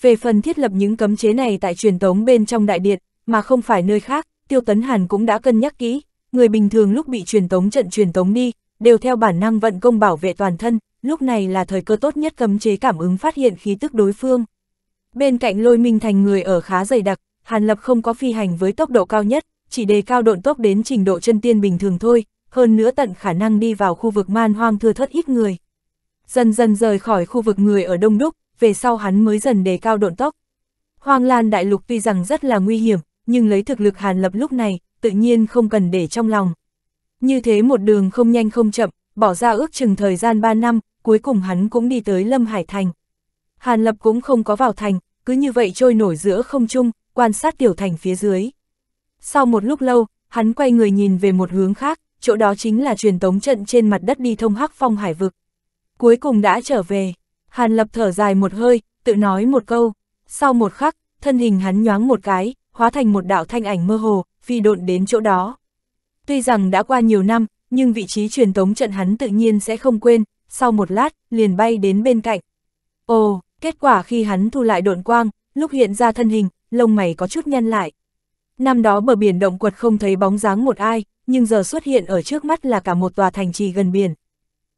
Về phần thiết lập những cấm chế này tại truyền tống bên trong đại điện, mà không phải nơi khác, Tiêu Tấn Hàn cũng đã cân nhắc kỹ, người bình thường lúc bị truyền tống trận truyền tống đi, đều theo bản năng vận công bảo vệ toàn thân, lúc này là thời cơ tốt nhất cấm chế cảm ứng phát hiện khí tức đối phương. Bên cạnh lôi minh thành người ở khá dày đặc, Hàn Lập không có phi hành với tốc độ cao nhất, chỉ đề cao độn tốc đến trình độ chân tiên bình thường thôi, hơn nữa tận khả năng đi vào khu vực man hoang thưa thớt ít người. Dần dần rời khỏi khu vực người ở Đông Đúc, về sau hắn mới dần đề cao độn tốc. Hoang Lan Đại Lục tuy rằng rất là nguy hiểm, nhưng lấy thực lực Hàn Lập lúc này, tự nhiên không cần để trong lòng. Như thế một đường không nhanh không chậm, bỏ ra ước chừng thời gian 3 năm, cuối cùng hắn cũng đi tới Lâm Hải Thành. Hàn Lập cũng không có vào thành, cứ như vậy trôi nổi giữa không trung, quan sát tiểu thành phía dưới. Sau một lúc lâu, hắn quay người nhìn về một hướng khác, chỗ đó chính là truyền tống trận trên mặt đất đi thông hắc phong hải vực. Cuối cùng đã trở về, Hàn Lập thở dài một hơi, tự nói một câu. Sau một khắc, thân hình hắn nhoáng một cái, hóa thành một đạo thanh ảnh mơ hồ, phi độn đến chỗ đó. Tuy rằng đã qua nhiều năm, nhưng vị trí truyền tống trận hắn tự nhiên sẽ không quên, sau một lát, liền bay đến bên cạnh. Ồ, kết quả khi hắn thu lại độn quang, lúc hiện ra thân hình, lông mày có chút nhăn lại. Năm đó bờ biển động quật không thấy bóng dáng một ai, nhưng giờ xuất hiện ở trước mắt là cả một tòa thành trì gần biển.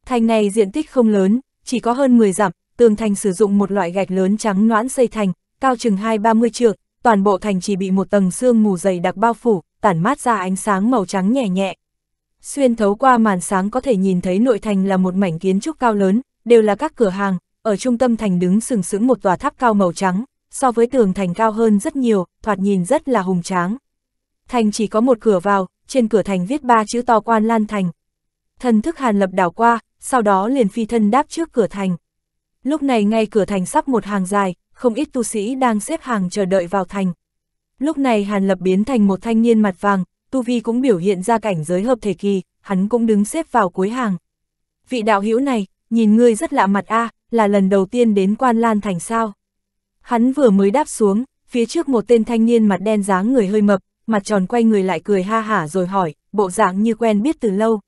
Thành này diện tích không lớn, chỉ có hơn 10 dặm, tường thành sử dụng một loại gạch lớn trắng noãn xây thành, cao chừng 2-30 trượng, toàn bộ thành trì bị một tầng sương mù dày đặc bao phủ, tản mát ra ánh sáng màu trắng nhẹ nhẹ. Xuyên thấu qua màn sáng có thể nhìn thấy nội thành là một mảnh kiến trúc cao lớn, đều là các cửa hàng, ở trung tâm thành đứng sừng sững một tòa tháp cao màu trắng, so với tường thành cao hơn rất nhiều, thoạt nhìn rất là hùng tráng. Thành chỉ có một cửa vào, trên cửa thành viết ba chữ to quan lan thành. Thần thức Hàn Lập đảo qua, sau đó liền phi thân đáp trước cửa thành. Lúc này ngay cửa thành sắp một hàng dài, không ít tu sĩ đang xếp hàng chờ đợi vào thành. Lúc này Hàn Lập biến thành một thanh niên mặt vàng, tu vi cũng biểu hiện ra cảnh giới hợp thể kỳ, hắn cũng đứng xếp vào cuối hàng. Vị đạo hữu này, nhìn ngươi rất lạ mặt a, là lần đầu tiên đến Quan Lan thành sao? Hắn vừa mới đáp xuống, phía trước một tên thanh niên mặt đen dáng người hơi mập, mặt tròn quay người lại cười ha hả rồi hỏi, bộ dạng như quen biết từ lâu.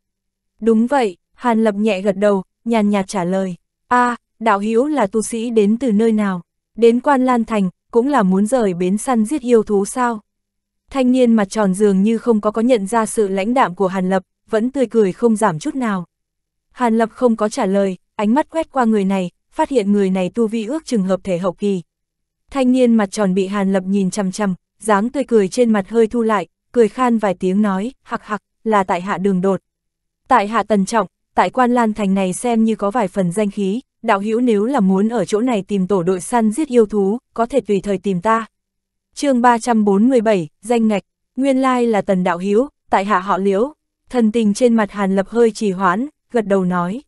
Đúng vậy, Hàn Lập nhẹ gật đầu, nhàn nhạt trả lời, a à, đạo hữu là tu sĩ đến từ nơi nào, đến quan Lan Thành, cũng là muốn rời bến săn giết yêu thú sao. Thanh niên mặt tròn dường như không có có nhận ra sự lãnh đạm của Hàn Lập, vẫn tươi cười không giảm chút nào. Hàn Lập không có trả lời, ánh mắt quét qua người này, phát hiện người này tu vi ước trường hợp thể hậu kỳ. Thanh niên mặt tròn bị Hàn Lập nhìn chằm chằm, dáng tươi cười trên mặt hơi thu lại, cười khan vài tiếng nói, hặc hặc, là tại hạ đường đột. Tại hạ tần trọng, tại quan lan thành này xem như có vài phần danh khí, đạo hữu nếu là muốn ở chỗ này tìm tổ đội săn giết yêu thú, có thể tùy thời tìm ta. chương 347, danh ngạch, nguyên lai là tần đạo hữu tại hạ họ liễu, thần tình trên mặt hàn lập hơi trì hoãn, gật đầu nói.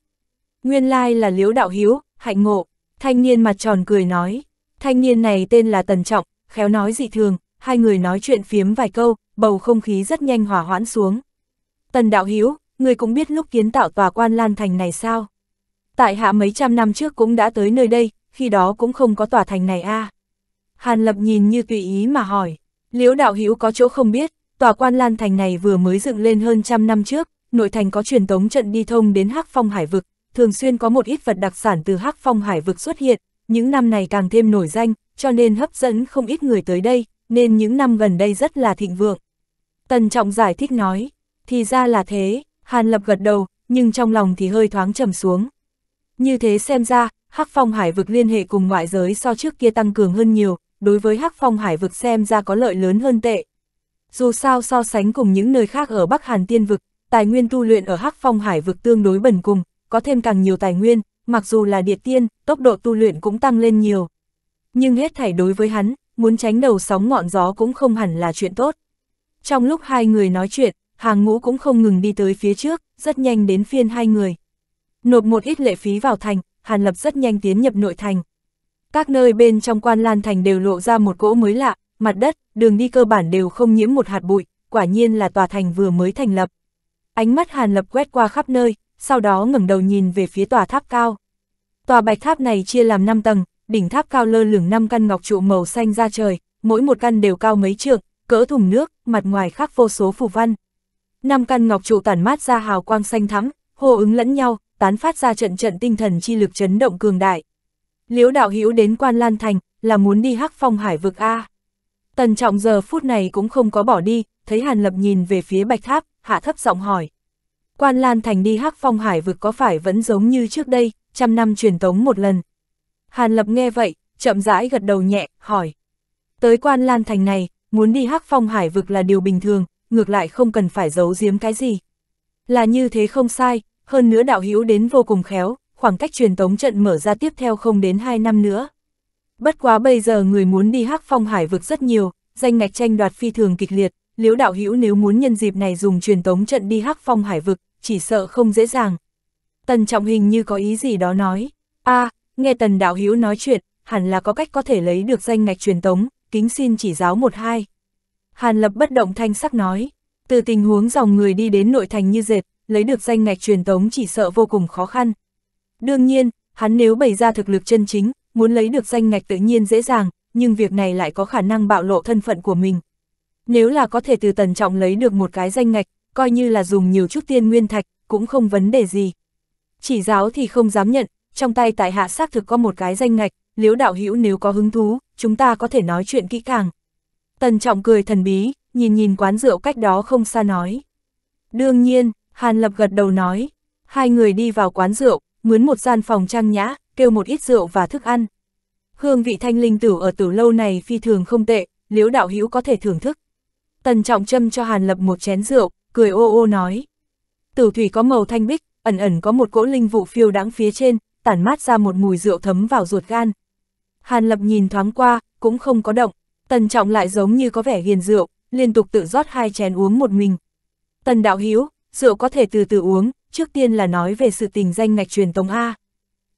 Nguyên lai là liễu đạo hữu hạnh ngộ, thanh niên mặt tròn cười nói. Thanh niên này tên là Tần Trọng, khéo nói dị thường, hai người nói chuyện phiếm vài câu, bầu không khí rất nhanh hòa hoãn xuống. Tần Đạo Hiếu, người cũng biết lúc kiến tạo tòa quan Lan Thành này sao? Tại hạ mấy trăm năm trước cũng đã tới nơi đây, khi đó cũng không có tòa thành này a. À. Hàn Lập nhìn như tùy ý mà hỏi, Liễu Đạo Hiếu có chỗ không biết, tòa quan Lan Thành này vừa mới dựng lên hơn trăm năm trước, nội thành có truyền tống trận đi thông đến Hắc Phong Hải Vực, thường xuyên có một ít vật đặc sản từ Hắc Phong Hải Vực xuất hiện, những năm này càng thêm nổi danh, cho nên hấp dẫn không ít người tới đây, nên những năm gần đây rất là thịnh vượng. Tần Trọng giải thích nói, thì ra là thế, Hàn Lập gật đầu, nhưng trong lòng thì hơi thoáng trầm xuống. Như thế xem ra, Hắc Phong Hải vực liên hệ cùng ngoại giới so trước kia tăng cường hơn nhiều, đối với Hắc Phong Hải vực xem ra có lợi lớn hơn tệ. Dù sao so sánh cùng những nơi khác ở Bắc Hàn Tiên vực, tài nguyên tu luyện ở Hắc Phong Hải vực tương đối bần cùng, có thêm càng nhiều tài nguyên, mặc dù là địa tiên, tốc độ tu luyện cũng tăng lên nhiều. Nhưng hết thảy đối với hắn, muốn tránh đầu sóng ngọn gió cũng không hẳn là chuyện tốt. Trong lúc hai người nói chuyện, hàng ngũ cũng không ngừng đi tới phía trước, rất nhanh đến phiên hai người. Nộp một ít lệ phí vào thành, Hàn Lập rất nhanh tiến nhập nội thành. Các nơi bên trong quan lan thành đều lộ ra một cỗ mới lạ, mặt đất, đường đi cơ bản đều không nhiễm một hạt bụi, quả nhiên là tòa thành vừa mới thành lập. Ánh mắt Hàn Lập quét qua khắp nơi, sau đó ngẩng đầu nhìn về phía tòa tháp cao. Tòa bạch tháp này chia làm 5 tầng, đỉnh tháp cao lơ lửng năm căn ngọc trụ màu xanh ra trời, mỗi một căn đều cao mấy trượng, cỡ thùng nước, mặt ngoài khắc vô số phù văn. Năm căn ngọc trụ tản mát ra hào quang xanh thắm, hô ứng lẫn nhau, tán phát ra trận trận tinh thần chi lực chấn động cường đại. Liễu đạo hữu đến Quan Lan Thành, là muốn đi hắc phong hải vực A. Tần trọng giờ phút này cũng không có bỏ đi, thấy Hàn Lập nhìn về phía bạch tháp, hạ thấp giọng hỏi. Quan Lan Thành đi hắc phong hải vực có phải vẫn giống như trước đây, trăm năm truyền tống một lần. Hàn Lập nghe vậy, chậm rãi gật đầu nhẹ, hỏi. Tới quan Lan Thành này, muốn đi hắc phong hải vực là điều bình thường, ngược lại không cần phải giấu giếm cái gì. Là như thế không sai, hơn nữa đạo hữu đến vô cùng khéo, khoảng cách truyền tống trận mở ra tiếp theo không đến 2 năm nữa. Bất quá bây giờ người muốn đi hắc phong hải vực rất nhiều, danh ngạch tranh đoạt phi thường kịch liệt, Liễu đạo hữu nếu muốn nhân dịp này dùng truyền tống trận đi hắc phong hải vực, chỉ sợ không dễ dàng. Tần Trọng Hình như có ý gì đó nói, a à, Nghe tần đạo hữu nói chuyện, hẳn là có cách có thể lấy được danh ngạch truyền tống, kính xin chỉ giáo một hai. Hàn lập bất động thanh sắc nói, từ tình huống dòng người đi đến nội thành như dệt, lấy được danh ngạch truyền tống chỉ sợ vô cùng khó khăn. Đương nhiên, hắn nếu bày ra thực lực chân chính, muốn lấy được danh ngạch tự nhiên dễ dàng, nhưng việc này lại có khả năng bạo lộ thân phận của mình. Nếu là có thể từ tần trọng lấy được một cái danh ngạch, coi như là dùng nhiều chút tiên nguyên thạch, cũng không vấn đề gì. Chỉ giáo thì không dám nhận, trong tay tại hạ xác thực có một cái danh ngạch, liễu đạo hữu nếu có hứng thú, chúng ta có thể nói chuyện kỹ càng. Tần trọng cười thần bí, nhìn nhìn quán rượu cách đó không xa nói. Đương nhiên, Hàn Lập gật đầu nói, hai người đi vào quán rượu, mướn một gian phòng trang nhã, kêu một ít rượu và thức ăn. Hương vị thanh linh tử ở tử lâu này phi thường không tệ, liễu đạo hữu có thể thưởng thức. Tần trọng châm cho Hàn Lập một chén rượu, cười ô ô nói. Tử thủy có màu thanh bích, ẩn ẩn có một cỗ linh vụ phiêu đáng phía trên, tản mát ra một mùi rượu thấm vào ruột gan. Hàn Lập nhìn thoáng qua, cũng không có động, Tần Trọng lại giống như có vẻ hiền rượu, liên tục tự rót hai chén uống một mình. Tần Đạo Hiếu, rượu có thể từ từ uống, trước tiên là nói về sự tình danh ngạch truyền tống A.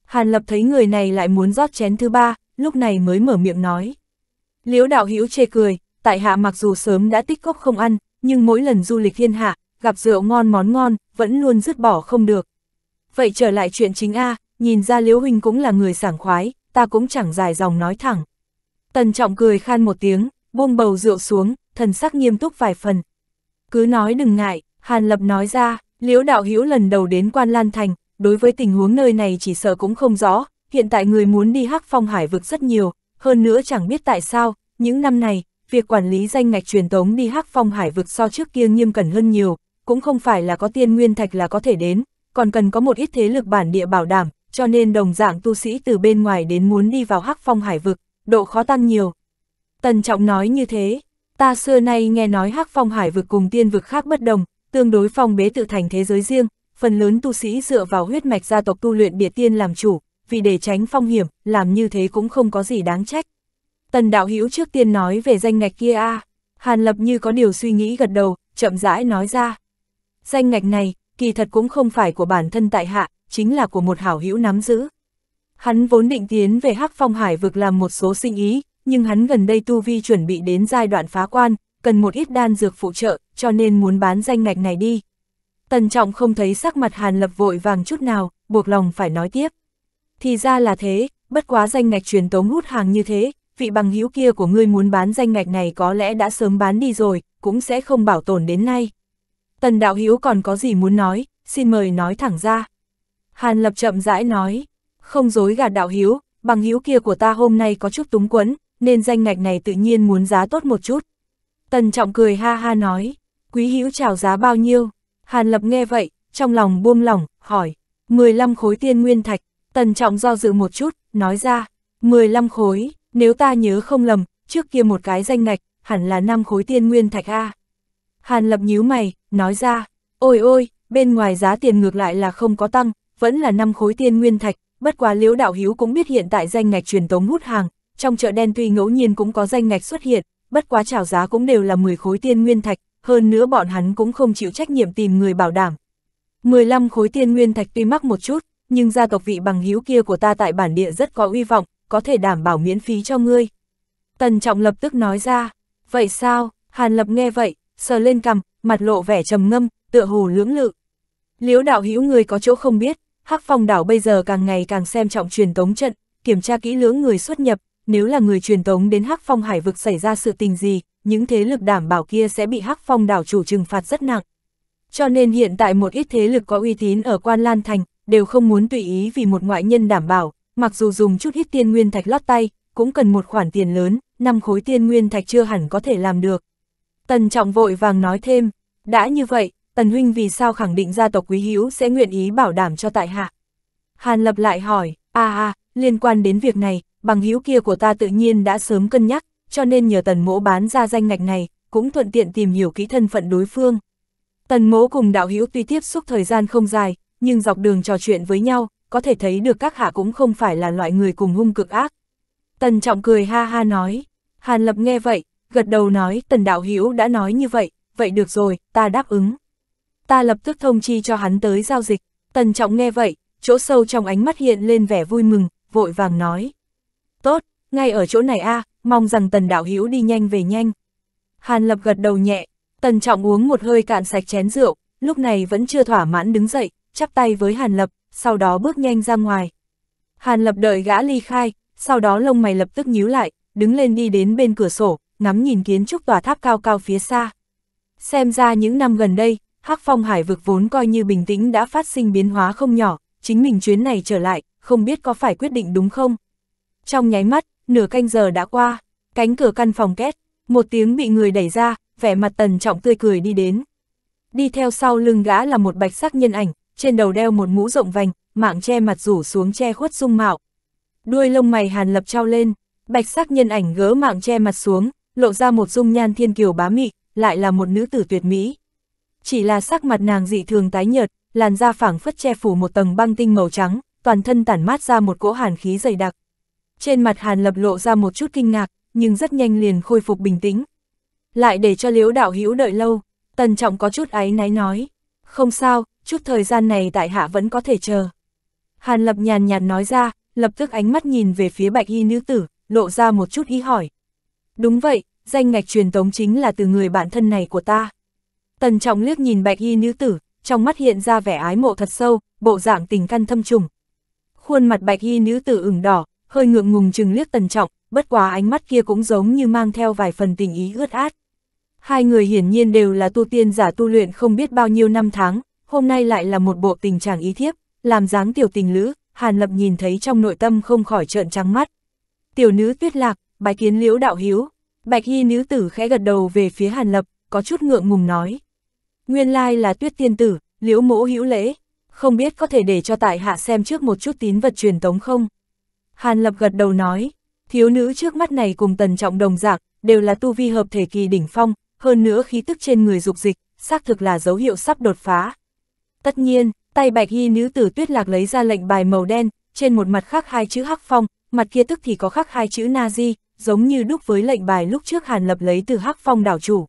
Hàn Lập thấy người này lại muốn rót chén thứ ba, lúc này mới mở miệng nói. Liễu Đạo Hiếu chê cười, tại hạ mặc dù sớm đã tích cốc không ăn, nhưng mỗi lần du lịch thiên hạ, gặp rượu ngon món ngon, vẫn luôn dứt bỏ không được. Vậy trở lại chuyện chính A, nhìn ra Liễu Huynh cũng là người sảng khoái, ta cũng chẳng dài dòng nói thẳng. Tần trọng cười khan một tiếng, buông bầu rượu xuống, thần sắc nghiêm túc vài phần. Cứ nói đừng ngại, Hàn Lập nói ra, Liễu Đạo Hữu lần đầu đến Quan Lan Thành, đối với tình huống nơi này chỉ sợ cũng không rõ, hiện tại người muốn đi hắc phong hải vực rất nhiều, hơn nữa chẳng biết tại sao, những năm này, việc quản lý danh ngạch truyền tống đi hắc phong hải vực so trước kia nghiêm cẩn hơn nhiều, cũng không phải là có tiên nguyên thạch là có thể đến, còn cần có một ít thế lực bản địa bảo đảm, cho nên đồng dạng tu sĩ từ bên ngoài đến muốn đi vào hắc phong hải vực, độ khó tăng nhiều. Tần Trọng nói như thế, ta xưa nay nghe nói hắc phong hải vực cùng tiên vực khác bất đồng, tương đối phong bế tự thành thế giới riêng, phần lớn tu sĩ dựa vào huyết mạch gia tộc tu luyện địa tiên làm chủ, vì để tránh phong hiểm, làm như thế cũng không có gì đáng trách. Tần đạo hữu trước tiên nói về danh ngạch kia a Hàn Lập như có điều suy nghĩ gật đầu, chậm rãi nói ra. Danh ngạch này, kỳ thật cũng không phải của bản thân tại hạ, chính là của một hảo hữu nắm giữ. Hắn vốn định tiến về Hắc Phong Hải vực làm một số sinh ý, nhưng hắn gần đây tu vi chuẩn bị đến giai đoạn phá quan, cần một ít đan dược phụ trợ, cho nên muốn bán danh ngạch này đi. Tần Trọng không thấy sắc mặt Hàn Lập vội vàng chút nào, buộc lòng phải nói tiếp. Thì ra là thế, bất quá danh ngạch truyền tống hút hàng như thế, vị bằng hữu kia của ngươi muốn bán danh ngạch này có lẽ đã sớm bán đi rồi, cũng sẽ không bảo tồn đến nay. Tần Đạo Hiếu còn có gì muốn nói, xin mời nói thẳng ra. Hàn Lập chậm rãi nói, không dối gạt đạo hiếu, bằng hiếu kia của ta hôm nay có chút túng quấn, nên danh ngạch này tự nhiên muốn giá tốt một chút. Tần Trọng cười ha ha nói, quý hiếu chào giá bao nhiêu? Hàn Lập nghe vậy, trong lòng buông lỏng, hỏi, 15 khối tiên nguyên thạch, Tần Trọng do dự một chút, nói ra, 15 khối, nếu ta nhớ không lầm, trước kia một cái danh ngạch, hẳn là 5 khối tiên nguyên thạch A. Hàn Lập nhíu mày, nói ra, ôi ôi, bên ngoài giá tiền ngược lại là không có tăng, vẫn là năm khối tiên nguyên thạch, bất quá Liễu Đạo Hiếu cũng biết hiện tại danh ngạch truyền tống hút hàng, trong chợ đen tuy ngẫu nhiên cũng có danh ngạch xuất hiện, bất quá chào giá cũng đều là 10 khối tiên nguyên thạch, hơn nữa bọn hắn cũng không chịu trách nhiệm tìm người bảo đảm. 15 khối tiên nguyên thạch tuy mắc một chút, nhưng gia tộc vị bằng hiếu kia của ta tại bản địa rất có uy vọng, có thể đảm bảo miễn phí cho ngươi. Tần Trọng lập tức nói ra, vậy sao, Hàn Lập nghe vậy, sờ lên cằm, mặt lộ vẻ trầm ngâm, tựa hồ lưỡng lự. Liễu đạo hữu người có chỗ không biết, Hắc Phong đảo bây giờ càng ngày càng xem trọng truyền tống trận, kiểm tra kỹ lưỡng người xuất nhập, nếu là người truyền tống đến Hắc Phong hải vực xảy ra sự tình gì, những thế lực đảm bảo kia sẽ bị Hắc Phong đảo chủ trừng phạt rất nặng. Cho nên hiện tại một ít thế lực có uy tín ở Quan Lan Thành, đều không muốn tùy ý vì một ngoại nhân đảm bảo, mặc dù dùng chút ít tiên nguyên thạch lót tay, cũng cần một khoản tiền lớn, năm khối tiên nguyên thạch chưa hẳn có thể làm được. Tần Trọng vội vàng nói thêm, đã như vậy, Tần Huynh vì sao khẳng định gia tộc quý hữu sẽ nguyện ý bảo đảm cho tại hạ? Hàn Lập lại hỏi, a a, liên quan đến việc này, bằng hữu kia của ta tự nhiên đã sớm cân nhắc, cho nên nhờ tần mỗ bán ra danh ngạch này, cũng thuận tiện tìm hiểu kỹ thân phận đối phương. Tần mỗ cùng đạo hữu tuy tiếp xúc thời gian không dài, nhưng dọc đường trò chuyện với nhau, có thể thấy được các hạ cũng không phải là loại người cùng hung cực ác. Tần trọng cười ha ha nói, Hàn Lập nghe vậy, gật đầu nói tần đạo hữu đã nói như vậy, vậy được rồi, ta đáp ứng ta lập tức thông chi cho hắn tới giao dịch. Tần trọng nghe vậy, chỗ sâu trong ánh mắt hiện lên vẻ vui mừng, vội vàng nói. Tốt, ngay ở chỗ này a à, mong rằng tần đạo hữu đi nhanh về nhanh. Hàn lập gật đầu nhẹ, tần trọng uống một hơi cạn sạch chén rượu, lúc này vẫn chưa thỏa mãn đứng dậy, chắp tay với hàn lập, sau đó bước nhanh ra ngoài. Hàn lập đợi gã ly khai, sau đó lông mày lập tức nhíu lại, đứng lên đi đến bên cửa sổ, ngắm nhìn kiến trúc tòa tháp cao cao phía xa. Xem ra những năm gần đây, Hắc Phong Hải vực vốn coi như bình tĩnh đã phát sinh biến hóa không nhỏ, chính mình chuyến này trở lại, không biết có phải quyết định đúng không? Trong nháy mắt, nửa canh giờ đã qua, cánh cửa căn phòng két, một tiếng bị người đẩy ra, vẻ mặt tần trọng tươi cười đi đến. Đi theo sau lưng gã là một bạch sắc nhân ảnh, trên đầu đeo một mũ rộng vành, mạng che mặt rủ xuống che khuất dung mạo. Đuôi lông mày hàn lập trao lên, bạch sắc nhân ảnh gỡ mạng che mặt xuống, lộ ra một dung nhan thiên kiều bá mị, lại là một nữ tử tuyệt mỹ chỉ là sắc mặt nàng dị thường tái nhợt, làn da phẳng phất che phủ một tầng băng tinh màu trắng, toàn thân tản mát ra một cỗ hàn khí dày đặc. Trên mặt Hàn Lập lộ ra một chút kinh ngạc, nhưng rất nhanh liền khôi phục bình tĩnh. Lại để cho Liễu Đạo Hữu đợi lâu, Tần Trọng có chút áy náy nói, "Không sao, chút thời gian này tại hạ vẫn có thể chờ." Hàn Lập nhàn nhạt nói ra, lập tức ánh mắt nhìn về phía Bạch Y nữ tử, lộ ra một chút ý hỏi. "Đúng vậy, danh ngạch truyền tống chính là từ người bạn thân này của ta." Tần trọng liếc nhìn bạch y nữ tử, trong mắt hiện ra vẻ ái mộ thật sâu, bộ dạng tình căn thâm trùng. Khuôn mặt bạch y nữ tử ửng đỏ, hơi ngượng ngùng chừng liếc tần trọng, bất quá ánh mắt kia cũng giống như mang theo vài phần tình ý ướt át. Hai người hiển nhiên đều là tu tiên giả tu luyện không biết bao nhiêu năm tháng, hôm nay lại là một bộ tình trạng ý thiếp, làm dáng tiểu tình lữ, Hàn Lập nhìn thấy trong nội tâm không khỏi trợn trắng mắt. Tiểu nữ tuyết lạc, bái kiến liễu đạo hiếu, bạch y nữ tử khẽ gật đầu về phía Hàn Lập, có chút ngượng ngùng nói. Nguyên lai là tuyết tiên tử, liễu mỗ hữu lễ, không biết có thể để cho tại hạ xem trước một chút tín vật truyền tống không? Hàn Lập gật đầu nói, thiếu nữ trước mắt này cùng tần trọng đồng giạc, đều là tu vi hợp thể kỳ đỉnh phong, hơn nữa khí tức trên người dục dịch, xác thực là dấu hiệu sắp đột phá. Tất nhiên, tay bạch hy nữ tử tuyết lạc lấy ra lệnh bài màu đen, trên một mặt khắc hai chữ hắc phong, mặt kia tức thì có khắc hai chữ na di, giống như đúc với lệnh bài lúc trước Hàn Lập lấy từ hắc phong đảo chủ.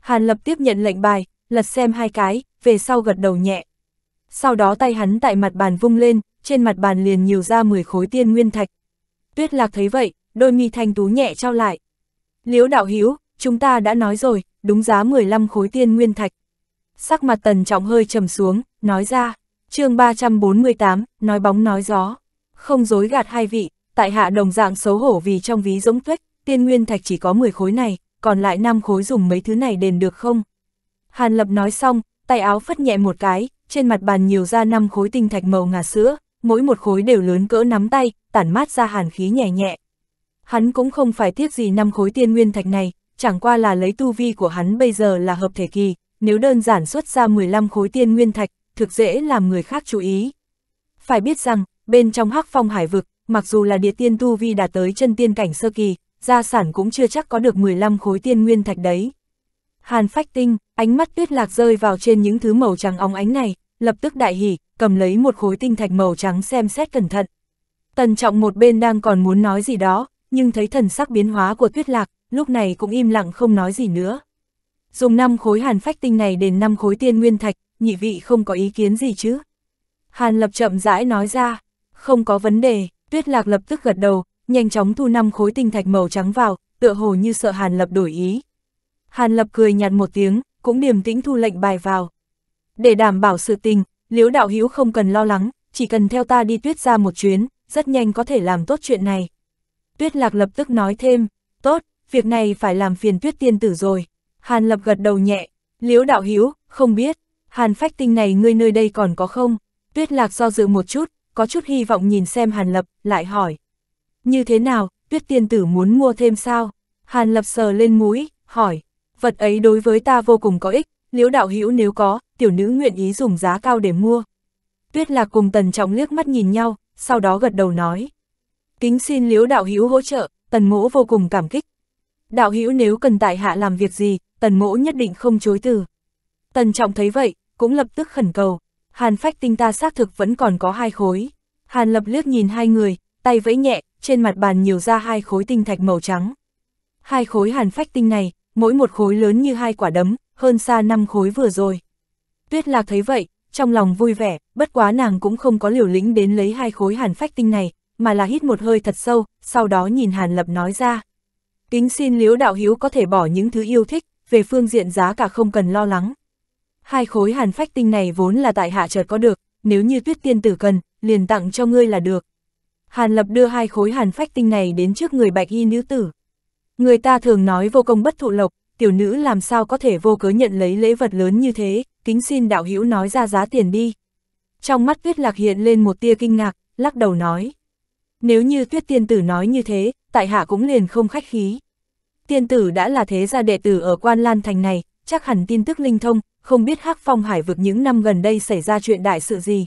Hàn Lập tiếp nhận lệnh bài, lật xem hai cái, về sau gật đầu nhẹ. Sau đó tay hắn tại mặt bàn vung lên, trên mặt bàn liền nhiều ra 10 khối tiên nguyên thạch. Tuyết lạc thấy vậy, đôi mi thanh tú nhẹ trao lại. Liễu đạo hiếu, chúng ta đã nói rồi, đúng giá 15 khối tiên nguyên thạch. Sắc mặt tần trọng hơi trầm xuống, nói ra, chương 348, nói bóng nói gió. Không dối gạt hai vị, tại hạ đồng dạng xấu hổ vì trong ví giống tuyết, tiên nguyên thạch chỉ có 10 khối này, còn lại 5 khối dùng mấy thứ này đền được không? Hàn Lập nói xong, tay áo phất nhẹ một cái, trên mặt bàn nhiều ra năm khối tinh thạch màu ngà sữa, mỗi một khối đều lớn cỡ nắm tay, tản mát ra hàn khí nhẹ nhẹ. Hắn cũng không phải tiếc gì năm khối tiên nguyên thạch này, chẳng qua là lấy tu vi của hắn bây giờ là hợp thể kỳ, nếu đơn giản xuất ra 15 khối tiên nguyên thạch, thực dễ làm người khác chú ý. Phải biết rằng, bên trong hắc phong hải vực, mặc dù là địa tiên tu vi đạt tới chân tiên cảnh sơ kỳ, gia sản cũng chưa chắc có được 15 khối tiên nguyên thạch đấy. Hàn phách tinh, ánh mắt tuyết lạc rơi vào trên những thứ màu trắng óng ánh này, lập tức đại hỉ, cầm lấy một khối tinh thạch màu trắng xem xét cẩn thận. Tần trọng một bên đang còn muốn nói gì đó, nhưng thấy thần sắc biến hóa của tuyết lạc, lúc này cũng im lặng không nói gì nữa. Dùng 5 khối hàn phách tinh này đền 5 khối tiên nguyên thạch, nhị vị không có ý kiến gì chứ. Hàn lập chậm rãi nói ra, không có vấn đề, tuyết lạc lập tức gật đầu, nhanh chóng thu 5 khối tinh thạch màu trắng vào, tựa hồ như sợ Hàn lập đổi ý, Hàn Lập cười nhạt một tiếng, cũng điềm tĩnh thu lệnh bài vào. Để đảm bảo sự tình, Liễu Đạo Hữu không cần lo lắng, chỉ cần theo ta đi tuyết ra một chuyến, rất nhanh có thể làm tốt chuyện này. Tuyết Lạc lập tức nói thêm, tốt, việc này phải làm phiền Tuyết Tiên Tử rồi. Hàn Lập gật đầu nhẹ, Liễu Đạo Hữu không biết, Hàn Phách Tinh này ngươi nơi đây còn có không? Tuyết Lạc do dự một chút, có chút hy vọng nhìn xem Hàn Lập, lại hỏi. Như thế nào, Tuyết Tiên Tử muốn mua thêm sao? Hàn Lập sờ lên mũi, hỏi vật ấy đối với ta vô cùng có ích, liễu đạo hữu nếu có, tiểu nữ nguyện ý dùng giá cao để mua. Tuyết lạc cùng tần trọng liếc mắt nhìn nhau, sau đó gật đầu nói. Kính xin liễu đạo hữu hỗ trợ, tần mỗ vô cùng cảm kích. Đạo hữu nếu cần tại hạ làm việc gì, tần mỗ nhất định không chối từ. Tần trọng thấy vậy, cũng lập tức khẩn cầu. Hàn phách tinh ta xác thực vẫn còn có hai khối. Hàn lập liếc nhìn hai người, tay vẫy nhẹ, trên mặt bàn nhiều ra hai khối tinh thạch màu trắng. Hai khối hàn phách tinh này, mỗi một khối lớn như hai quả đấm, hơn xa năm khối vừa rồi. Tuyết Lạc thấy vậy, trong lòng vui vẻ, bất quá nàng cũng không có liều lĩnh đến lấy hai khối hàn phách tinh này, mà là hít một hơi thật sâu, sau đó nhìn Hàn Lập nói ra. Kính xin Liễu Đạo Hiếu có thể bỏ những thứ yêu thích, về phương diện giá cả không cần lo lắng. Hai khối hàn phách tinh này vốn là tại hạ chợt có được, nếu như tuyết tiên tử cần, liền tặng cho ngươi là được. Hàn Lập đưa hai khối hàn phách tinh này đến trước người bạch y nữ tử. Người ta thường nói vô công bất thụ lộc, tiểu nữ làm sao có thể vô cớ nhận lấy lễ vật lớn như thế, kính xin đạo hữu nói ra giá tiền đi. Trong mắt tuyết lạc hiện lên một tia kinh ngạc, lắc đầu nói. Nếu như tuyết tiên tử nói như thế, tại hạ cũng liền không khách khí. Tiên tử đã là thế gia đệ tử ở quan lan thành này, chắc hẳn tin tức linh thông, không biết hắc phong hải vực những năm gần đây xảy ra chuyện đại sự gì.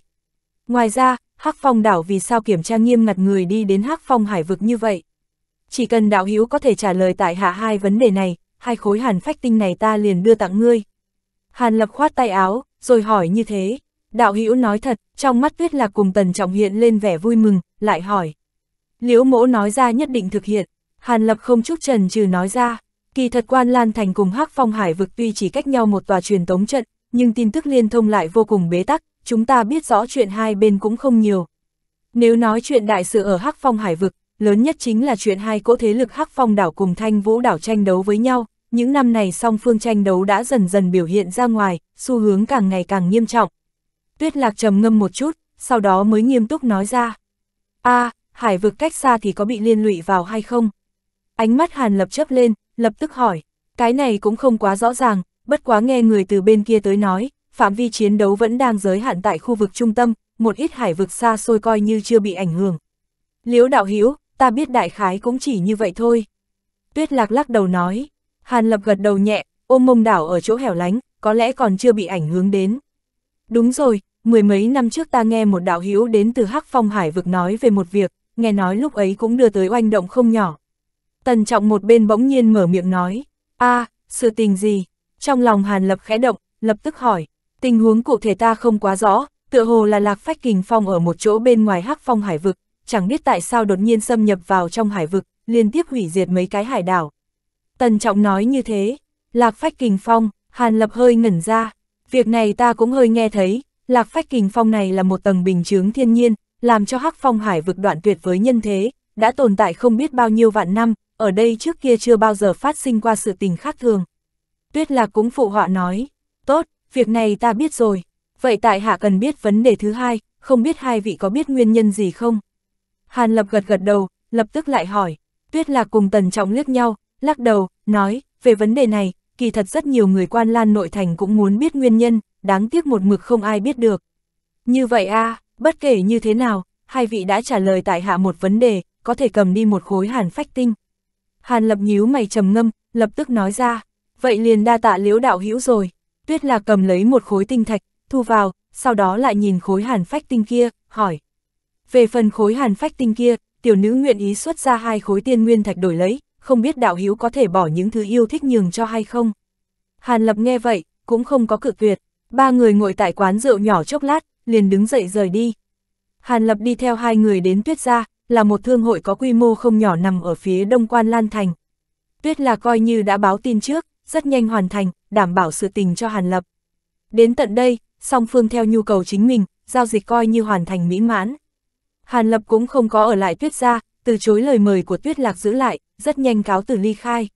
Ngoài ra, hắc phong đảo vì sao kiểm tra nghiêm ngặt người đi đến hắc phong hải vực như vậy? chỉ cần đạo hữu có thể trả lời tại hạ hai vấn đề này, hai khối hàn phách tinh này ta liền đưa tặng ngươi. Hàn lập khoát tay áo, rồi hỏi như thế. Đạo hữu nói thật, trong mắt tuyết là cùng tần trọng hiện lên vẻ vui mừng, lại hỏi. Liễu mỗ nói ra nhất định thực hiện, hàn lập không chút trần trừ nói ra. Kỳ thật quan Lan Thành cùng hắc Phong Hải vực tuy chỉ cách nhau một tòa truyền tống trận, nhưng tin tức liên thông lại vô cùng bế tắc, chúng ta biết rõ chuyện hai bên cũng không nhiều. Nếu nói chuyện đại sự ở hắc Phong Hải vực, lớn nhất chính là chuyện hai cỗ thế lực Hắc Phong đảo cùng Thanh Vũ đảo tranh đấu với nhau, những năm này song phương tranh đấu đã dần dần biểu hiện ra ngoài, xu hướng càng ngày càng nghiêm trọng. Tuyết Lạc trầm ngâm một chút, sau đó mới nghiêm túc nói ra. a à, hải vực cách xa thì có bị liên lụy vào hay không? Ánh mắt Hàn Lập chấp lên, lập tức hỏi, cái này cũng không quá rõ ràng, bất quá nghe người từ bên kia tới nói, phạm vi chiến đấu vẫn đang giới hạn tại khu vực trung tâm, một ít hải vực xa xôi coi như chưa bị ảnh hưởng. Liễu đạo Hiếu ta biết đại khái cũng chỉ như vậy thôi. Tuyết lạc lắc đầu nói, Hàn Lập gật đầu nhẹ, ôm mông đảo ở chỗ hẻo lánh, có lẽ còn chưa bị ảnh hướng đến. Đúng rồi, mười mấy năm trước ta nghe một đạo hữu đến từ Hắc Phong Hải vực nói về một việc, nghe nói lúc ấy cũng đưa tới oanh động không nhỏ. Tần trọng một bên bỗng nhiên mở miệng nói, a à, sự tình gì? Trong lòng Hàn Lập khẽ động, lập tức hỏi, tình huống cụ thể ta không quá rõ, tựa hồ là lạc phách kình phong ở một chỗ bên ngoài Hắc Phong Hải vực, chẳng biết tại sao đột nhiên xâm nhập vào trong hải vực, liên tiếp hủy diệt mấy cái hải đảo. Tần Trọng nói như thế, Lạc Phách Kình Phong, Hàn Lập hơi ngẩn ra, việc này ta cũng hơi nghe thấy, Lạc Phách Kình Phong này là một tầng bình chướng thiên nhiên, làm cho Hắc Phong Hải vực đoạn tuyệt với nhân thế, đã tồn tại không biết bao nhiêu vạn năm, ở đây trước kia chưa bao giờ phát sinh qua sự tình khác thường. Tuyết Lạc cũng phụ họa nói, tốt, việc này ta biết rồi, vậy tại hạ cần biết vấn đề thứ hai, không biết hai vị có biết nguyên nhân gì không? Hàn Lập gật gật đầu, lập tức lại hỏi. Tuyết Lạc cùng Tần Trọng liếc nhau, lắc đầu, nói, về vấn đề này, kỳ thật rất nhiều người quan lan nội thành cũng muốn biết nguyên nhân, đáng tiếc một mực không ai biết được. Như vậy a à, bất kể như thế nào, hai vị đã trả lời tại hạ một vấn đề, có thể cầm đi một khối hàn phách tinh. Hàn lập nhíu mày trầm ngâm, lập tức nói ra, vậy liền đa tạ liễu đạo hữu rồi. Tuyết là cầm lấy một khối tinh thạch, thu vào, sau đó lại nhìn khối hàn phách tinh kia, hỏi, về phần khối hàn phách tinh kia, tiểu nữ nguyện ý xuất ra hai khối tiên nguyên thạch đổi lấy, không biết đạo hữu có thể bỏ những thứ yêu thích nhường cho hay không. Hàn Lập nghe vậy, cũng không có cự tuyệt, ba người ngồi tại quán rượu nhỏ chốc lát, liền đứng dậy rời đi. Hàn Lập đi theo hai người đến Tuyết Gia, là một thương hội có quy mô không nhỏ nằm ở phía đông quan Lan Thành. Tuyết là coi như đã báo tin trước, rất nhanh hoàn thành, đảm bảo sự tình cho Hàn Lập. Đến tận đây, song phương theo nhu cầu chính mình, giao dịch coi như hoàn thành mỹ mãn. Hàn Lập cũng không có ở lại tuyết gia, từ chối lời mời của tuyết lạc giữ lại, rất nhanh cáo từ ly khai.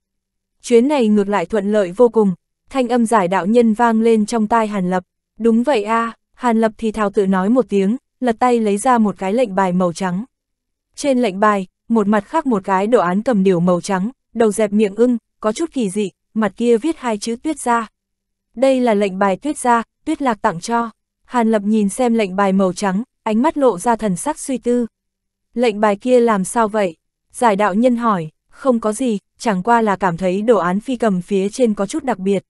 Chuyến này ngược lại thuận lợi vô cùng, thanh âm giải đạo nhân vang lên trong tai Hàn Lập. Đúng vậy a Hàn Lập thì thào tự nói một tiếng, lật tay lấy ra một cái lệnh bài màu trắng. Trên lệnh bài, một mặt khác một cái đồ án cầm điều màu trắng, đầu dẹp miệng ưng, có chút kỳ dị, mặt kia viết hai chữ tuyết gia. Đây là lệnh bài tuyết gia, tuyết lạc tặng cho. Hàn Lập nhìn xem lệnh bài màu trắng, ánh mắt lộ ra thần sắc suy tư. Lệnh bài kia làm sao vậy? Giải đạo nhân hỏi, không có gì, chẳng qua là cảm thấy đồ án phi cầm phía trên có chút đặc biệt.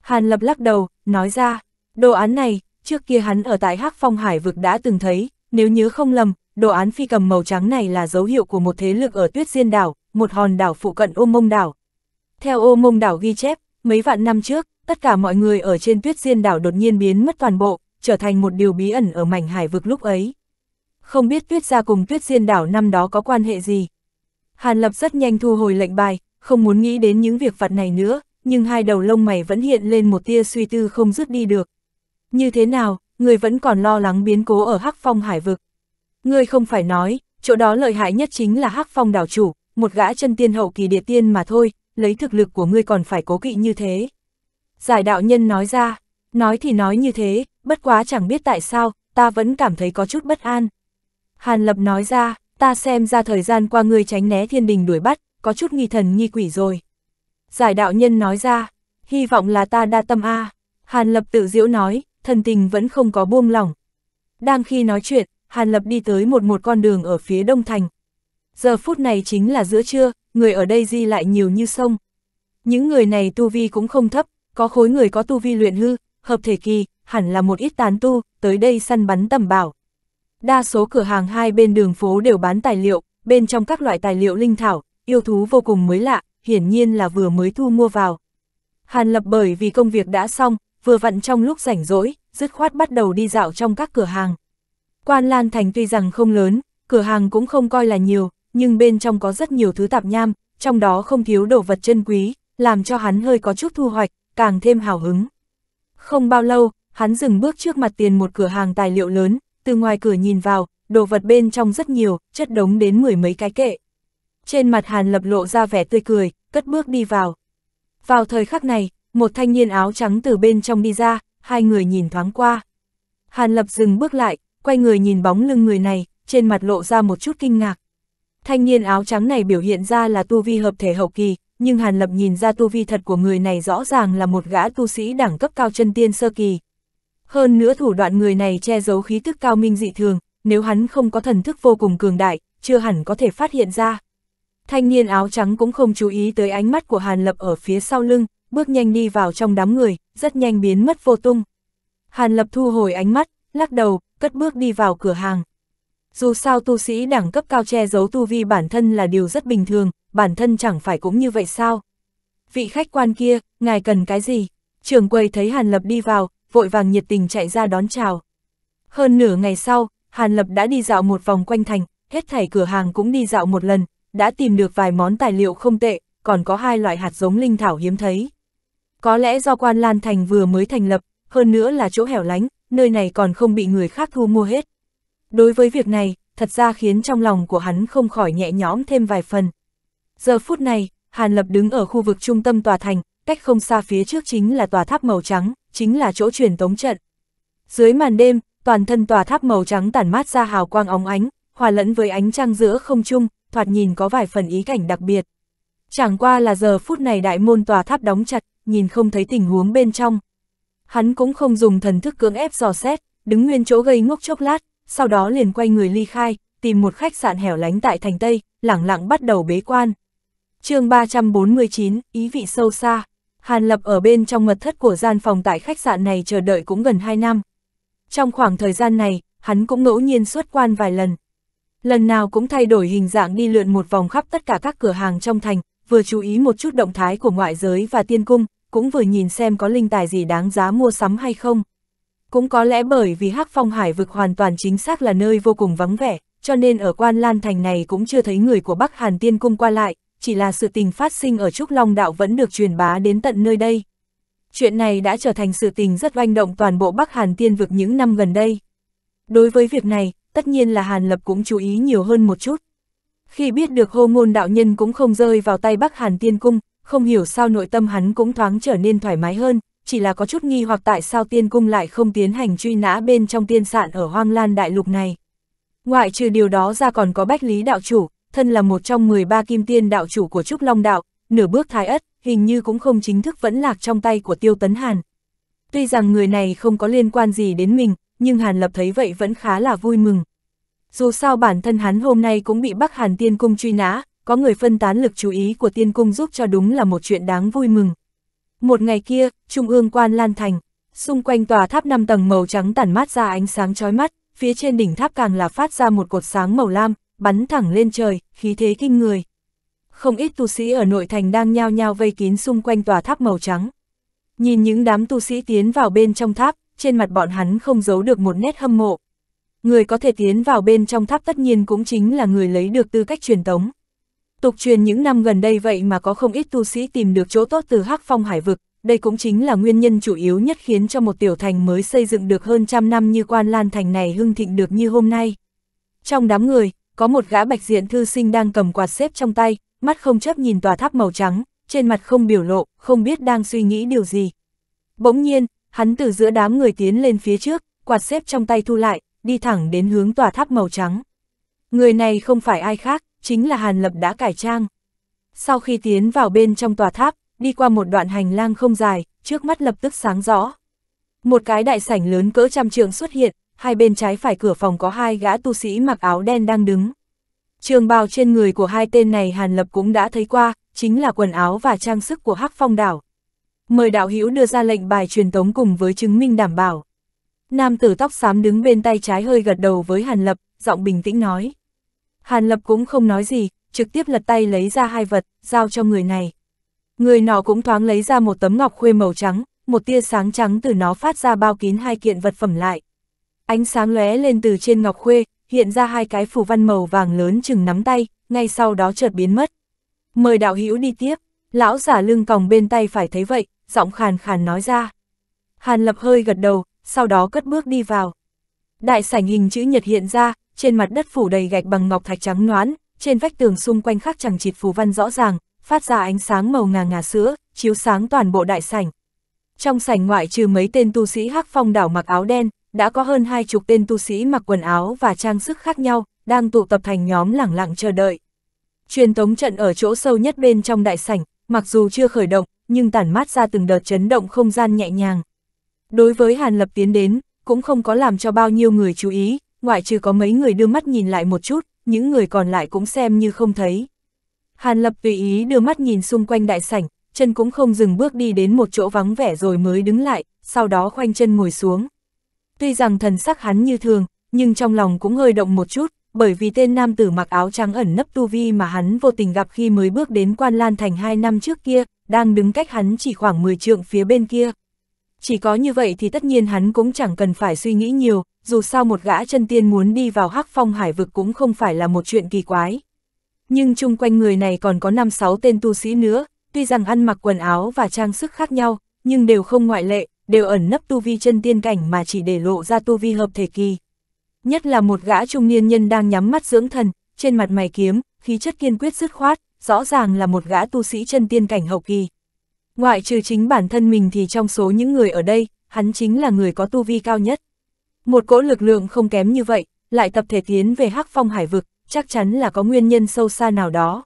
Hàn Lập lắc đầu, nói ra, đồ án này, trước kia hắn ở tại Hắc Phong Hải vực đã từng thấy, nếu nhớ không lầm, đồ án phi cầm màu trắng này là dấu hiệu của một thế lực ở Tuyết Diên đảo, một hòn đảo phụ cận Ô Mông đảo. Theo Ô Mông đảo ghi chép, mấy vạn năm trước, tất cả mọi người ở trên Tuyết Diên đảo đột nhiên biến mất toàn bộ, trở thành một điều bí ẩn ở mảnh hải vực lúc ấy. Không biết tuyết gia cùng tuyết diên đảo năm đó có quan hệ gì. Hàn Lập rất nhanh thu hồi lệnh bài, không muốn nghĩ đến những việc vặt này nữa, nhưng hai đầu lông mày vẫn hiện lên một tia suy tư không dứt đi được. Như thế nào, người vẫn còn lo lắng biến cố ở Hắc Phong hải vực. Người không phải nói, chỗ đó lợi hại nhất chính là Hắc Phong đảo chủ, một gã chân tiên hậu kỳ địa tiên mà thôi, lấy thực lực của ngươi còn phải cố kỵ như thế. Giải đạo nhân nói ra, nói thì nói như thế, bất quá chẳng biết tại sao, ta vẫn cảm thấy có chút bất an. Hàn Lập nói ra, ta xem ra thời gian qua ngươi tránh né thiên đình đuổi bắt, có chút nghi thần nghi quỷ rồi. Giải đạo nhân nói ra, hy vọng là ta đa tâm a. Hàn Lập tự diễu nói, thần tình vẫn không có buông lỏng. Đang khi nói chuyện, Hàn Lập đi tới một một con đường ở phía đông thành. Giờ phút này chính là giữa trưa, người ở đây di lại nhiều như sông. Những người này tu vi cũng không thấp, có khối người có tu vi luyện hư, hợp thể kỳ, hẳn là một ít tán tu, tới đây săn bắn tầm bảo. Đa số cửa hàng hai bên đường phố đều bán tài liệu, bên trong các loại tài liệu linh thảo, yêu thú vô cùng mới lạ, hiển nhiên là vừa mới thu mua vào. Hàn Lập bởi vì công việc đã xong, vừa vặn trong lúc rảnh rỗi, dứt khoát bắt đầu đi dạo trong các cửa hàng. Quan Lan Thành tuy rằng không lớn, cửa hàng cũng không coi là nhiều, nhưng bên trong có rất nhiều thứ tạp nham, trong đó không thiếu đồ vật chân quý, làm cho hắn hơi có chút thu hoạch, càng thêm hào hứng. Không bao lâu, hắn dừng bước trước mặt tiền một cửa hàng tài liệu lớn, từ ngoài cửa nhìn vào, đồ vật bên trong rất nhiều, chất đống đến mười mấy cái kệ. Trên mặt Hàn Lập lộ ra vẻ tươi cười, cất bước đi vào. Vào thời khắc này, một thanh niên áo trắng từ bên trong đi ra, hai người nhìn thoáng qua. Hàn Lập dừng bước lại, quay người nhìn bóng lưng người này, trên mặt lộ ra một chút kinh ngạc. Thanh niên áo trắng này biểu hiện ra là tu vi hợp thể hậu kỳ, nhưng Hàn Lập nhìn ra tu vi thật của người này rõ ràng là một gã tu sĩ đẳng cấp cao chân tiên sơ kỳ, hơn nữa thủ đoạn người này che giấu khí tức cao minh dị thường, nếu hắn không có thần thức vô cùng cường đại, chưa hẳn có thể phát hiện ra. Thanh niên áo trắng cũng không chú ý tới ánh mắt của Hàn Lập ở phía sau lưng, bước nhanh đi vào trong đám người, rất nhanh biến mất vô tung. Hàn Lập thu hồi ánh mắt, lắc đầu, cất bước đi vào cửa hàng. Dù sao tu sĩ đẳng cấp cao che giấu tu vi bản thân là điều rất bình thường, bản thân chẳng phải cũng như vậy sao? Vị khách quan kia, ngài cần cái gì? Trường quầy thấy Hàn Lập đi vào, vội vàng nhiệt tình chạy ra đón chào. Hơn nửa ngày sau, Hàn Lập đã đi dạo một vòng quanh thành, hết thảy cửa hàng cũng đi dạo một lần, đã tìm được vài món tài liệu không tệ, còn có hai loại hạt giống linh thảo hiếm thấy. Có lẽ do quan Lan Thành vừa mới thành lập, hơn nữa là chỗ hẻo lánh, nơi này còn không bị người khác thu mua hết. Đối với việc này, thật ra khiến trong lòng của hắn không khỏi nhẹ nhõm thêm vài phần. Giờ phút này, Hàn Lập đứng ở khu vực trung tâm tòa thành, cách không xa phía trước chính là tòa tháp màu trắng, chính là chỗ truyền tống trận. Dưới màn đêm, toàn thân tòa tháp màu trắng tản mát ra hào quang óng ánh, hòa lẫn với ánh trăng giữa không trung, thoạt nhìn có vài phần ý cảnh đặc biệt. Chẳng qua là giờ phút này đại môn tòa tháp đóng chặt, nhìn không thấy tình huống bên trong. Hắn cũng không dùng thần thức cưỡng ép dò xét, đứng nguyên chỗ gây ngốc chốc lát, sau đó liền quay người ly khai, tìm một khách sạn hẻo lánh tại thành Tây, lẳng lặng bắt đầu bế quan. chương 349, ý vị sâu xa. Hàn Lập ở bên trong mật thất của gian phòng tại khách sạn này chờ đợi cũng gần 2 năm. Trong khoảng thời gian này, hắn cũng ngẫu nhiên xuất quan vài lần. Lần nào cũng thay đổi hình dạng đi lượn một vòng khắp tất cả các cửa hàng trong thành, vừa chú ý một chút động thái của ngoại giới và tiên cung, cũng vừa nhìn xem có linh tài gì đáng giá mua sắm hay không. Cũng có lẽ bởi vì hắc phong hải vực hoàn toàn chính xác là nơi vô cùng vắng vẻ, cho nên ở quan lan thành này cũng chưa thấy người của Bắc Hàn Tiên Cung qua lại, chỉ là sự tình phát sinh ở Trúc Long Đạo vẫn được truyền bá đến tận nơi đây. Chuyện này đã trở thành sự tình rất oanh động toàn bộ Bắc Hàn tiên vực những năm gần đây. Đối với việc này, tất nhiên là Hàn Lập cũng chú ý nhiều hơn một chút. Khi biết được hô ngôn đạo nhân cũng không rơi vào tay Bắc Hàn tiên cung, không hiểu sao nội tâm hắn cũng thoáng trở nên thoải mái hơn, chỉ là có chút nghi hoặc tại sao tiên cung lại không tiến hành truy nã bên trong tiên sạn ở hoang lan đại lục này. Ngoại trừ điều đó ra còn có bách lý đạo chủ, thân là một trong 13 kim tiên đạo chủ của Trúc Long Đạo, nửa bước thái ất, hình như cũng không chính thức vẫn lạc trong tay của Tiêu Tấn Hàn. Tuy rằng người này không có liên quan gì đến mình, nhưng Hàn Lập thấy vậy vẫn khá là vui mừng. Dù sao bản thân hắn hôm nay cũng bị Bắc Hàn Tiên Cung truy nã, có người phân tán lực chú ý của Tiên Cung giúp cho đúng là một chuyện đáng vui mừng. Một ngày kia, Trung ương quan Lan Thành, xung quanh tòa tháp 5 tầng màu trắng tản mát ra ánh sáng chói mắt, phía trên đỉnh tháp càng là phát ra một cột sáng màu lam, bắn thẳng lên trời, khí thế kinh người. Không ít tu sĩ ở nội thành đang nhao nhao vây kín xung quanh tòa tháp màu trắng. Nhìn những đám tu sĩ tiến vào bên trong tháp, trên mặt bọn hắn không giấu được một nét hâm mộ. Người có thể tiến vào bên trong tháp tất nhiên cũng chính là người lấy được tư cách truyền tống. Tục truyền những năm gần đây vậy mà có không ít tu sĩ tìm được chỗ tốt từ hắc phong hải vực, đây cũng chính là nguyên nhân chủ yếu nhất khiến cho một tiểu thành mới xây dựng được hơn trăm năm như quan lan thành này hưng thịnh được như hôm nay. Trong đám người, có một gã bạch diện thư sinh đang cầm quạt xếp trong tay, mắt không chấp nhìn tòa tháp màu trắng, trên mặt không biểu lộ, không biết đang suy nghĩ điều gì. Bỗng nhiên, hắn từ giữa đám người tiến lên phía trước, quạt xếp trong tay thu lại, đi thẳng đến hướng tòa tháp màu trắng. Người này không phải ai khác, chính là Hàn Lập đã cải trang. Sau khi tiến vào bên trong tòa tháp, đi qua một đoạn hành lang không dài, trước mắt lập tức sáng rõ. Một cái đại sảnh lớn cỡ trăm trường xuất hiện, hai bên trái phải cửa phòng có hai gã tu sĩ mặc áo đen đang đứng. Trường bào trên người của hai tên này Hàn Lập cũng đã thấy qua, chính là quần áo và trang sức của Hắc Phong đảo. Mời đạo hữu đưa ra lệnh bài truyền tống cùng với chứng minh đảm bảo. Nam tử tóc xám đứng bên tay trái hơi gật đầu với Hàn Lập, giọng bình tĩnh nói. Hàn Lập cũng không nói gì, trực tiếp lật tay lấy ra hai vật, giao cho người này. Người nọ cũng thoáng lấy ra một tấm ngọc khuê màu trắng, một tia sáng trắng từ nó phát ra bao kín hai kiện vật phẩm lại. Ánh sáng lóe lên từ trên ngọc khuê, hiện ra hai cái phù văn màu vàng lớn chừng nắm tay, ngay sau đó chợt biến mất. Mời đạo hữu đi tiếp, lão giả lưng còng bên tay phải thấy vậy, giọng khàn khàn nói ra. Hàn lập hơi gật đầu, sau đó cất bước đi vào. Đại sảnh hình chữ nhật hiện ra, trên mặt đất phủ đầy gạch bằng ngọc thạch trắng noán, trên vách tường xung quanh khắc chẳng chịt phù văn rõ ràng, phát ra ánh sáng màu ngà ngà sữa, chiếu sáng toàn bộ đại sảnh. Trong sảnh ngoại trừ mấy tên tu sĩ hắc phong đảo mặc áo đen, đã có hơn hai chục tên tu sĩ mặc quần áo và trang sức khác nhau, đang tụ tập thành nhóm lẳng lặng chờ đợi. Truyền tống trận ở chỗ sâu nhất bên trong đại sảnh, mặc dù chưa khởi động, nhưng tản mát ra từng đợt chấn động không gian nhẹ nhàng. Đối với Hàn Lập tiến đến, cũng không có làm cho bao nhiêu người chú ý, ngoại trừ có mấy người đưa mắt nhìn lại một chút, những người còn lại cũng xem như không thấy. Hàn Lập tùy ý đưa mắt nhìn xung quanh đại sảnh, chân cũng không dừng bước đi đến một chỗ vắng vẻ rồi mới đứng lại, sau đó khoanh chân ngồi xuống tuy rằng thần sắc hắn như thường, nhưng trong lòng cũng hơi động một chút, bởi vì tên nam tử mặc áo trắng ẩn nấp tu vi mà hắn vô tình gặp khi mới bước đến quan lan thành hai năm trước kia, đang đứng cách hắn chỉ khoảng 10 trượng phía bên kia. Chỉ có như vậy thì tất nhiên hắn cũng chẳng cần phải suy nghĩ nhiều, dù sao một gã chân tiên muốn đi vào hắc phong hải vực cũng không phải là một chuyện kỳ quái. Nhưng chung quanh người này còn có 5-6 tên tu sĩ nữa, tuy rằng ăn mặc quần áo và trang sức khác nhau, nhưng đều không ngoại lệ, đều ẩn nấp tu vi chân tiên cảnh mà chỉ để lộ ra tu vi hợp thể kỳ. Nhất là một gã trung niên nhân đang nhắm mắt dưỡng thần, trên mặt mày kiếm, khí chất kiên quyết dứt khoát, rõ ràng là một gã tu sĩ chân tiên cảnh hậu kỳ. Ngoại trừ chính bản thân mình thì trong số những người ở đây, hắn chính là người có tu vi cao nhất. Một cỗ lực lượng không kém như vậy, lại tập thể tiến về hắc phong hải vực, chắc chắn là có nguyên nhân sâu xa nào đó.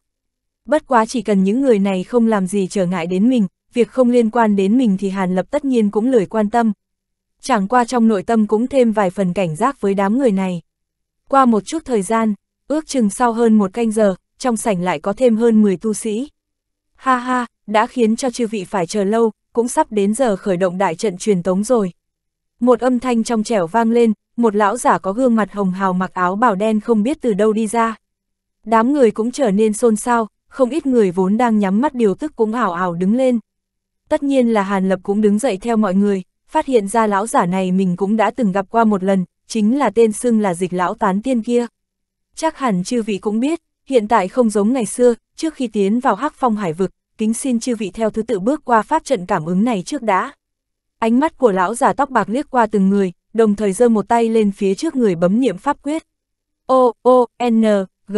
Bất quá chỉ cần những người này không làm gì trở ngại đến mình, việc không liên quan đến mình thì Hàn Lập tất nhiên cũng lười quan tâm. Chẳng qua trong nội tâm cũng thêm vài phần cảnh giác với đám người này. Qua một chút thời gian, ước chừng sau hơn một canh giờ, trong sảnh lại có thêm hơn 10 tu sĩ. Ha ha, đã khiến cho chư vị phải chờ lâu, cũng sắp đến giờ khởi động đại trận truyền tống rồi. Một âm thanh trong trẻo vang lên, một lão giả có gương mặt hồng hào mặc áo bào đen không biết từ đâu đi ra. Đám người cũng trở nên xôn xao, không ít người vốn đang nhắm mắt điều tức cũng hào hào đứng lên. Tất nhiên là Hàn Lập cũng đứng dậy theo mọi người, phát hiện ra lão giả này mình cũng đã từng gặp qua một lần, chính là tên xưng là dịch lão tán tiên kia. Chắc hẳn chư vị cũng biết, hiện tại không giống ngày xưa, trước khi tiến vào hắc phong hải vực, kính xin chư vị theo thứ tự bước qua pháp trận cảm ứng này trước đã. Ánh mắt của lão giả tóc bạc liếc qua từng người, đồng thời giơ một tay lên phía trước người bấm niệm pháp quyết. O, O, N, G.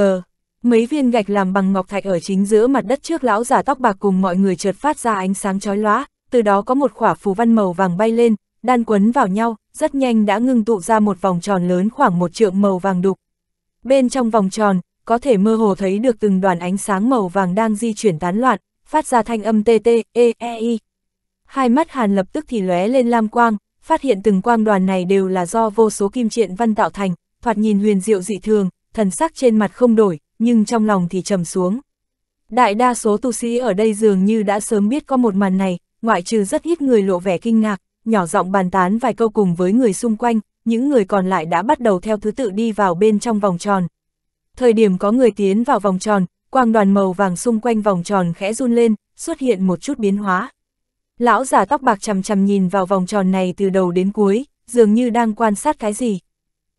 Mấy viên gạch làm bằng ngọc thạch ở chính giữa mặt đất trước lão giả tóc bạc cùng mọi người chợt phát ra ánh sáng chói lóa, từ đó có một khỏa phù văn màu vàng bay lên, đan quấn vào nhau, rất nhanh đã ngưng tụ ra một vòng tròn lớn khoảng một trượng màu vàng đục. Bên trong vòng tròn, có thể mơ hồ thấy được từng đoàn ánh sáng màu vàng đang di chuyển tán loạn, phát ra thanh âm tê tê, e, e, i. Hai mắt Hàn lập tức thì lóe lên lam quang, phát hiện từng quang đoàn này đều là do vô số kim triện văn tạo thành, thoạt nhìn huyền diệu dị thường, thần sắc trên mặt không đổi, nhưng trong lòng thì trầm xuống. Đại đa số tu sĩ ở đây dường như đã sớm biết có một màn này, ngoại trừ rất ít người lộ vẻ kinh ngạc, nhỏ giọng bàn tán vài câu cùng với người xung quanh, những người còn lại đã bắt đầu theo thứ tự đi vào bên trong vòng tròn. Thời điểm có người tiến vào vòng tròn, quang đoàn màu vàng xung quanh vòng tròn khẽ run lên, xuất hiện một chút biến hóa. Lão giả tóc bạc chằm chằm nhìn vào vòng tròn này từ đầu đến cuối, dường như đang quan sát cái gì.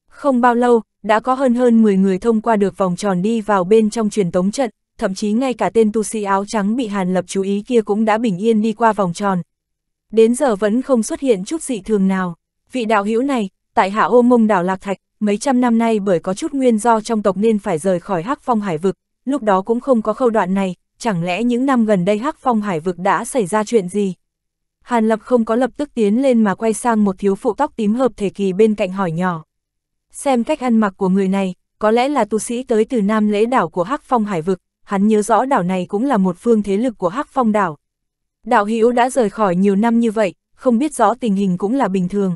Không bao lâu, đã có hơn hơn 10 người thông qua được vòng tròn đi vào bên trong truyền tống trận, thậm chí ngay cả tên tu sĩ áo trắng bị Hàn Lập chú ý kia cũng đã bình yên đi qua vòng tròn. Đến giờ vẫn không xuất hiện chút dị thường nào. Vị đạo hữu này, tại hạ ô mông đảo Lạc Thạch, mấy trăm năm nay bởi có chút nguyên do trong tộc nên phải rời khỏi Hắc Phong Hải Vực, lúc đó cũng không có khâu đoạn này, chẳng lẽ những năm gần đây Hắc Phong Hải Vực đã xảy ra chuyện gì? Hàn Lập không có lập tức tiến lên mà quay sang một thiếu phụ tóc tím hợp thể kỳ bên cạnh hỏi nhỏ. Xem cách ăn mặc của người này, có lẽ là tu sĩ tới từ nam lễ đảo của Hắc Phong Hải Vực, hắn nhớ rõ đảo này cũng là một phương thế lực của Hắc Phong đảo. Đạo Hữu đã rời khỏi nhiều năm như vậy, không biết rõ tình hình cũng là bình thường.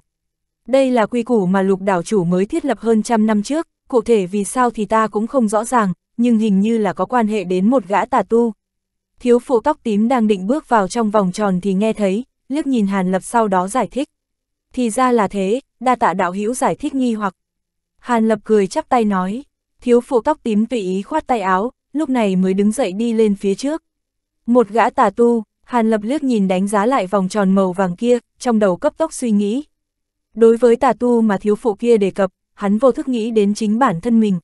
Đây là quy củ mà lục đảo chủ mới thiết lập hơn trăm năm trước, cụ thể vì sao thì ta cũng không rõ ràng, nhưng hình như là có quan hệ đến một gã tà tu. Thiếu phụ tóc tím đang định bước vào trong vòng tròn thì nghe thấy, liếc nhìn Hàn Lập sau đó giải thích. Thì ra là thế, đa tạ đạo hữu giải thích nghi hoặc, Hàn Lập cười chắp tay nói, thiếu phụ tóc tím tùy ý khoát tay áo, lúc này mới đứng dậy đi lên phía trước. Một gã tà tu, Hàn Lập liếc nhìn đánh giá lại vòng tròn màu vàng kia, trong đầu cấp tốc suy nghĩ. Đối với tà tu mà thiếu phụ kia đề cập, hắn vô thức nghĩ đến chính bản thân mình.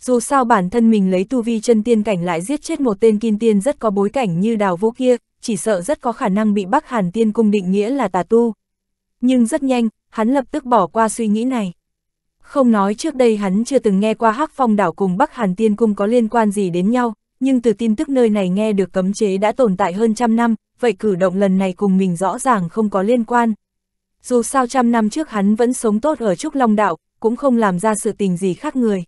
Dù sao bản thân mình lấy tu vi chân tiên cảnh lại giết chết một tên kim tiên rất có bối cảnh như đào vũ kia, chỉ sợ rất có khả năng bị Bắc Hàn tiên cung định nghĩa là tà tu. Nhưng rất nhanh, hắn lập tức bỏ qua suy nghĩ này. Không nói trước đây hắn chưa từng nghe qua Hắc Phong đảo cùng Bắc Hàn Tiên Cung có liên quan gì đến nhau, nhưng từ tin tức nơi này nghe được cấm chế đã tồn tại hơn trăm năm, vậy cử động lần này cùng mình rõ ràng không có liên quan. Dù sao trăm năm trước hắn vẫn sống tốt ở Trúc Long Đạo, cũng không làm ra sự tình gì khác người.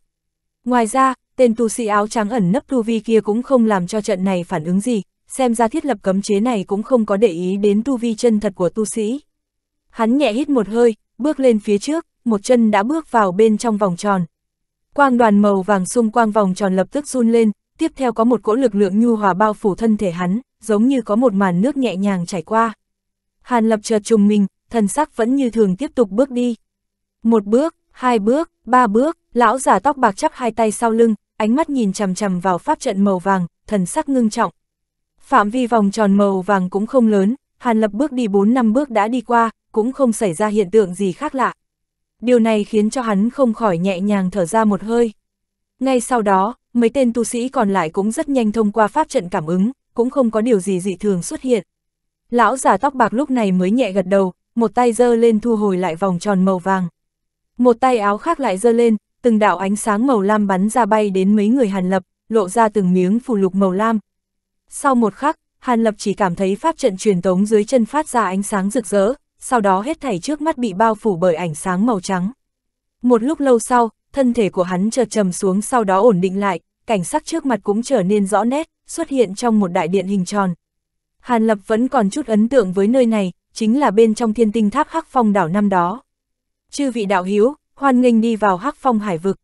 Ngoài ra, tên tu sĩ áo trắng ẩn nấp tu vi kia cũng không làm cho trận này phản ứng gì, xem ra thiết lập cấm chế này cũng không có để ý đến tu vi chân thật của tu sĩ. Hắn nhẹ hít một hơi, bước lên phía trước một chân đã bước vào bên trong vòng tròn. Quang đoàn màu vàng xung quanh vòng tròn lập tức run lên, tiếp theo có một cỗ lực lượng nhu hòa bao phủ thân thể hắn, giống như có một màn nước nhẹ nhàng chảy qua. Hàn Lập chợt trùng mình, thần sắc vẫn như thường tiếp tục bước đi. Một bước, hai bước, ba bước, lão giả tóc bạc chắp hai tay sau lưng, ánh mắt nhìn chằm chằm vào pháp trận màu vàng, thần sắc ngưng trọng. Phạm vi vòng tròn màu vàng cũng không lớn, Hàn Lập bước đi bốn năm bước đã đi qua, cũng không xảy ra hiện tượng gì khác lạ điều này khiến cho hắn không khỏi nhẹ nhàng thở ra một hơi. Ngay sau đó, mấy tên tu sĩ còn lại cũng rất nhanh thông qua pháp trận cảm ứng, cũng không có điều gì dị thường xuất hiện. Lão già tóc bạc lúc này mới nhẹ gật đầu, một tay giơ lên thu hồi lại vòng tròn màu vàng. Một tay áo khác lại giơ lên, từng đạo ánh sáng màu lam bắn ra bay đến mấy người Hàn Lập, lộ ra từng miếng phù lục màu lam. Sau một khắc, Hàn Lập chỉ cảm thấy pháp trận truyền tống dưới chân phát ra ánh sáng rực rỡ, sau đó hết thảy trước mắt bị bao phủ bởi ánh sáng màu trắng. Một lúc lâu sau, thân thể của hắn chợt trầm xuống sau đó ổn định lại, cảnh sắc trước mặt cũng trở nên rõ nét, xuất hiện trong một đại điện hình tròn. Hàn Lập vẫn còn chút ấn tượng với nơi này, chính là bên trong thiên tinh tháp Hắc Phong đảo năm đó. Chư vị đạo hiếu, hoan nghênh đi vào Hắc Phong hải vực.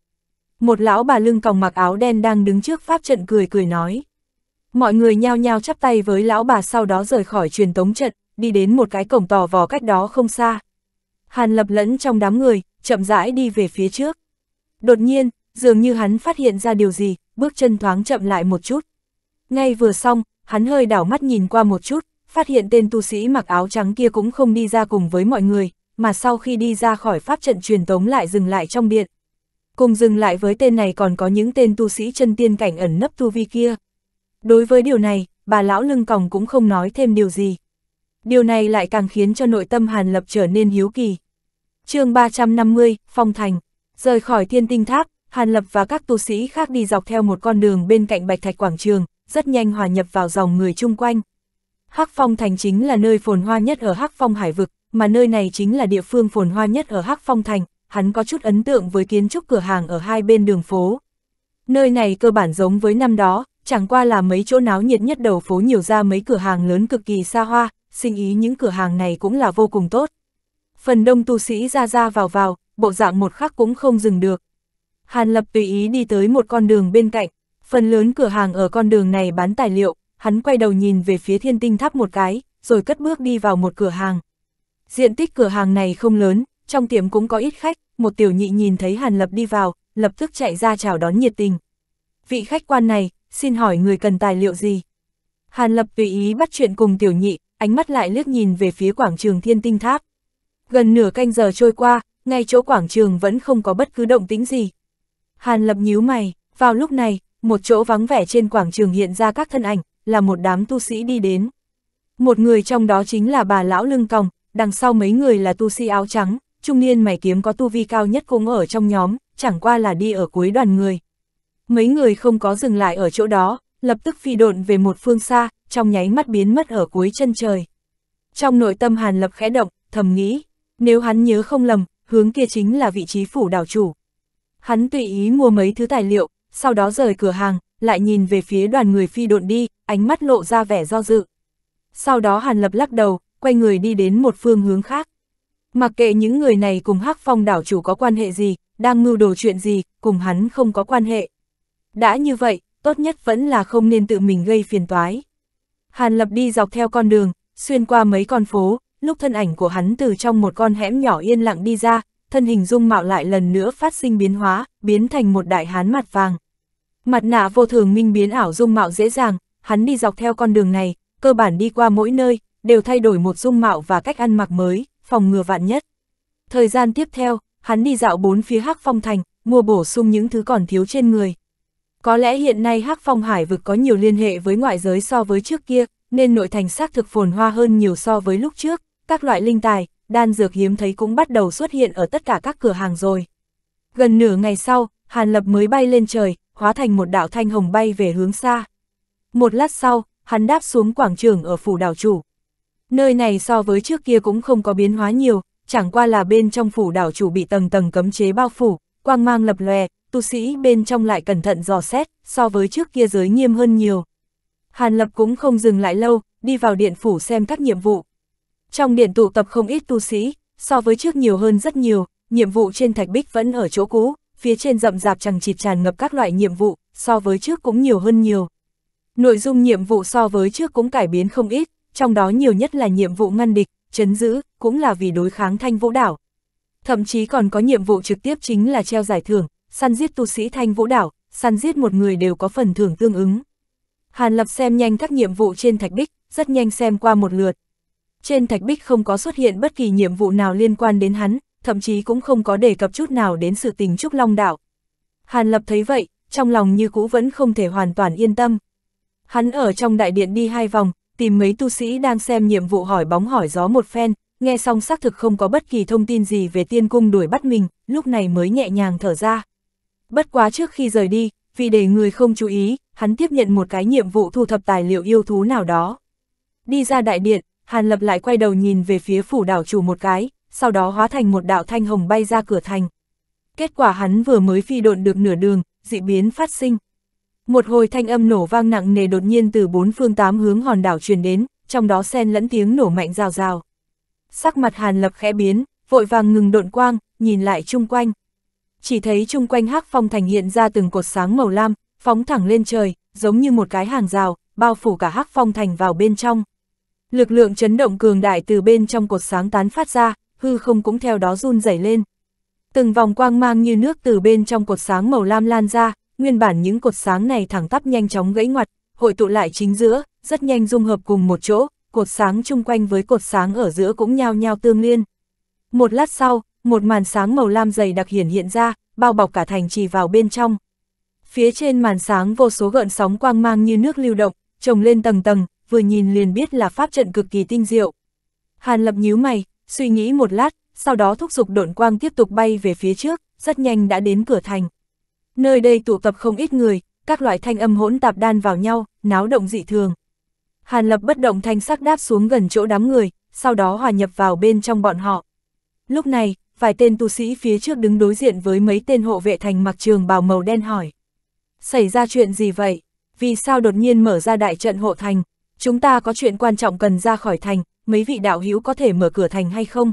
Một lão bà lưng còng mặc áo đen đang đứng trước pháp trận cười cười nói. Mọi người nhao nhao chắp tay với lão bà sau đó rời khỏi truyền tống trận, đi đến một cái cổng tò vò cách đó không xa. Hàn lập lẫn trong đám người, chậm rãi đi về phía trước. Đột nhiên, dường như hắn phát hiện ra điều gì, bước chân thoáng chậm lại một chút. Ngay vừa xong, hắn hơi đảo mắt nhìn qua một chút, phát hiện tên tu sĩ mặc áo trắng kia cũng không đi ra cùng với mọi người, mà sau khi đi ra khỏi pháp trận truyền tống lại dừng lại trong điện. Cùng dừng lại với tên này còn có những tên tu sĩ chân tiên cảnh ẩn nấp tu vi kia. Đối với điều này, bà lão lưng còng cũng không nói thêm điều gì. Điều này lại càng khiến cho nội tâm Hàn Lập trở nên hiếu kỳ. chương 350, Phong Thành, rời khỏi thiên tinh tháp, Hàn Lập và các tu sĩ khác đi dọc theo một con đường bên cạnh Bạch Thạch Quảng Trường, rất nhanh hòa nhập vào dòng người chung quanh. Hắc Phong Thành chính là nơi phồn hoa nhất ở Hắc Phong Hải Vực, mà nơi này chính là địa phương phồn hoa nhất ở Hắc Phong Thành, hắn có chút ấn tượng với kiến trúc cửa hàng ở hai bên đường phố. Nơi này cơ bản giống với năm đó, chẳng qua là mấy chỗ náo nhiệt nhất đầu phố nhiều ra mấy cửa hàng lớn cực kỳ xa hoa, sinh ý những cửa hàng này cũng là vô cùng tốt. Phần đông tu sĩ ra ra vào vào, bộ dạng một khắc cũng không dừng được. Hàn Lập tùy ý đi tới một con đường bên cạnh, phần lớn cửa hàng ở con đường này bán tài liệu, hắn quay đầu nhìn về phía thiên tinh tháp một cái, rồi cất bước đi vào một cửa hàng. Diện tích cửa hàng này không lớn, trong tiệm cũng có ít khách, một tiểu nhị nhìn thấy Hàn Lập đi vào, lập tức chạy ra chào đón nhiệt tình. Vị khách quan này, xin hỏi người cần tài liệu gì? Hàn Lập tùy ý bắt chuyện cùng tiểu nhị, ánh mắt lại liếc nhìn về phía quảng trường thiên tinh tháp. Gần nửa canh giờ trôi qua, ngay chỗ quảng trường vẫn không có bất cứ động tĩnh gì. Hàn lập nhíu mày, vào lúc này, một chỗ vắng vẻ trên quảng trường hiện ra các thân ảnh, là một đám tu sĩ đi đến. Một người trong đó chính là bà lão lưng còng, đằng sau mấy người là tu sĩ áo trắng, trung niên mày kiếm có tu vi cao nhất cũng ở trong nhóm, chẳng qua là đi ở cuối đoàn người. Mấy người không có dừng lại ở chỗ đó, lập tức phi độn về một phương xa, trong nháy mắt biến mất ở cuối chân trời. Trong nội tâm Hàn Lập khẽ động, thầm nghĩ, nếu hắn nhớ không lầm, hướng kia chính là vị trí phủ đảo chủ. Hắn tùy ý mua mấy thứ tài liệu, sau đó rời cửa hàng, lại nhìn về phía đoàn người phi độn đi, ánh mắt lộ ra vẻ do dự. Sau đó Hàn Lập lắc đầu, quay người đi đến một phương hướng khác. Mặc kệ những người này cùng Hắc Phong đảo chủ có quan hệ gì, đang mưu đồ chuyện gì, cùng hắn không có quan hệ. Đã như vậy, tốt nhất vẫn là không nên tự mình gây phiền toái. Hàn Lập đi dọc theo con đường, xuyên qua mấy con phố, lúc thân ảnh của hắn từ trong một con hẻm nhỏ yên lặng đi ra, thân hình dung mạo lại lần nữa phát sinh biến hóa, biến thành một đại hán mặt vàng. Mặt nạ vô thường minh biến ảo dung mạo dễ dàng, hắn đi dọc theo con đường này, cơ bản đi qua mỗi nơi, đều thay đổi một dung mạo và cách ăn mặc mới, phòng ngừa vạn nhất. Thời gian tiếp theo, hắn đi dạo bốn phía hắc phong thành, mua bổ sung những thứ còn thiếu trên người. Có lẽ hiện nay Hắc Phong Hải vực có nhiều liên hệ với ngoại giới so với trước kia, nên nội thành xác thực phồn hoa hơn nhiều so với lúc trước, các loại linh tài, đan dược hiếm thấy cũng bắt đầu xuất hiện ở tất cả các cửa hàng rồi. Gần nửa ngày sau, Hàn Lập mới bay lên trời, hóa thành một đạo thanh hồng bay về hướng xa. Một lát sau, hắn đáp xuống quảng trường ở phủ đảo chủ. Nơi này so với trước kia cũng không có biến hóa nhiều, chẳng qua là bên trong phủ đảo chủ bị tầng tầng cấm chế bao phủ, quang mang lập lòe, tu sĩ bên trong lại cẩn thận dò xét, so với trước kia giới nghiêm hơn nhiều. Hàn Lập cũng không dừng lại lâu, đi vào điện phủ xem các nhiệm vụ. Trong điện tụ tập không ít tu sĩ, so với trước nhiều hơn rất nhiều, nhiệm vụ trên thạch bích vẫn ở chỗ cũ, phía trên rậm rạp chẳng chịt tràn ngập các loại nhiệm vụ, so với trước cũng nhiều hơn nhiều. Nội dung nhiệm vụ so với trước cũng cải biến không ít, trong đó nhiều nhất là nhiệm vụ ngăn địch, chấn giữ, cũng là vì đối kháng thanh vũ đảo. Thậm chí còn có nhiệm vụ trực tiếp chính là treo giải thưởng, săn giết tu sĩ thanh vũ đảo, săn giết một người đều có phần thưởng tương ứng. Hàn Lập xem nhanh các nhiệm vụ trên thạch bích, rất nhanh xem qua một lượt. Trên thạch bích không có xuất hiện bất kỳ nhiệm vụ nào liên quan đến hắn, thậm chí cũng không có đề cập chút nào đến sự tình Trúc Long đảo Hàn Lập thấy vậy, trong lòng như cũ vẫn không thể hoàn toàn yên tâm. Hắn ở trong đại điện đi hai vòng, tìm mấy tu sĩ đang xem nhiệm vụ hỏi bóng hỏi gió một phen, nghe xong xác thực không có bất kỳ thông tin gì về tiên cung đuổi bắt mình, lúc này mới nhẹ nhàng thở ra. Bất quá trước khi rời đi, vì để người không chú ý, hắn tiếp nhận một cái nhiệm vụ thu thập tài liệu yêu thú nào đó. Đi ra đại điện, Hàn Lập lại quay đầu nhìn về phía phủ đảo chủ một cái, sau đó hóa thành một đạo thanh hồng bay ra cửa thành. Kết quả hắn vừa mới phi độn được nửa đường, dị biến phát sinh. Một hồi thanh âm nổ vang nặng nề đột nhiên từ bốn phương tám hướng hòn đảo truyền đến, trong đó xen lẫn tiếng nổ mạnh rào rào. Sắc mặt Hàn Lập khẽ biến, vội vàng ngừng độn quang, nhìn lại chung quanh chỉ thấy chung quanh hắc phong thành hiện ra từng cột sáng màu lam, phóng thẳng lên trời, giống như một cái hàng rào, bao phủ cả hắc phong thành vào bên trong. Lực lượng chấn động cường đại từ bên trong cột sáng tán phát ra, hư không cũng theo đó run rẩy lên. Từng vòng quang mang như nước từ bên trong cột sáng màu lam lan ra, nguyên bản những cột sáng này thẳng tắp nhanh chóng gãy ngoặt, hội tụ lại chính giữa, rất nhanh dung hợp cùng một chỗ, cột sáng chung quanh với cột sáng ở giữa cũng nhao nhao tương liên. Một lát sau, một màn sáng màu lam dày đặc hiển hiện ra, bao bọc cả thành trì vào bên trong. Phía trên màn sáng vô số gợn sóng quang mang như nước lưu động, trồng lên tầng tầng, vừa nhìn liền biết là pháp trận cực kỳ tinh diệu. Hàn Lập nhíu mày, suy nghĩ một lát, sau đó thúc giục độn quang tiếp tục bay về phía trước, rất nhanh đã đến cửa thành. Nơi đây tụ tập không ít người, các loại thanh âm hỗn tạp đan vào nhau, náo động dị thường. Hàn Lập bất động thanh sắc đáp xuống gần chỗ đám người, sau đó hòa nhập vào bên trong bọn họ. Lúc này, vài tên tu sĩ phía trước đứng đối diện với mấy tên hộ vệ thành mặc trường bào màu đen hỏi. Xảy ra chuyện gì vậy? Vì sao đột nhiên mở ra đại trận hộ thành? Chúng ta có chuyện quan trọng cần ra khỏi thành, mấy vị đạo hữu có thể mở cửa thành hay không?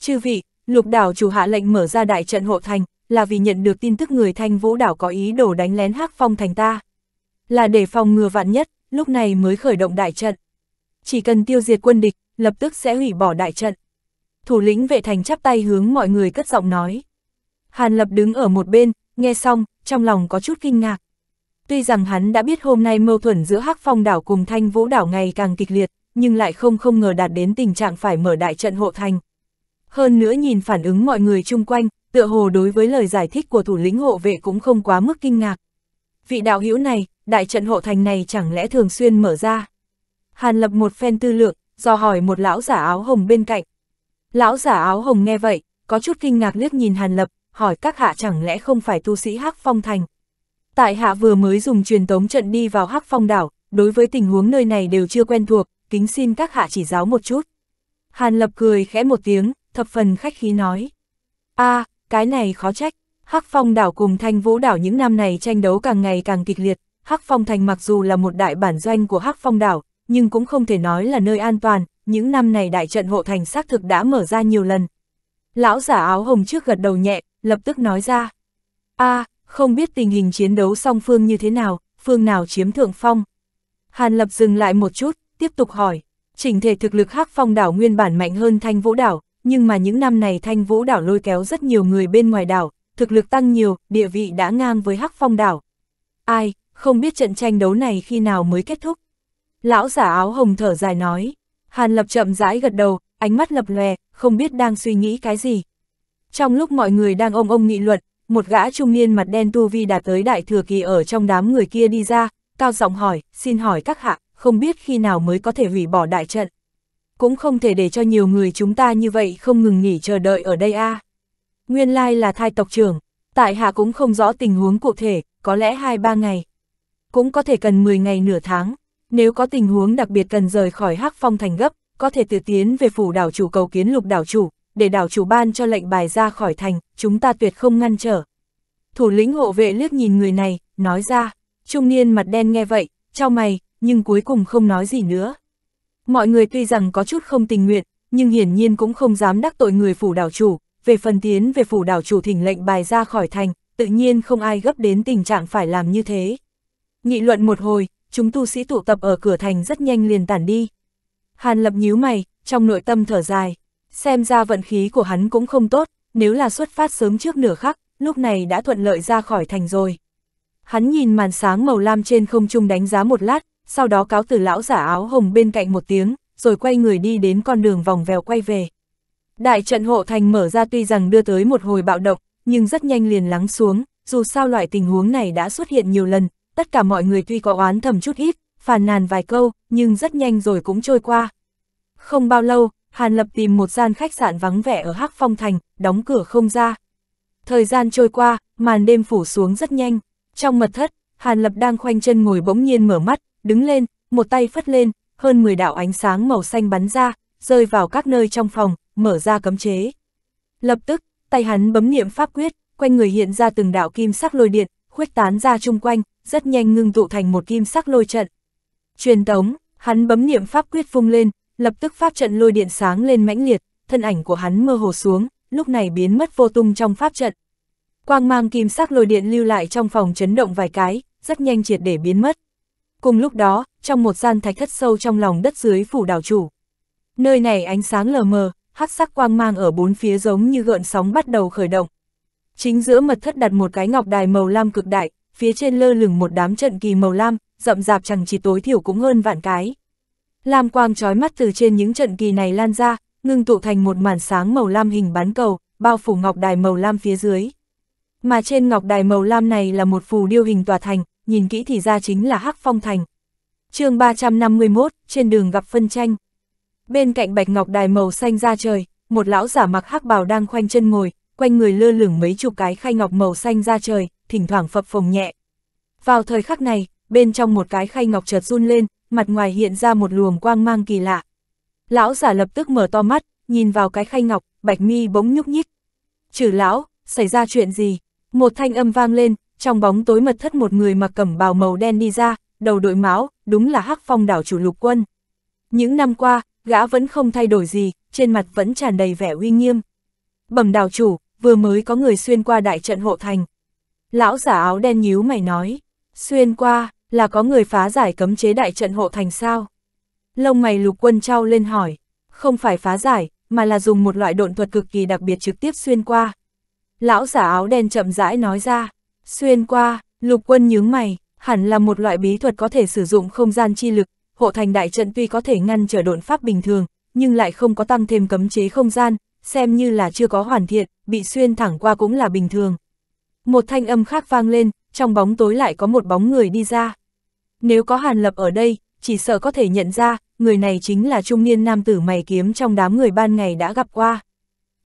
Chư vị, lục đảo chủ hạ lệnh mở ra đại trận hộ thành, là vì nhận được tin tức người thanh vũ đảo có ý đồ đánh lén hắc phong thành ta. Là để phòng ngừa vạn nhất, lúc này mới khởi động đại trận. Chỉ cần tiêu diệt quân địch, lập tức sẽ hủy bỏ đại trận thủ lĩnh vệ thành chắp tay hướng mọi người cất giọng nói. Hàn Lập đứng ở một bên, nghe xong, trong lòng có chút kinh ngạc. Tuy rằng hắn đã biết hôm nay mâu thuẫn giữa Hắc Phong đảo cùng Thanh Vũ đảo ngày càng kịch liệt, nhưng lại không không ngờ đạt đến tình trạng phải mở đại trận hộ thành. Hơn nữa nhìn phản ứng mọi người chung quanh, tựa hồ đối với lời giải thích của thủ lĩnh hộ vệ cũng không quá mức kinh ngạc. Vị đạo hữu này, đại trận hộ thành này chẳng lẽ thường xuyên mở ra? Hàn lập một phen tư lượng, do hỏi một lão giả áo hồng bên cạnh, Lão giả áo hồng nghe vậy, có chút kinh ngạc liếc nhìn Hàn Lập, hỏi các hạ chẳng lẽ không phải tu sĩ Hắc Phong Thành. Tại hạ vừa mới dùng truyền tống trận đi vào Hắc Phong đảo, đối với tình huống nơi này đều chưa quen thuộc, kính xin các hạ chỉ giáo một chút. Hàn Lập cười khẽ một tiếng, thập phần khách khí nói. a à, cái này khó trách, Hắc Phong đảo cùng Thanh Vũ đảo những năm này tranh đấu càng ngày càng kịch liệt, Hắc Phong Thành mặc dù là một đại bản doanh của Hắc Phong đảo, nhưng cũng không thể nói là nơi an toàn, những năm này đại trận hộ thành xác thực đã mở ra nhiều lần. Lão giả áo hồng trước gật đầu nhẹ, lập tức nói ra. a à, không biết tình hình chiến đấu song phương như thế nào, phương nào chiếm thượng phong. Hàn Lập dừng lại một chút, tiếp tục hỏi. Chỉnh thể thực lực hắc phong đảo nguyên bản mạnh hơn thanh vũ đảo, nhưng mà những năm này thanh vũ đảo lôi kéo rất nhiều người bên ngoài đảo, thực lực tăng nhiều, địa vị đã ngang với hắc phong đảo. Ai, không biết trận tranh đấu này khi nào mới kết thúc. Lão giả áo hồng thở dài nói, Hàn Lập chậm rãi gật đầu, ánh mắt lập lòe, không biết đang suy nghĩ cái gì. Trong lúc mọi người đang ông ông nghị luận, một gã trung niên mặt đen tu vi đạt tới đại thừa kỳ ở trong đám người kia đi ra, cao giọng hỏi, xin hỏi các hạ, không biết khi nào mới có thể hủy bỏ đại trận. Cũng không thể để cho nhiều người chúng ta như vậy không ngừng nghỉ chờ đợi ở đây a. À. Nguyên lai là thai tộc trưởng, tại hạ cũng không rõ tình huống cụ thể, có lẽ 2-3 ngày. Cũng có thể cần 10 ngày nửa tháng, nếu có tình huống đặc biệt cần rời khỏi Hắc Phong thành gấp, có thể tự tiến về phủ đảo chủ cầu kiến lục đảo chủ, để đảo chủ ban cho lệnh bài ra khỏi thành, chúng ta tuyệt không ngăn trở. Thủ lĩnh hộ vệ liếc nhìn người này, nói ra, trung niên mặt đen nghe vậy, trao mày, nhưng cuối cùng không nói gì nữa. Mọi người tuy rằng có chút không tình nguyện, nhưng hiển nhiên cũng không dám đắc tội người phủ đảo chủ, về phần tiến về phủ đảo chủ thỉnh lệnh bài ra khỏi thành, tự nhiên không ai gấp đến tình trạng phải làm như thế. Nghị luận một hồi, chúng tu sĩ tụ tập ở cửa thành rất nhanh liền tản đi. Hàn lập nhíu mày, trong nội tâm thở dài, xem ra vận khí của hắn cũng không tốt, nếu là xuất phát sớm trước nửa khắc, lúc này đã thuận lợi ra khỏi thành rồi. Hắn nhìn màn sáng màu lam trên không trung đánh giá một lát, sau đó cáo từ lão giả áo hồng bên cạnh một tiếng, rồi quay người đi đến con đường vòng vèo quay về. Đại trận hộ thành mở ra tuy rằng đưa tới một hồi bạo động, nhưng rất nhanh liền lắng xuống, dù sao loại tình huống này đã xuất hiện nhiều lần, tất cả mọi người tuy có oán thầm chút ít, phàn nàn vài câu, nhưng rất nhanh rồi cũng trôi qua. Không bao lâu, Hàn Lập tìm một gian khách sạn vắng vẻ ở Hắc Phong Thành, đóng cửa không ra. Thời gian trôi qua, màn đêm phủ xuống rất nhanh. Trong mật thất, Hàn Lập đang khoanh chân ngồi bỗng nhiên mở mắt, đứng lên, một tay phất lên, hơn 10 đạo ánh sáng màu xanh bắn ra, rơi vào các nơi trong phòng, mở ra cấm chế. Lập tức, tay hắn bấm niệm pháp quyết, quanh người hiện ra từng đạo kim sắc lôi điện, khuếch tán ra chung quanh, rất nhanh ngưng tụ thành một kim sắc lôi trận. Truyền tống, hắn bấm niệm pháp quyết phung lên, lập tức pháp trận lôi điện sáng lên mãnh liệt, thân ảnh của hắn mơ hồ xuống, lúc này biến mất vô tung trong pháp trận. Quang mang kim sắc lôi điện lưu lại trong phòng chấn động vài cái, rất nhanh triệt để biến mất. Cùng lúc đó, trong một gian thạch thất sâu trong lòng đất dưới phủ đảo chủ. Nơi này ánh sáng lờ mờ, hắc sắc quang mang ở bốn phía giống như gợn sóng bắt đầu khởi động. Chính giữa mật thất đặt một cái ngọc đài màu lam cực đại, phía trên lơ lửng một đám trận kỳ màu lam, rậm rạp chẳng chỉ tối thiểu cũng hơn vạn cái. Lam quang trói mắt từ trên những trận kỳ này lan ra, ngưng tụ thành một màn sáng màu lam hình bán cầu, bao phủ ngọc đài màu lam phía dưới. Mà trên ngọc đài màu lam này là một phù điêu hình tòa thành, nhìn kỹ thì ra chính là Hắc Phong Thành. chương 351, trên đường gặp phân tranh. Bên cạnh bạch ngọc đài màu xanh ra trời, một lão giả mặc hắc bào đang khoanh chân ngồi, quanh người lơ lửng mấy chục cái khay ngọc màu xanh ra trời, thỉnh thoảng phập phồng nhẹ. Vào thời khắc này, bên trong một cái khay ngọc chợt run lên, mặt ngoài hiện ra một luồng quang mang kỳ lạ. Lão giả lập tức mở to mắt, nhìn vào cái khay ngọc, bạch mi bỗng nhúc nhích. Chử lão, xảy ra chuyện gì? Một thanh âm vang lên, trong bóng tối mật thất một người mặc cẩm bào màu đen đi ra, đầu đội máu, đúng là hắc phong đảo chủ lục quân. Những năm qua, gã vẫn không thay đổi gì, trên mặt vẫn tràn đầy vẻ uy nghiêm. Bẩm đảo chủ, vừa mới có người xuyên qua đại trận hộ thành. Lão giả áo đen nhíu mày nói, xuyên qua, là có người phá giải cấm chế đại trận hộ thành sao? Lông mày lục quân trao lên hỏi, không phải phá giải, mà là dùng một loại độn thuật cực kỳ đặc biệt trực tiếp xuyên qua. Lão giả áo đen chậm rãi nói ra, xuyên qua, lục quân nhướng mày, hẳn là một loại bí thuật có thể sử dụng không gian chi lực, hộ thành đại trận tuy có thể ngăn trở độn pháp bình thường, nhưng lại không có tăng thêm cấm chế không gian, xem như là chưa có hoàn thiện, bị xuyên thẳng qua cũng là bình thường. Một thanh âm khác vang lên, trong bóng tối lại có một bóng người đi ra. Nếu có Hàn Lập ở đây, chỉ sợ có thể nhận ra, người này chính là trung niên nam tử mày kiếm trong đám người ban ngày đã gặp qua.